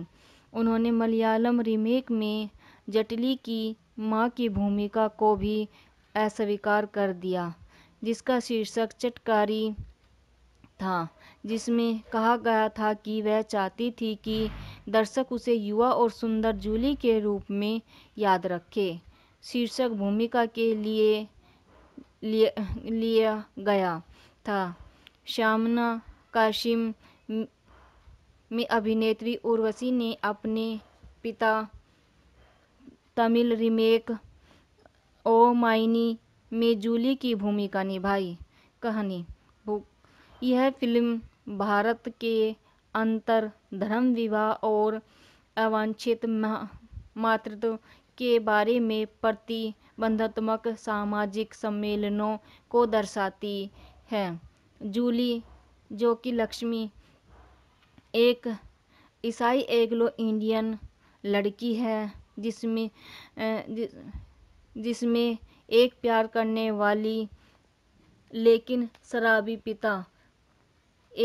उन्होंने मलयालम रीमेक में जटली की माँ की भूमिका को भी अस्वीकार कर दिया जिसका शीर्षक चटकारी था जिसमें कहा गया था कि वह चाहती थी कि दर्शक उसे युवा और सुंदर जूली के रूप में याद रखे शीर्षक भूमिका के लिए लिया गया था श्यामना काशिम में अभिनेत्री उर्वशी ने अपने पिता तमिल रीमेक ओ माइनी में जूली की भूमिका निभाई कहानी यह फिल्म भारत के अंतर धर्म विवाह और अवांछित मातृत्व के बारे में प्रति बंधात्मक सामाजिक सम्मेलनों को दर्शाती है जूली जो कि लक्ष्मी एक ईसाई एग्लो इंडियन लड़की है जिसमें जिसमें एक प्यार करने वाली लेकिन शराबी पिता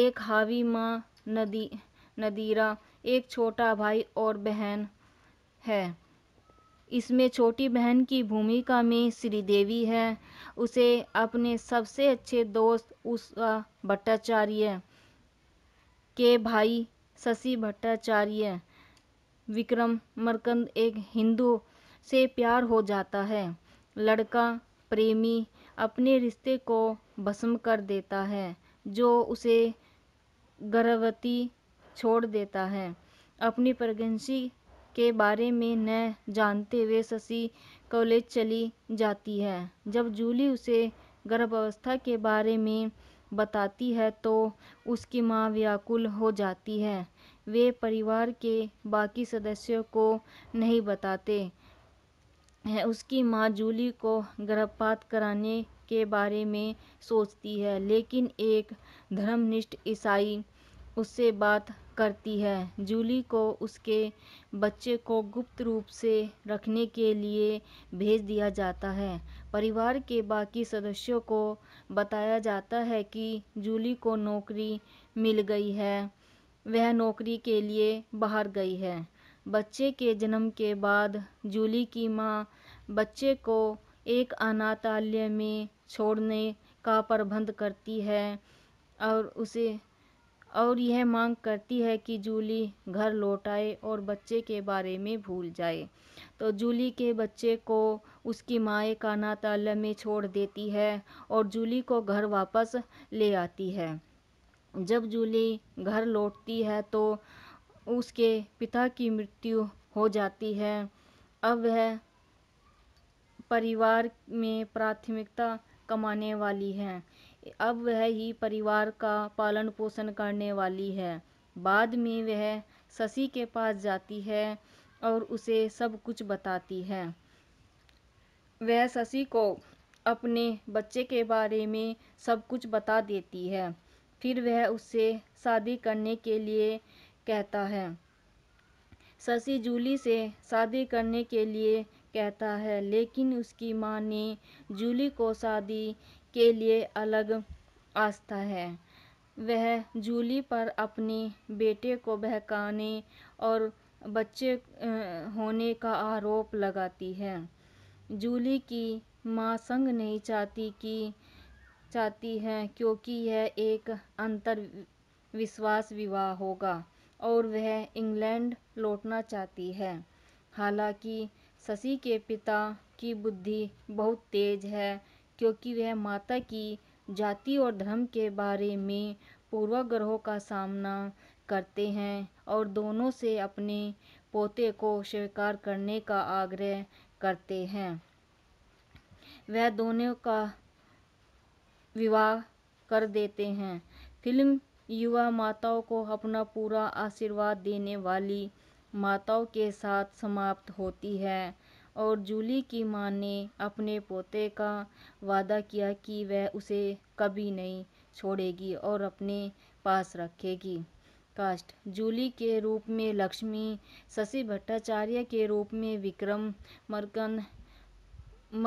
एक हावी माँ नदी नदीरा एक छोटा भाई और बहन है इसमें छोटी बहन की भूमिका में श्रीदेवी है उसे अपने सबसे अच्छे दोस्त उषा भट्टाचार्य के भाई शशि भट्टाचार्य विक्रम मरकंद एक हिंदू से प्यार हो जाता है लड़का प्रेमी अपने रिश्ते को भस्म कर देता है जो उसे गर्भवती छोड़ देता है अपनी प्रेगनेंसी के बारे में न जानते हुए शशि कॉलेज चली जाती है जब जूली उसे गर्भावस्था के बारे में बताती है तो उसकी माँ व्याकुल हो जाती है वे परिवार के बाकी सदस्यों को नहीं बताते हैं उसकी माँ जूली को गर्भपात कराने के बारे में सोचती है लेकिन एक धर्मनिष्ठ ईसाई उससे बात करती है जूली को उसके बच्चे को गुप्त रूप से रखने के लिए भेज दिया जाता है परिवार के बाकी सदस्यों को बताया जाता है कि जूली को नौकरी मिल गई है वह नौकरी के लिए बाहर गई है बच्चे के जन्म के बाद जूली की मां बच्चे को एक अनाथालय में छोड़ने का प्रबंध करती है और उसे और यह मांग करती है कि जूली घर लौट आए और बच्चे के बारे में भूल जाए तो जूली के बच्चे को उसकी माए का नाता में छोड़ देती है और जूली को घर वापस ले आती है जब जूली घर लौटती है तो उसके पिता की मृत्यु हो जाती है अब वह परिवार में प्राथमिकता कमाने वाली है अब वह ही परिवार का पालन पोषण करने वाली है बाद में वह शशि के पास जाती है और उसे सब कुछ बताती है वह शशि को अपने बच्चे के बारे में सब कुछ बता देती है फिर वह उससे शादी करने के लिए कहता है शशि जूली से शादी करने के लिए कहता है लेकिन उसकी माँ ने जूली को शादी के लिए अलग आस्था है वह जूली पर अपने बेटे को बहकाने और बच्चे होने का आरोप लगाती है जूली की माँ संग नहीं चाहती कि चाहती है क्योंकि यह एक अंतर विश्वास विवाह होगा और वह इंग्लैंड लौटना चाहती है हालांकि शशि के पिता की बुद्धि बहुत तेज है क्योंकि वह माता की जाति और धर्म के बारे में पूर्वाग्रहों का सामना करते हैं और दोनों से अपने पोते को स्वीकार करने का आग्रह करते हैं वह दोनों का विवाह कर देते हैं फिल्म युवा माताओं को अपना पूरा आशीर्वाद देने वाली माताओं के साथ समाप्त होती है और जूली की मां ने अपने पोते का वादा किया कि वह उसे कभी नहीं छोड़ेगी और अपने पास रखेगी कास्ट जूली के रूप में लक्ष्मी शशि भट्टाचार्य के रूप में विक्रम मर्कन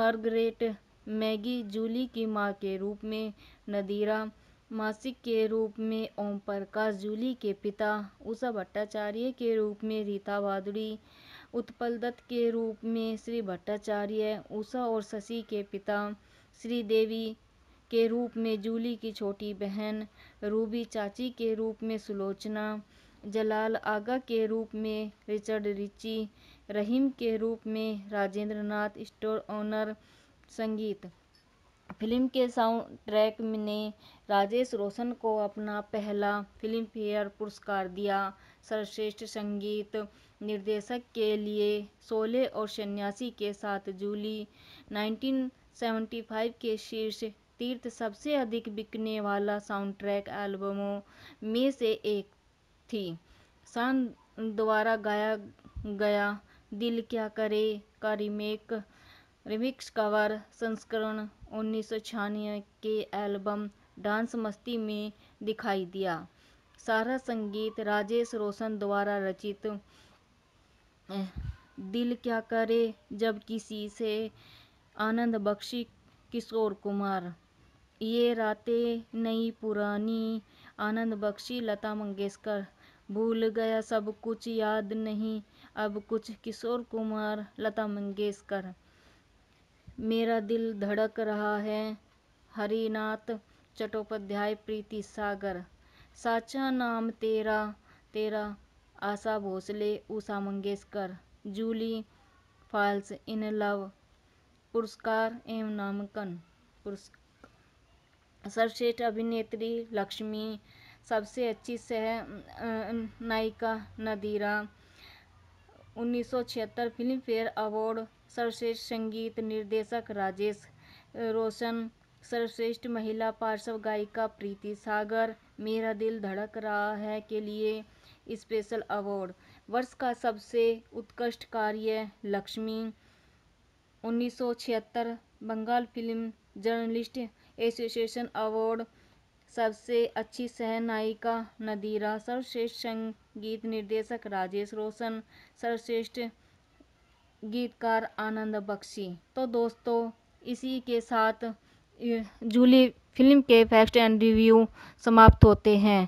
मार्गरेट मैगी जूली की माँ के रूप में नदीरा मासिक के रूप में ओम प्रकाश जूली के पिता उषा भट्टाचार्य के रूप में रीता भादुड़ी दत्त के रूप में श्री भट्टाचार्य उषा और शशि के पिता श्री देवी के रूप में जूली की छोटी बहन रूबी चाची के रूप में सुलोचना जलाल आगा के रूप में रिचर्ड रिची रहीम के रूप में राजेंद्र नाथ स्टोर ऑनर संगीत फिल्म के साउंड ट्रैक ने राजेश रोशन को अपना पहला फिल्म फेयर पुरस्कार दिया सर्वश्रेष्ठ संगीत निर्देशक के लिए सोले और सन्यासी के साथ जूली 1975 के शीर्ष तीर्थ सबसे अधिक बिकने वाला साउंडट्रैक एल्बमों में से एक थी शान द्वारा गाया गया दिल क्या करे का रिमेक रिमिक्स कवर संस्करण उन्नीस के एल्बम डांस मस्ती में दिखाई दिया सारा संगीत राजेश रोशन द्वारा रचित दिल क्या करे जब किसी से आनंद बख्शी किशोर कुमार ये रातें नई पुरानी आनंद बख्शी लता मंगेशकर भूल गया सब कुछ याद नहीं अब कुछ किशोर कुमार लता मंगेशकर मेरा दिल धड़क रहा है हरिनाथ चट्टोपाध्याय प्रीति सागर साचा नाम तेरा तेरा Asha Bhosle Usha Mangeshkar Julie falls in love पुरस्कार एवं नामांकन पुरस्कार सर्वश्रेष्ठ अभिनेत्री लक्ष्मी सबसे अच्छी सह नायिका नदीरा 1976 फिल्म फेयर अवार्ड सर्वश्रेष्ठ संगीत निर्देशक राजेश रोशन सर्वश्रेष्ठ महिला पार्श्व गायिका प्रीति सागर मेरा दिल धड़क रहा है के लिए स्पेशल अवार्ड वर्ष का सबसे उत्कृष्ट कार्य Lakshmi 1976 Bengal film journalist association award सबसे अच्छी सह नायिका नदीरा सर्वश्रेष्ठ संगीत निर्देशक राजेश रोशन सर्वश्रेष्ठ गीतकार आनंद बख्शी तो दोस्तों इसी के साथ जूली फिल्म के फैक्ट एंड रिव्यू समाप्त होते हैं